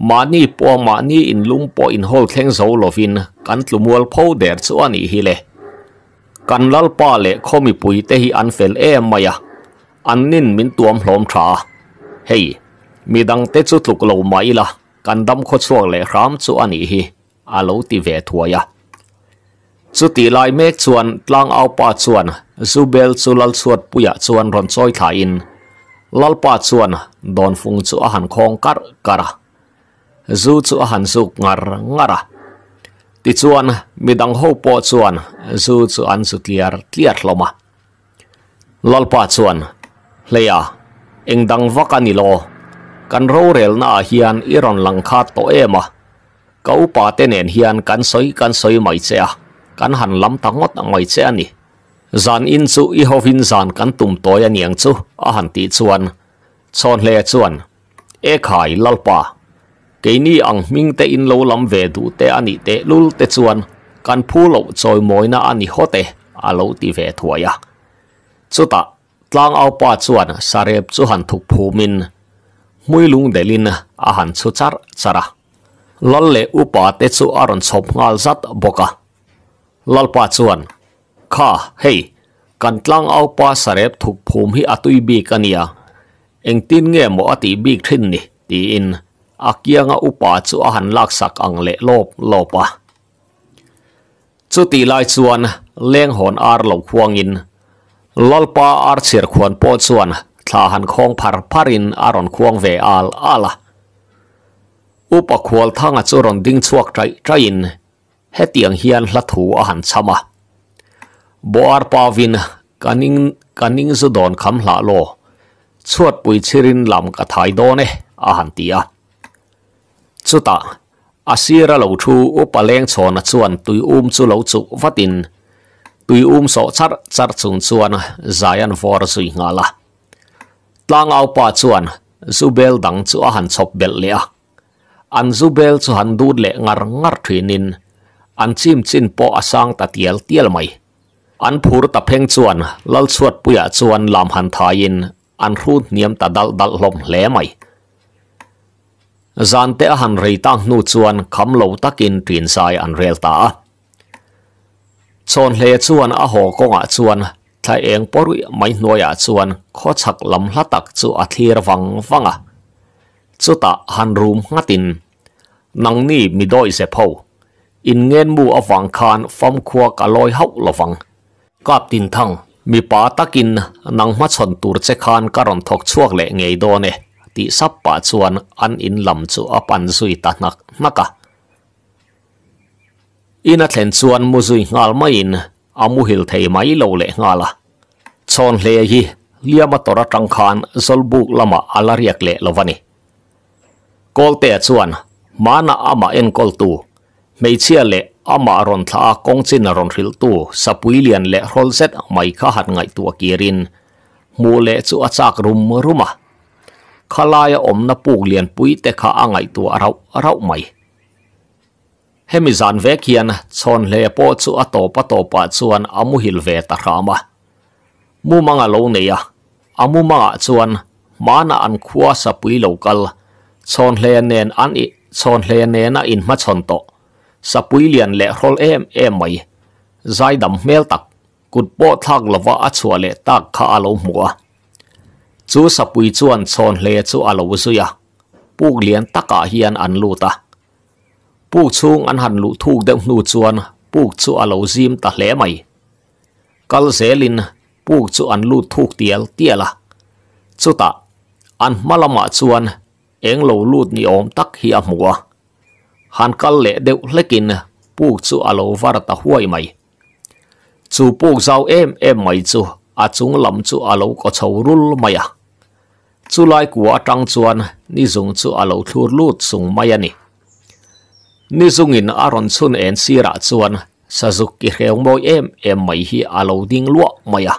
Speaker 1: ma ni po ma ni in lum po in hol thleng zo lovin kan tlumual pho der chuani hi le kan lal pa le bị bụi té hi an phèn e mai à, an nin min tuam hlom tha hei midang te chu tluk lo mấy la กันดำขดสวงเลยครับส่วนนี้ฮีอาลูตีเวทัวยะสุดที่ลายเมฆส่วนลางเอาปอดส่วนสุเบลสุลลส่วนปุยส่วนรอนซอยถ่ายอินลลปอดส่วนดอนฟุงสุอาหันคงกัดกระซูสุอาหันสุกงารงาระติส่วนมีดังหูปอดส่วนซูสุอันสุเลียร์เลียร์ลมาลลปอดส่วนเลียเองดังวักนิโล kan ro rel na hian iron lang kha to em à cậu bà tên nền hiền cán sấy cán sấy mày xe cán hẳn lắm ta ngót mày xe nỉ dàn in chú y hô vinh dàn cán tùm tối anh yàng chú ở hẳn tí chuan chọn lè chuan e khải lal bà cái ni ăn minh tê in lâu lắm về du te anh te lul te chuan cán phu lộ trôi mối na anh hô tê à ti tí về thua ya chú ta tlang ao bà chuan sarep chú hẳn thục phu min มุยลุงเดลินอาหารสุชาร์จาระลลเลอุปาเตสุอารันสบงาลซัดบกะลลปาชวนข้าเฮยกันตลังเอาปาสเรบถูกภูมิอตุยบีกันยาเองตินเงียมอติบีกทินนี่ตีอินอากียงอุปาจูอาหารลักสักอังเลโลบโลปะจุติลายชวนเลี้ยงหอนอาร์หลงควงอินลลปาอาร์เสียขวนปอชวนทาหันคงพารพารินอารอนควงเวอาลอาละอุปควลทางอัจรอนดิ้งชวกใจใจอินเฮตียงเฮียนละถูอาหันชมาบัวปาวินกันิงกันิงสุดอนคำหลาโลชวดปุยชิรินลำกะทายโดเนอาหันตียจุตาอาศีระเหลาชูอุปเลงชนชวนตุยอุ้มสุเหลาจุวัดิน tùy um sọ chát chát chung chuan zayan vor sui nga la tlang au pa chuan zubel dang chu a han chop bel le a an zubel chu han dut le ngar ngar thinin an chim chin po asang ta tiel tiel mai an phur ta pheng chuan lal chuat puya chuan lam han thain an hrut niam ta dal dal hlom hle mai zan te han rei tang nu chuan kham lo takin tin sai an rel ta chon hle chuan a ho konga chuan thai eng porui mai nuai a chuan kho chak lam hla tak chu a thir wang wanga ta han room ngatin nang ni mi doi se pho in ngen mu awang khan fam khuak aloi hau lawang kap tin thang mi pa takin nang ma chon tur che khan karon thok chuak le ngei do ne ti sap pa chuan an in lam chu pan zui ta nak naka à. ina thlen chuan mu zui ngal mai in อามุฮิลไทไมลูเลงาละชนเลียฮีเลียมตระตังคานสลบุกละมาอัลลาริยกเลลวันีโกลเตียชวนมาณอามาเอ็นกอลตูไม่เชื่อเลอามารอนท่าคงจินรอนริลตูสปุยเลียนเลโรลเซตไม่ขาดไงตัวกีรินมูเลจูอาจากรุมรุมะขลายอมนับปูกเลียนปุยแต่ขาอ่างไงตัวเราเราไม่ hemi zan ve kian chon le po chu a to pa to pa chuan amu hil ve ta rama mu manga lo neya amu manga chuan mana an khuwa sa pui lo kal chon hle nen an i chon hle nen a in ma chon to sa pui lian le rol em em mai zai dam mel tak kut po thak lova a chua le tak kha alo mua chu sa pui chuan chon hle chu alo zu ya puk lian taka hian an lu ta ปูกช่วงอันหันลุทูกเดงนูจวนปูกชัวเหลาจิมตะเหลไหมกัลเสลินปูกชัวอันลุทูกเตียลเตียละชุตะอันมาละมาจวนเอ็งเหลาลุดนิอมตักฮีอมัวหันกัลเละเดวเลกินปูกชัวเหลาวารตะห้วยไหมจูปูกเจ้าเอ็มเอ็มไหมจูอาจงลำจูอาเหลาก็ชาวรุลไหมอะ chu lai của trăng chuan ni dùng chu alo thur lut sung mai ani ni zungin aron chun en sira chuan sazuki reng moi em em mai hi alo ding lua maya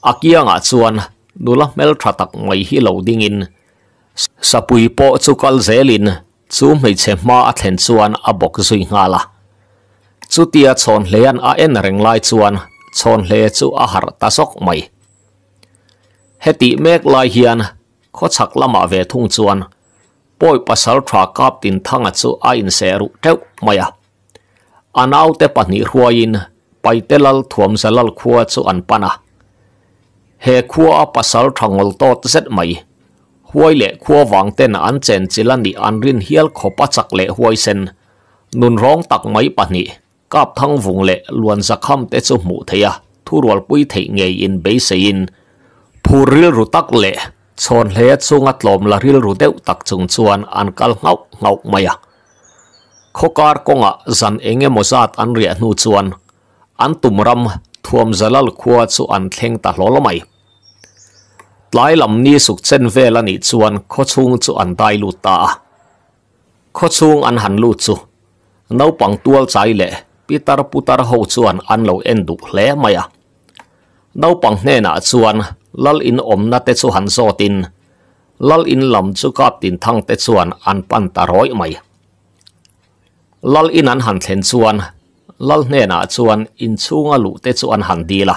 Speaker 1: akianga chuan nula mel thatak mai hi lo ding in sa sapui po chukal zelin chu mei che ma a thlen chuan a bok zui nga la chu tia chon hlean a en reng lai chuan chon hle chu a har ta sok mai heti mek lai khó kho chak lama về thung chuan poi pasal thra kap tin thanga à chu a in se teu maya à. à anau te pani ruain paitelal thuam salal khua chu an pana he khua pasal thangol to set mai huai le khua wang ten an chen chilan ni an rin hial khopa chak le huai sen nun rong tak mai pani kap thang vung le luan zakham te chu mu theya thu rual pui thei ngei in be se in phuril rutak le ชนเฮตุงอตลมละริลรูเดวตักจงชวนอันกัลเงาเงาไม่ยะขการ์กงะจันเองเงมซาตอันเรียนูชวนอันตุมรำทวมจะลลขวดสุอันเทงตาหลอไม่หลายลำนี้สุกเช่นเวลานิชวนขชุงจุอันไดลูตาขชุงอันหันลูจูนาวปังตัวใจเละพิตารพุตารหูชวนอันเลวเอ็นดุเละไม่ยะนาวปังเนน่าชวนลลินอมนาเตชันโซตินลลินลำชุกับตินทังเตชวนอันปันตารอยไมมลลินันหันเซนชวนลลเนนาชวนอินชูงาลุเตชวนหันดีละ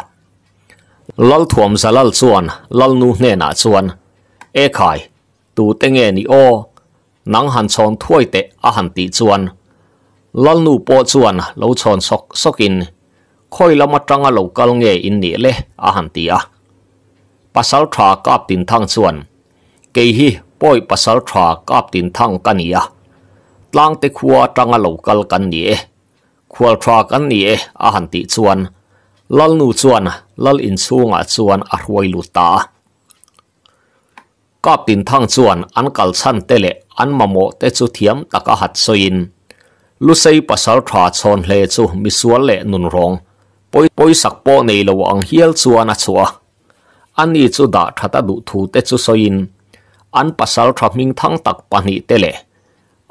Speaker 1: ลลทวมซาลลชวนลลนูเนนาชวนเอขายตูเตงเอนิโอนังหันชอนถ้วยเตอหันติชวนลลนูปอชวนลูชอนสกสกินคอยละมาจังอาลูกกลงเงยอินนี่เลยอหันตีอ่ะปัสสาวะกอบตินทั้งส่วนกเ่ฮีป่วยปัสสาวะกอบตินทั้งกันนีตั้งแตคัวจังหลกลกันนี่ขวรทรากันนี่อาหันติส่วนลลนูส่วนลลอินสูงส่วนอรวยลุตากอบตินทั้งส่วนอันกัลสันเตเลอันมโมเตจุเทียมตะกะหัดซอินลุใส่ปัสสาวะชนเลจุมิส่วนเลนุนรองป่อยป่อยสักโปในระวังเฮียลส่วนอสัว an i chu da thata du thu te chu soin an pasal thakming thang tak pani tele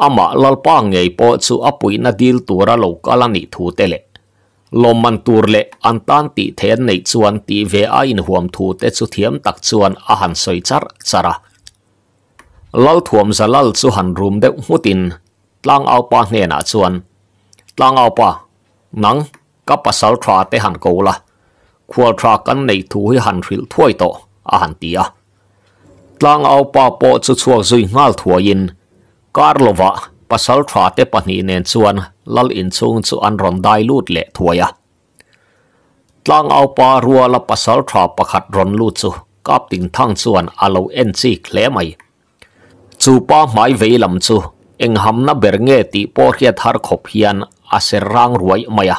Speaker 1: ama lalpa ngei po chu apui na dil tura lokala ni thu tele lomman tur le an tan ti then nei chuan ti ve a in huam thu te chu thiam tak chuan a han soi char chara lal thuam zalal chu han room de mutin tlang au pa hne na chuan tlang au pa nang ka pasal thra te han ko la ควทรากันในทูให้หันริลถ้วยโตอาหันตีอะตลางเอาปาปอจุดชัวจุยงาลถัวยินกาลวะปัสสาวะเตปนีเนนส่วนลลอินซุงสุอันรอนได้ลูดเละถัวยะตลางเอาปารัวละปัสสาวะประคัดรอนลูดสุกาบติงทั้งส่วนอาลเอ็นซีเคลไม่จูป้าไม้เวลำจูเอ็งหำนับเบรเงติปอเฮียทาร์ขบเฮียนอาเซรังรวยมายะ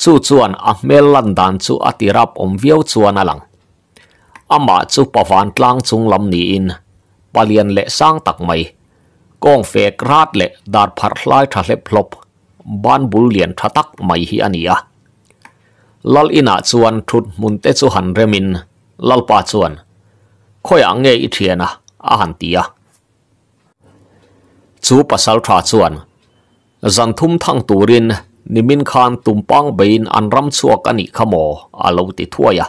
Speaker 1: ชูชวนอเมลันดันชูอติรับอมวิวชวนนั่งอามาจู่ปวันกลางจงลำนี้อินปลียนเละสร้างตักไม่กองเฟกราดเละดาดผัดร์ไลทะเลพลบบ้านบุลเลียนทัตักไม่ฮิอันียลลอินาชวนทุดมุนเตชูหันเรมินลลปาชวนคอยอังเงยอิทียนะอาหันตียชูปัสสาวะชวนจันทุมทั้งตูรินนิมินคานตุ่มป้องเบนอันรำชัวกันอีขโมอาลูติทั่วยะ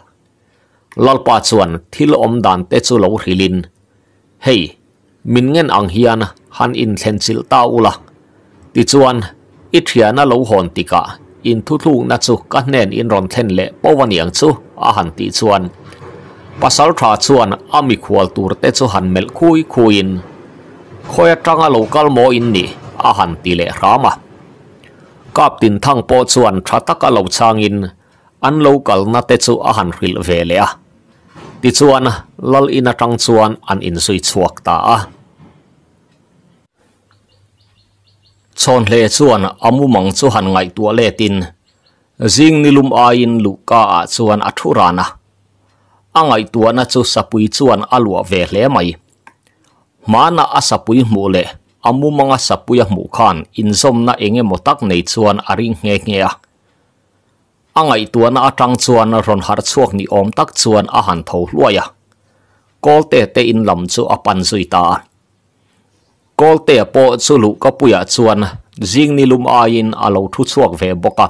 Speaker 1: ลอลปาส่วนที่ลอมดันเตจูเลวริลินเฮ้ยมินเงินอังเฮียนฮันอินเทนซิลตาอุละติจวนอิทยานาเลวหอนติกะอินทุลุงนัจุกันเนนอินรอนเทนเละปวันยังจูอาหันติจวนปัสสาวะชวนอามิควลตูรเตจูหันเมลคุยคุยินคอยจังอาลูกาลโมอินนี่อาหันติเละรามา kap tin thang po chuan tha taka lo chang in an local na te chu a han ril ve le a ti chuan lal in atang chuan an in sui chuak ta a chon le chuan amu mang chu han ngai tua le tin zing nilum a luka a chuan a thu rana angai tua na sapui chuan alua ve le mai mana a sapui mu le amu manga sapuya mu khan inzom na enge motak nei chuan aring nge nge a angai tuana atang chuan ron har chuak ni om tak chuan a han tho hluaya kolte te in lam chu apan zui ta kolte po chu lu ka puya chuan jing ni lum a in alo thu chuak ve boka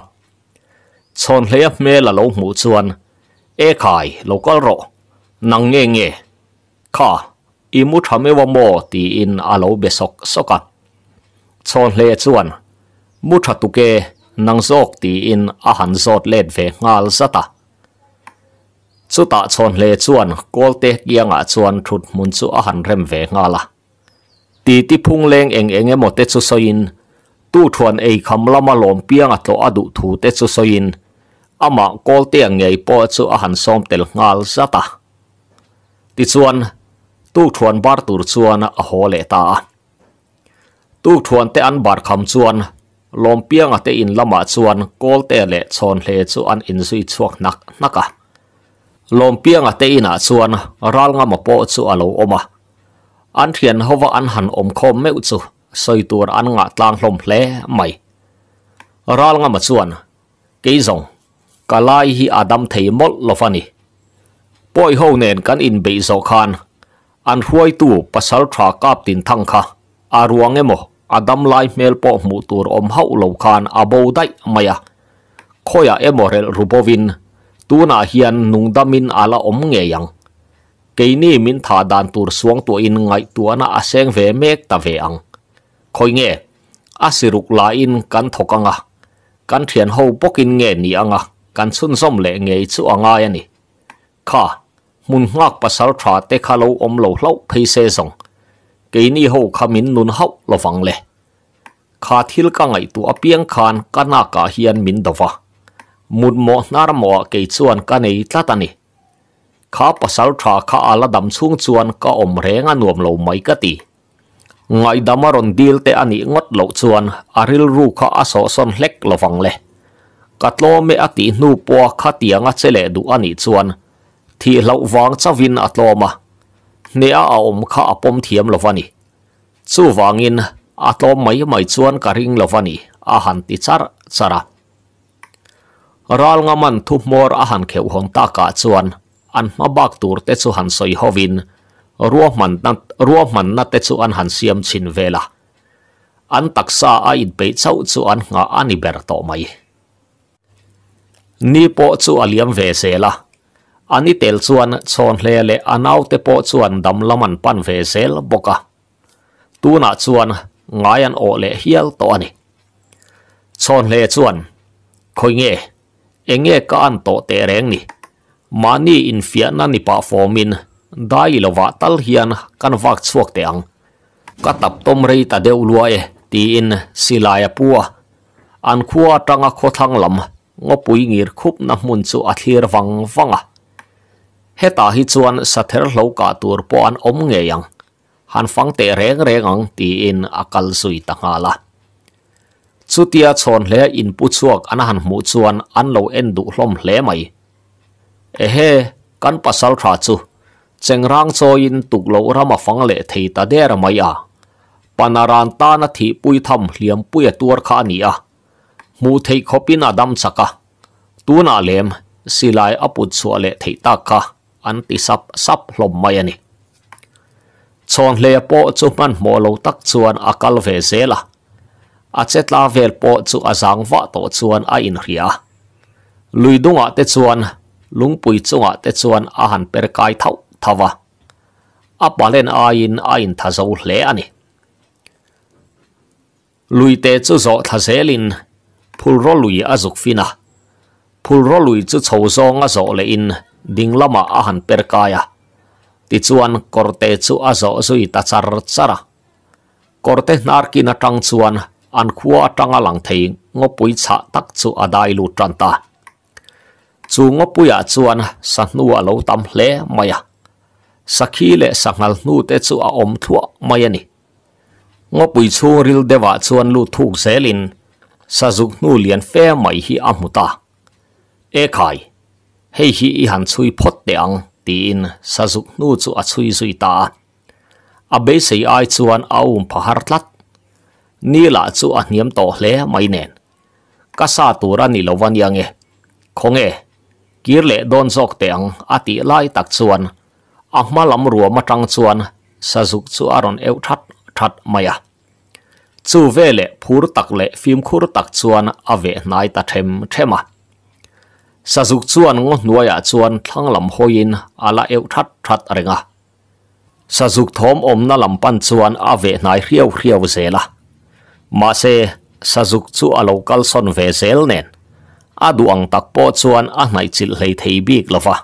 Speaker 1: chon hle me la lo mu chuan e khai local ro nang nge nge kha i mu thame wa mo ti in alo be sok soka chon le chuan mu tha tu ke nang zok ti in a han zot let ve ngal zata chu ta chon le chuan kol te kianga chuan thut mun chu a han rem ve ngala ti ti phung leng eng eng emo te chu soin tu thuan ei kham lama lom pianga tlo adu thu te chu soin ama kol te ngei po chu a han som tel ngal zata ti chuan tu thuan bar tur chuan a ho le ta tu thuan te an bar kham chuan lom pianga te in lama chuan kol te le chon hle chu an in sui chuak nak naka lom pianga te ina chuan ral nga ma po chu alo oma an thian hova an han om khom meu chu soi tur an nga tlang hlom hle mai ral nga ma chuan ke zong kalai hi adam thei mol lofani poi ho nen kan in be zo khan an huai tu pasal tha kap tin thang kha aruang emo adam lai mel po mu tur om hau lo khan abo dai maya khoya emo rel rubovin tu tuna hian nungdamin ala om nge yang keini min tha dan tur suang tu in ngai tuana aseng ve mek ta ve ang khoi nge asiruk la in kan thokanga kan thian ho pokin nge ni anga kan sun som le nge chu anga yani kha มุนงักภาษาทราเตคาลูอมโลเล่าพิเศษงกีนี่หูขมินนุนหูาลฟังเลยขาทิลกังไอตัวเปียงคานกันนากาเฮียนมินดวามุดหมอนารมอเกจวนกันในตาตันีข้าภาษาทราข้าอาลดัช่วงจวนก็อมเรงอันวมลลไม่กติไงดามารอนดีลเตอันนี้งดลลจวนอาริลรูข้าอสอสนเล็กลฟังเลยกัดโลเมอตินูปัวข้าเตียงอัจเจเลดูอันนี้จวนที่เราวางจะวินอัตโนมะเนี่ยเอาอมข้าปมเทียมหลวันีชสู้วางินอัตโนมัยไม่ชวนการิงหลวันีอาหารติชาร์ชาระรัลงมันทุมอร์อาหารเขียวหงตากาชวนอันมาบักตูร์เตชุหันสอยฮวินรัวมันนัทรัวมันนัทเตชุอันหันเสียมชินเวลาอันตักษาอาอินไปเจ้าสุอันงาอันิเบรโตไม่นี่ปอสุอเลียมเวเซละ ani tel chuan chon hle le anau te po chuan dam laman pan ve zel boka tuna chuan ngai an o le hial to ani chon hle chuan khoi nge enge ka an to te reng ni mani in fiana ni pa fomin dai lova tal hian kan vak chuak te ang ka tap tom rei ta deu luae ti in silaya pua an khua tanga kho thang lam ngopui ngir khup na mun chu athir wang wanga heta hi chuan sa ther hlo ka tur po an om nge yang han fang te reng reng ang ti in akal sui ta nga la chutia chon hle in pu chuak an han mu chuan an lo en du hlom hle mai e he kan pasal tha chu chengrang cho in tuk lo rama fang le thei ta der mai a panaran ta na thi pui tham hliam pui tur kha ni a mu thei khopin adam chaka tuna lem silai aput chuale thei ta ka anti sap sap hlom mai ani chong le po chu man mo lo tak chuan akal ve zela a chetla vel po chu azang wa to chuan a in ria lui dunga te chuan lungpui chunga te chuan a han per kai thau thawa a palen a in a in tha zo hle ani lui te chu zo tha zelin phul ro lui a zuk fina phul ro lui chu chho zonga zo le in ding lama ahan perkaya ti chuan korte chu azo zui ta char chara korte nar na tang chuan an khuwa tanga lang thei ngopui cha tak chu adai lu tranta chu ngopuya chuan sannu alo tam le maya sakhi le sangal nu te chu a om tua maya ni ngopui chu ril dewa chuan lu thuk zelin sazuk nu lian fe mai hi amuta e khai hei hi i han chui phot d e ang tiin sa zuk nu chu a chui zui ta a be sei ai chuan a um p a har tlat ni la chu a hniam to hle mai nen ka sa tura ni l o v a n yang e khong e kir le don zok te ang a ti lai tak chuan a hma lam ruwa ma tang chuan sa zuk chu aron eu that that maya chu ve le phur tak le phim khur tak chuan a ve nai ta them thema sa zuk chuan ngo hnuaiah chuan thlanglam hoin ala eu that that renga sa zuk thom omna lampan chuan a ve nai riau riau zela ma se sa zuk chu a local son ve zel nen a duang tak po chuan a nai chil hlei thei bik lova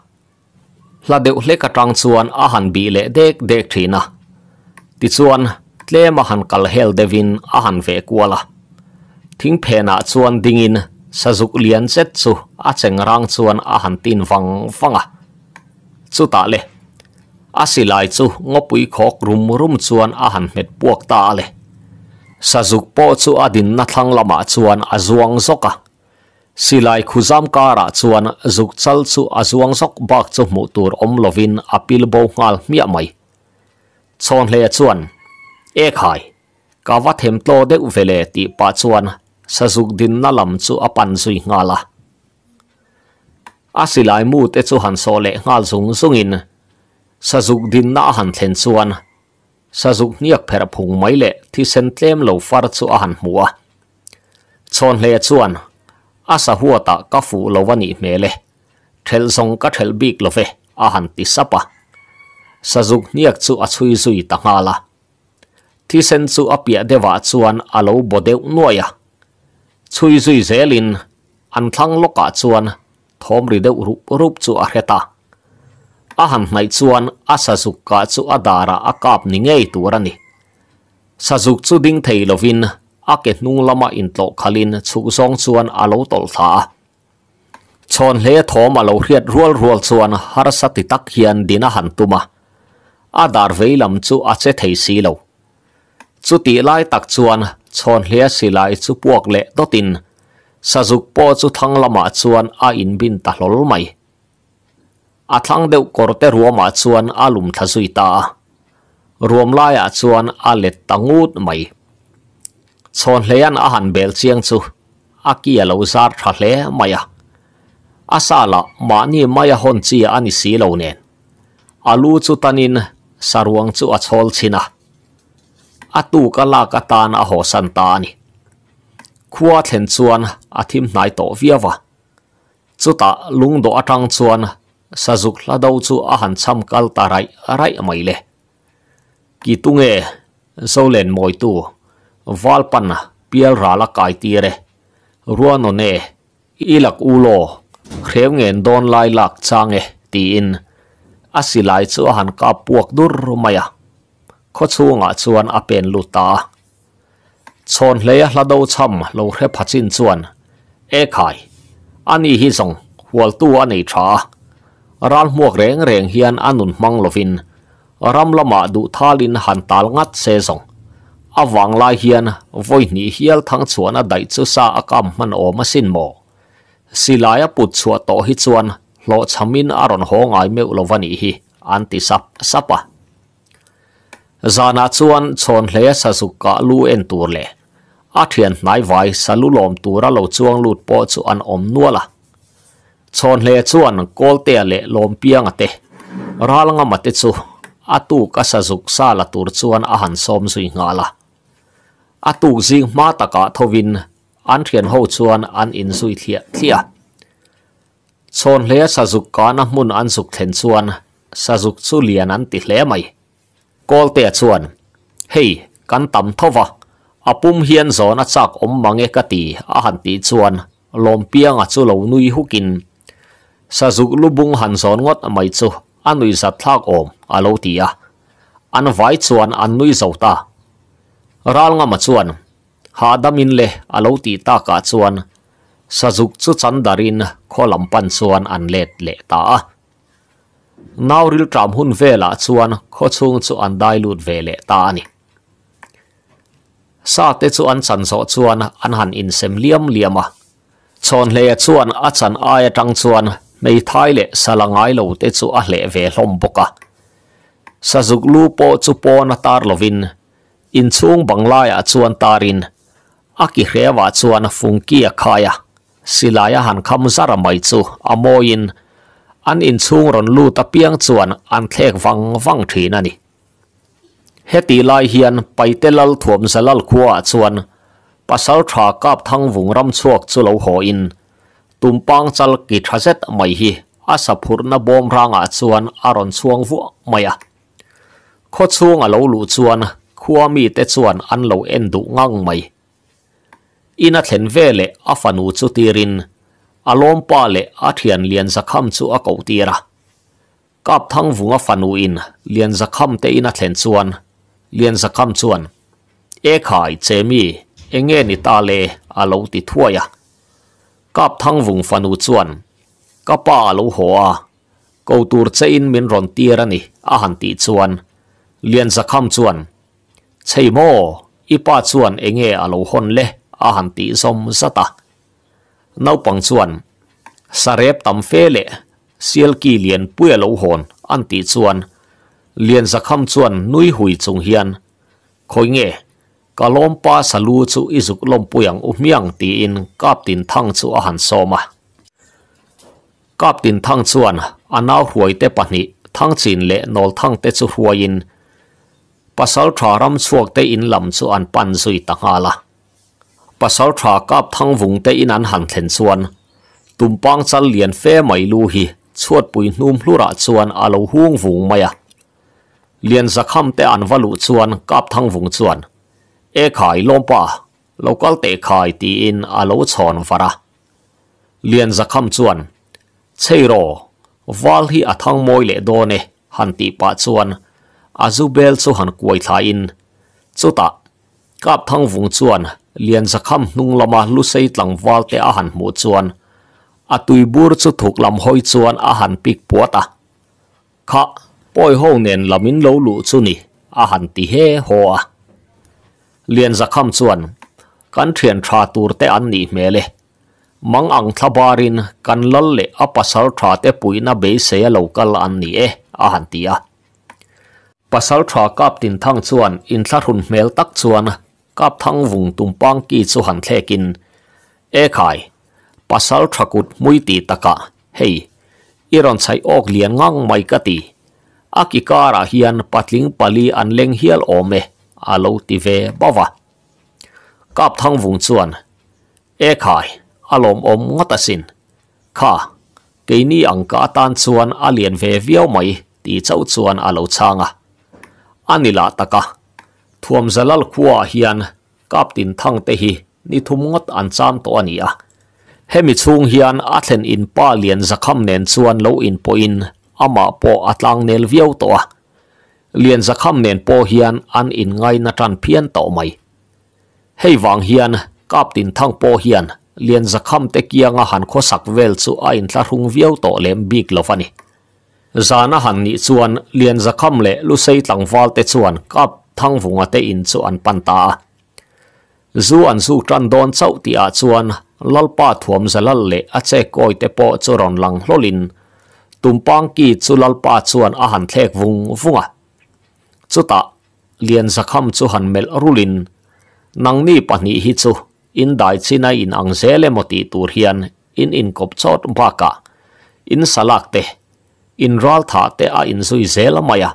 Speaker 1: hla deuh hle ka tang chuan a han bi le dek dek thina ti chuan tlema han kal hel devin a han ve kuala thing phena chuan dingin sa zuk lian zet chu a cheng rang chuan a han tin vang wanga chu ta le a silai chu ngopui khok rum rum chuan a han met puak ta le sa zuk po chu a din na thlang lama chuan a zuang zoka silai khuzam kara chuan zuk chal chu a zuang zok bak chu mu tur om lovin a pil bo ngal mia mai chon le chuan e khai ka va them tlo de uvele ti pa chuan sazuk din na lam chu apan sui ngala a silai mu te chu han so le ngal zung zungin sazuk din na han thlen chuan sazuk niak phera phung mai le thi sen tlem lo far chu a han muwa chon le chuan asa huwa ta ka fu lo wani mele thel zong ka thel bik lo ve a han ti sapa sazuk niak chu a chui zui ta ngala thi sen chu apia dewa chuan alo bodeu ya chui chui dễ lin ăn thăng lốc cả ah chuan thom rì đeo rụp rụp chu à hết ta à hẳn này chuan à sa dục cả chu à đà ra à cạp ní ngay tu ra nì sa dục chu đinh thầy lo vin a cái nung lama in tlo khalin chu song chuan à lâu tol thả chon hle thom à lâu riết rual rual chuan har sa ti tak hian dina hẳn tuma a đà vei lam chu a che thầy si lâu chu ti lai tak chuan chon hlea silai chu puak le dotin sazuk po chu thang lama chuan a in bin ta hlol mai a thang deu korte ruama chuan alum tha zui ta ruam lai a chuan a let tangut mai chon hlean a han bel chiang a kia lo zar tha hle mai a ni mai hon chi ani si lo nen alu chu tanin saruang chu a chol china atu kala katan a ho san ta ni khua thlen chuan a thim hnai to viawa chuta lung do atang chuan sazuk lado chu a han cham kal tarai arai mai le ki tunge zolen moi tu valpan pial rala kai tire ruano ne ilak ulo khrew ngen don lai lak change ti in asilai chu han ka puak dur maya ข้อชูงาชวนอเป็นลุตาชนเลยละดูช้ำลูเรพัชินชวนเอขายอันนี้ฮิสงหัวตัวอันนี้ชาร้านหมวกเร่งเร่งเฮียนอันนุนมังลวินรำละมาดูท่าลินหันตาลงัดเซสงอวังลายเฮียนวอยนีเฮียลทั้งชวนอดจุซาอากรรมมันโอมาสินโมสิลายปุดชัวโตฮิชวนโลชมินอารอนหงายเมวลวันีฮีอันติสับสับะ zana chuan chon hle sa su ka lu en tur le a thian nai vai sa lu lom tur a lo chuang lut po chu an om nuala chon hle chuan kol te le lom piang ate ral nga ka sa zuk sa la sui nga la a tu zi ma ta ka an in sui thia thia chon hle na mun an zuk then chuan sa zuk chu kol te chuan hei kan tam thowa apum hian zona chak om mange ka ti a han ti chuan lom pianga chu lo nui hukin sa zuk lubung han zon ngot mai chu anui za thlak om alo ti a an vai chuan an nui zota ral nga ma chuan ha damin le alo ti ta ka chuan sa zuk chu chan darin kholam pan chuan an let le ta a nauril tram hun vela chuan kho chung chu an dai lut vele ta ani sa te chu an san so chuan an han in sem liam liam a chon le chuan a chan a ya tang chuan mei thai le salangai lo te chu a le ve hlom boka sa zuk in chung bangla ya chuan tarin a ki rewa chuan fung ki อันอินซุงรอนลู่ตะเพียงส่วนอันเทกฟังฟังถีนันนี่เฮติลายเฮียนไปเตลล์ถวมเลล์ขัวส่วนปัสสาวะกับทั้งวงรำสวกสุลหออินตุ้มปังจัลกิทาเซตไม่ฮีอาสัุรูนบอมรางอส่วนอารอนช่วงฟัวไม่อะโคช่วงอ่ะเราลู่ส่วนขวามีเตส่วนอันเลาเอ็นดุงังไม่อินาเทนเวเลอฟานูสุติริน alom pa le a lian zakham chu a ko tira kap thang vunga fanu in lian zakham te in a thlen chuan lian zakham chuan e khai chemi enge ni ta le alo ti thuaya kap thang vung fanu chuan kapa alo hoa ko tur che in min ron tira ni a han ti chuan lian zakham chuan cheimo ipa chuan enge alo hon le a han ti som zata nau pang chuan sarep tam fe le sial ki lien pue lo hon an ti chuan lien za kham chuan nui hui chung hian khoi nge ka lom pa salu chu izuk lom puyang u um miang ti in kap tin thang chu a han so le nol thang te chu huai te in lam pasal tha kap thang vung te in an han thlen chuan tumpang chal lian fe mai lu hi chuat pui hnum hlura chuan alo hung vung maya lian zakham te an valu chuan kap thang vung chuan e khai lompa local te khai ti in alo chon vara lian zakham chuan cheiro wal hi athang moi le do ne han ti pa chuan azubel chu han kuai tha in chuta kap thang vung chuan liền zakham nung lama lu xây tlang wal te a han mu chuan a tui bur chu thuk lam hoi chuan a han pik puata kha poi ho nen lamin lo lu chu ni a han ti he ho a liền zakham chuan kan thian tha tur te an ni mele mang ang thabarin kan lal le apasal tha te puina be se a local an ni e a han ti a pasal tha kap tin thang chuan in thla hun mel tắc chuan กับทั้งวุงตุมปังกีสุหันเทกินเอขายภาษาทกุดมุยตีตะกะเฮอิรอนใช้ออกเลียนงังไม่กติอากิการะเฮียนปัดลิงปาลีอันเล็งเฮียลโอเมอาโลติเวบาวะกับทั้งวุงส่วนเอขายอารมณ์อมงตสินข้าเกนี่อังกาตันส่วนอาเลียนเวเวียวไม่ตีเจ้าส่วนอาโลชางะอันนี้ละตะกะ thuam zalal khua hian captain thang te hi ni thum ngot an cham to ania hemi chung hian athen in pa lian zakham nen chuan lo in poin ama po atlang nel viau to a lian zakham nen po hian an in ngai na tan phian to mai hei wang hian captain thang po hian lian zakham te kianga han kho sak vel chu a in tla hung viau to lem big lovani zana han ni chuan lian zakham le lu sei tlangwal te chuan kap thang vunga te in chu an pan ta zu an zu tran don chau ti a chuan lalpa thuam zalal le a che koi te po chu ron lang hlolin tumpang ki chu lalpa chuan a han thlek vung vunga chuta lian zakham chu han mel rulin nangni pahnih hi chu in dai china in ang zele moti tur hian in in kop chot baka in salak te in ral tha te a in zui zela maya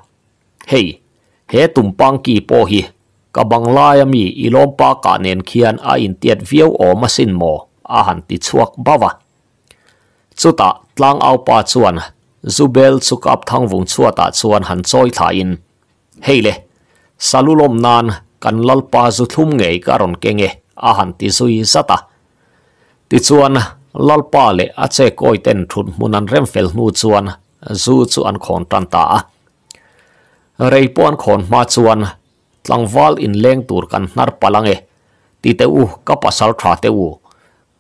Speaker 1: hei เฮตุมปังกีโปฮีกับบังลายมีอีลมปากาเนนเขียนอินเตียนวิวโอมาสินโมอาหันติชวกบ่าวะจุตาตั้งเอาปาชวนซูเบลสุกับทังวงชัดตาจวนหันซอยทายินเฮเลสัลุลมนานกันลลปาจุทุมเงยการอนเกงเออาหันติซุยสตตาติชวนลลปาเล่อาจจโกยเต็นทุนมุนันเริ่มเฟลนูจวนซูจวนคอนตันตา reipon khon ma chuan tlangwal in leng tur kan nar palange ti te u ka pasal tha te u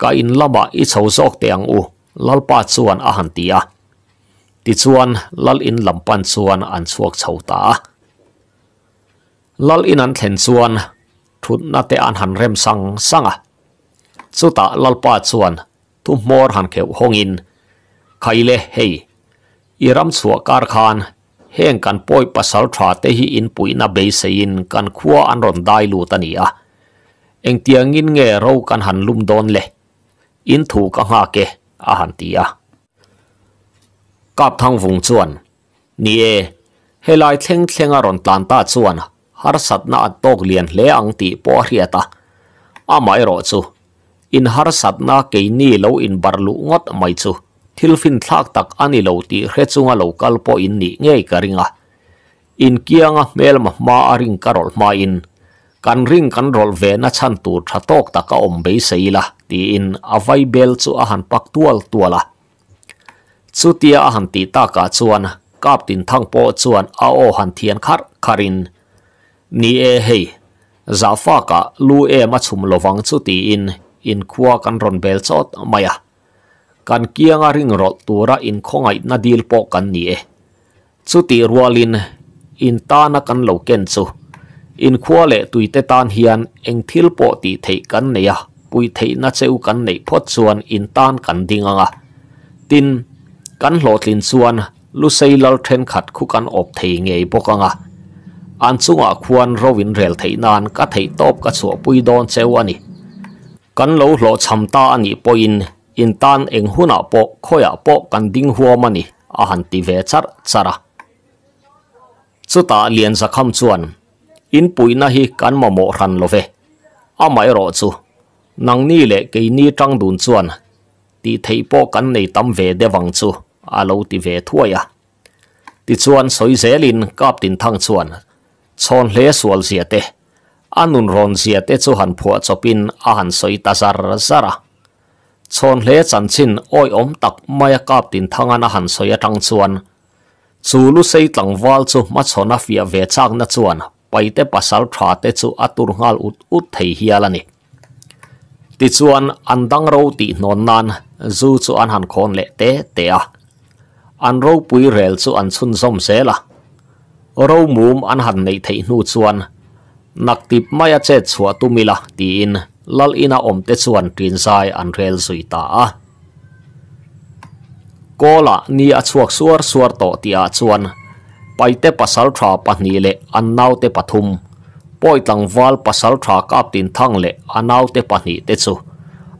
Speaker 1: ka in lama i chho zok te ang u lalpa chuan a han tia ti chuan lal in lampan chuan an chuak chho ta lal in an thlen chuan thut na te an han rem sang sanga chuta lalpa chuan thu han ke hongin khaile hei iram chuak kar khan heng kan poi pasal thwa te hi in puina be sein kan khuwa an ron dai lu tani a eng tiang in nge ro kan han lum don le in thu ka nga ke a han ti a kap thang vung chuan ni e he a ron tan ta chuan na tok lian le ang ti po hria ta a mai chu in har sat na ke ni lo in bar lu ngot chu thilfin thlak tak ani lo ti rechunga lokal po in ni ngei karinga in kianga melma ma aring karol ma in kan ring kan rol ve na chan tu tha tok ta ka ombe seila ti in avai bel chu a han pak tual tuala chu tia a han ti ta ka chuan kap tin thang po chuan a o han thian khar karin ni e hei zafa ka lu e ma lo wang ti in in khuwa kan ron bel maya kan kianga ring rol tura in khongai na dil po kan ni e chu ti rualin in ta na kan lo ken chu in khuale le tui te tan hian eng thil po ti thei kan ne ya pui thei na cheu kan nei phot chuan in tan kan nga tin kan tin chuan lu sei lal then khat khu kan op thei ngei bokanga an chunga khuan rovin rel thei nan ka thei top ka chu pui don cheu ani kan lo hlo chhamta ani poin in tan eng huna po khoya po kan ding huwa mani a han ti ve char chara chuta lian sa kham chuan in pui na hi kan ma mo ran love a mai ro chu nang ni le ke ni tang dun chuan ti thei po kan nei tam ve de wang chu a lo ti ve thuaya ti chuan soi zelin kap tin thang chuan chon hle sual sia te anun ron sia te chu han phua chopin a han soi ta zar zara ชนเลจันชินอ้อยอมตักไม่ยกาบตินทางานอาหารสอยตังชวนสูลุสัยตังวอลจูมาชนะฟีาเวชักนัชวนไปเตปัสสาวะเตจูอัตุรงาลอุดอุดเฮียลนี่ติชวนอันดังโรตินนนันจูจูอันหันคนเลเตเตะอันโรปุยเรลจูอันชุนสมเซละโรมุมอันหันในเทนูชวนนักติบมาเจ็ดชัวตุมิละตีนลลอินาอมเตส่วนตีนไซอันเรลสุยตาโกละนี่อัชวกสวรสวรโตตีอาชวนไปเตปัสสาทราปนีเลอันนาวเตปทุมปอยตังวาลปัสสาทรากับตินทั้งเลอันนาวเตปนีเตสู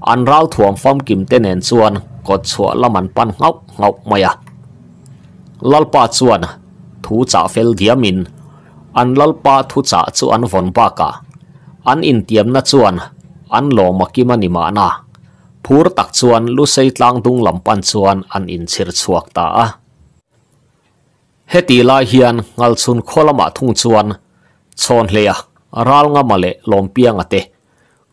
Speaker 1: อันราวถ่วงฟัอมกิมเตเนนส่วนกดสวละมันปันเงาเงาไม่ยะลลปาส่วนทูจ่าเฟลเดียมินอันลลปาทูจ่าส่วนฝนปากาอันอินเตียมนัดส่วน an lo makima ni mana phur tak chuan lu sei tlang dung lam pan chuan an in heti la hian ngal chun kholama thung chuan chon hleya ral nga male lom piang ate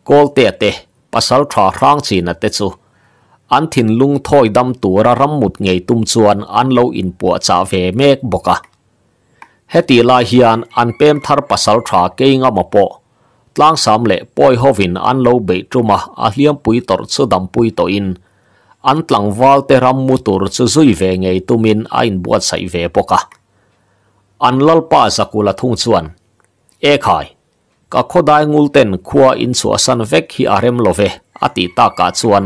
Speaker 1: kol te ate pasal thra rang chi na te chu an thin lung thoi dam tura ram mut ngei tum chuan an lo in puwa cha ve heti la hian an pem thar pasal thra ke nga mapo po tlang sam le poi hovin an lo be truma a hliam pui tor chu dam pui to in an tlang wal te ram mu tur chu zui ve ngei tumin a in buat sai ve poka an lal pa sakula thung chuan e khai ka khodai ngul ten khua in chu asan vek hi arem love ati ta ka chuan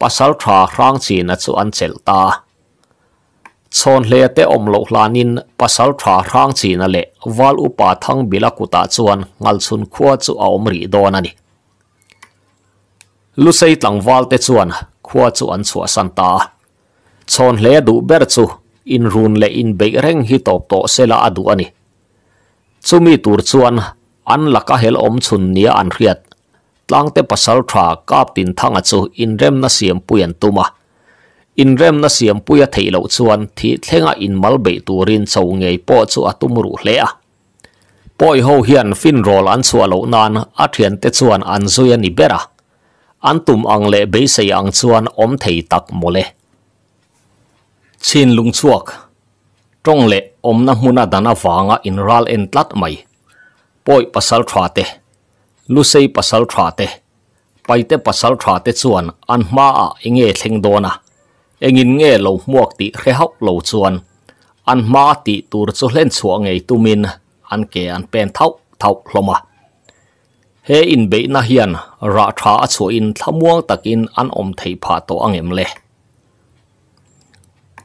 Speaker 1: pasal tha rang chi na chu an chel ta chon hle te om lo hlanin pasal tha rang chi na le wal upa thang bila kuta chuan ngal chun khuwa chu aom ri don ani lu sei tlang wal te chuan khuwa chu an chu santa chon le du ber chu in run le in be reng hi top to sela adu ani chumi tur chuan an laka hel om chun nia an riat tlang te pasal thra kap tin thang a chu in rem na siam puyan in rem na siam puya theilo chuan thi thlenga in mal be turin po chu atum ru poi ho hiền phiên rol an chua lo nan a thian te chuan an zui ani bera an tum ang le be se ang chuan om thei tak mole chin lung chuak trong le om na hmuna dana wanga in ral en tlat mai poi pasal thwa te lu sei pasal thwa te paite pasal thwa te chuan an ma a enge thleng dona engin nghe lo muak ti khe hau lâu chuan an ma ti tur lên hlen chuang ei tumin an ke an pen thau thau hloma he in be na hian ra tha a chu in thlamuang takin an om thei pha to angem le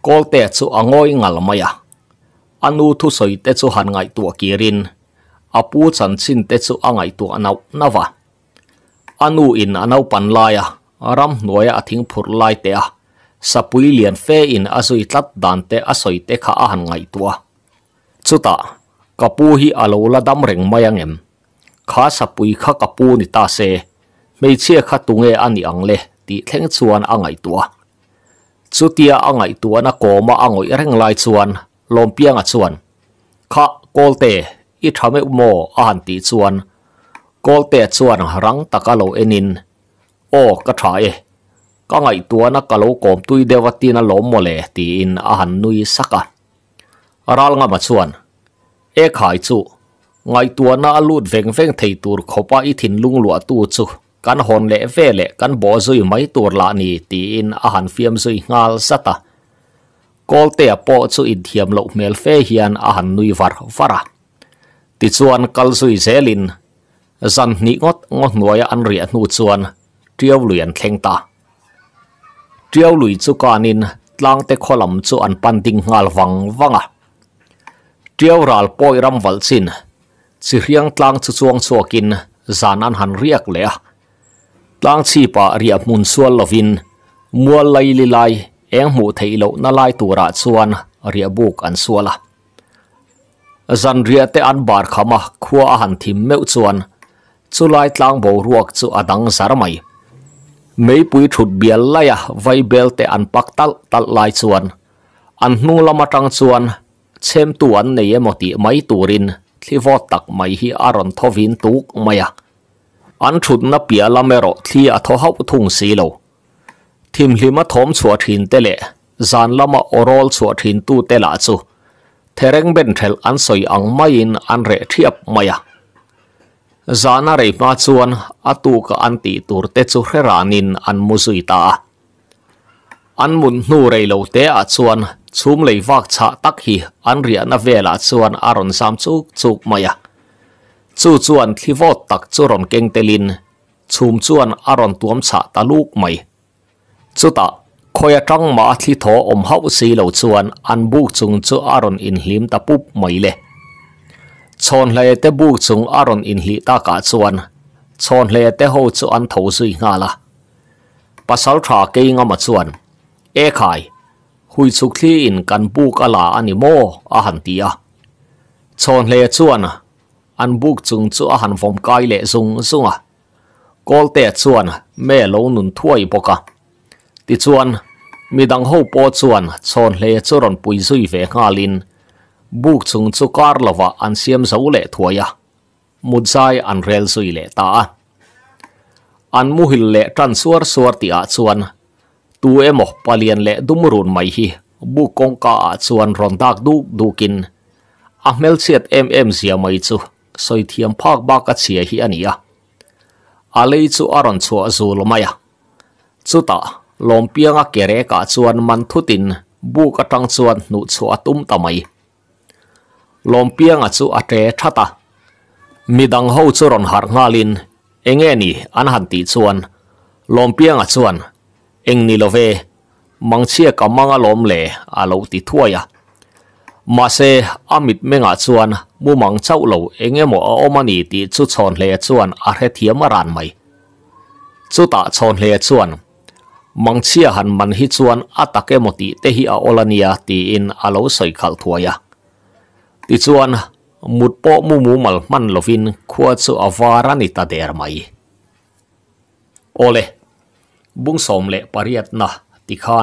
Speaker 1: kol te chu angoi ngal maya anu thu soi te chu han ngai tu kirin apu chan chin te chu angai tu anau nawa anu in anau pan laia ram noya athing phur lai te a sapui lian fe in azui tlat dan te asoi te kha a han ngai tua chuta กัปูฮีอาโลละดำเร่งมายังเอ็มขาสับปุยขากัปูนิตาเซไม่เชื่อขาตุงเออันยังเลตีเท่งชวนอ่างไอตัว สุดที่อ่างไอตัวนักโกมาอ่างไอเร่งไล่ชวนลมเพียงชวนข้โกลเตอีทำให้อุโมอาหันตีชวนโกลเตชวนรังตะกะโลเอนิน โอ้กระชายก็ไงตัวนักกะโลกมตุยเดวตีนลมโมเลตีอินอาหันนุยสักะรัลงามาชวน e khai chu ngai tua na lut veng veng thei tur khopa i thin lung lua tu chu căn hòn lẽ ve lẽ căn bo zui mai tur la ni ti in a han fiam zui ngal sata kol te a po chu in thiam lo mel fe hian a han nui var vara ti chuan kal zui zelin zan ni ngót ngot nuaya an ria nu chuan triau luian thleng ta triau lui chu kanin lang te kholam chu an pan ding ngal wang à triau ral poi ram val chin chi riang tlang chu chuang chuakin zanan han riak le a tlang chi pa ria mun sual lovin mual lai li lai eng mu thei lo na lai tura chuan ria buk an suala zan ria te an bar khama khua a han thim meu chuan chu lai tlang bo ruak chu adang zar mai mấy bụi thụt bia lai à vay bèl te an pak tal tal lai chuan an nu lama tang chuan xem tu an này em ti mấy turin thì vợ tắc mấy hi aron thô vin tu mày à anh chụt na bia làm mero thì à thô hậu thùng xì lâu thêm lima thom chua thìn tê lệ zan lama oral chua thìn tu tê lạ chu thế reng bên thel anh soi ang mai in an re thiệp mày à zana rei ma anh atu ka an ti tur te chu anh an muzui ta à an mun nu rei lo te a chuan chum lei vak cha tak hi an ria na vela chuan aron sam chuk chuk maya chu chuan thi vot tak chu ron keng telin chum chuan aron tuam cha ta luk mai chu ta khoya tang ma thi tho om hau si lo chuan an bu chung chu aron in hlim ta pup mai le chon hle te bu chung aron in hli ta ka chuan chon hle te ho chu an tho sui nga la pasal tha ke nga ma chuan ekhai hui chukli in kanpu kala animo a hantia chon le chuan an buk chung chu a han vom kai le zung zung a kol te chuan me lo nun thuai boka ti chuan mi dang ho po chuan chon le choron pui sui ve khalin buk chung chu kar an siam zo le thuaya an rel sui le ta an muhil le tran suar suar ti chuan tu em một palian lệ đúng rùn mày hi bu công cả chuan ron tak du dukin kin mel siết em em zia mai chu soi thiam phak ba ka chia hi ania alei chu aron chu azul maya chu ta lompiang a kere ka chuan man thutin bu ka tang chuan nu chu atum ta mai lompiang a chu ate thata midang ho chu ron har ngalin engeni an han ti chuan lompiang a chuan anh ni love mang chia ka manga lom le a lo thua ya mà se amit menga chuan mu mang châu chau lo engemo a omani ti chu chọn le chuan a re thiam ran mai chu ta chọn le chuan mang chia han man hi chuan atake moti te hi a olania ti in a lo soi thua ya ti chuan mut po mu mu mal man lovin khua chu awara ni der mai ole บุ้งสมเละปรียดเนาะติคอน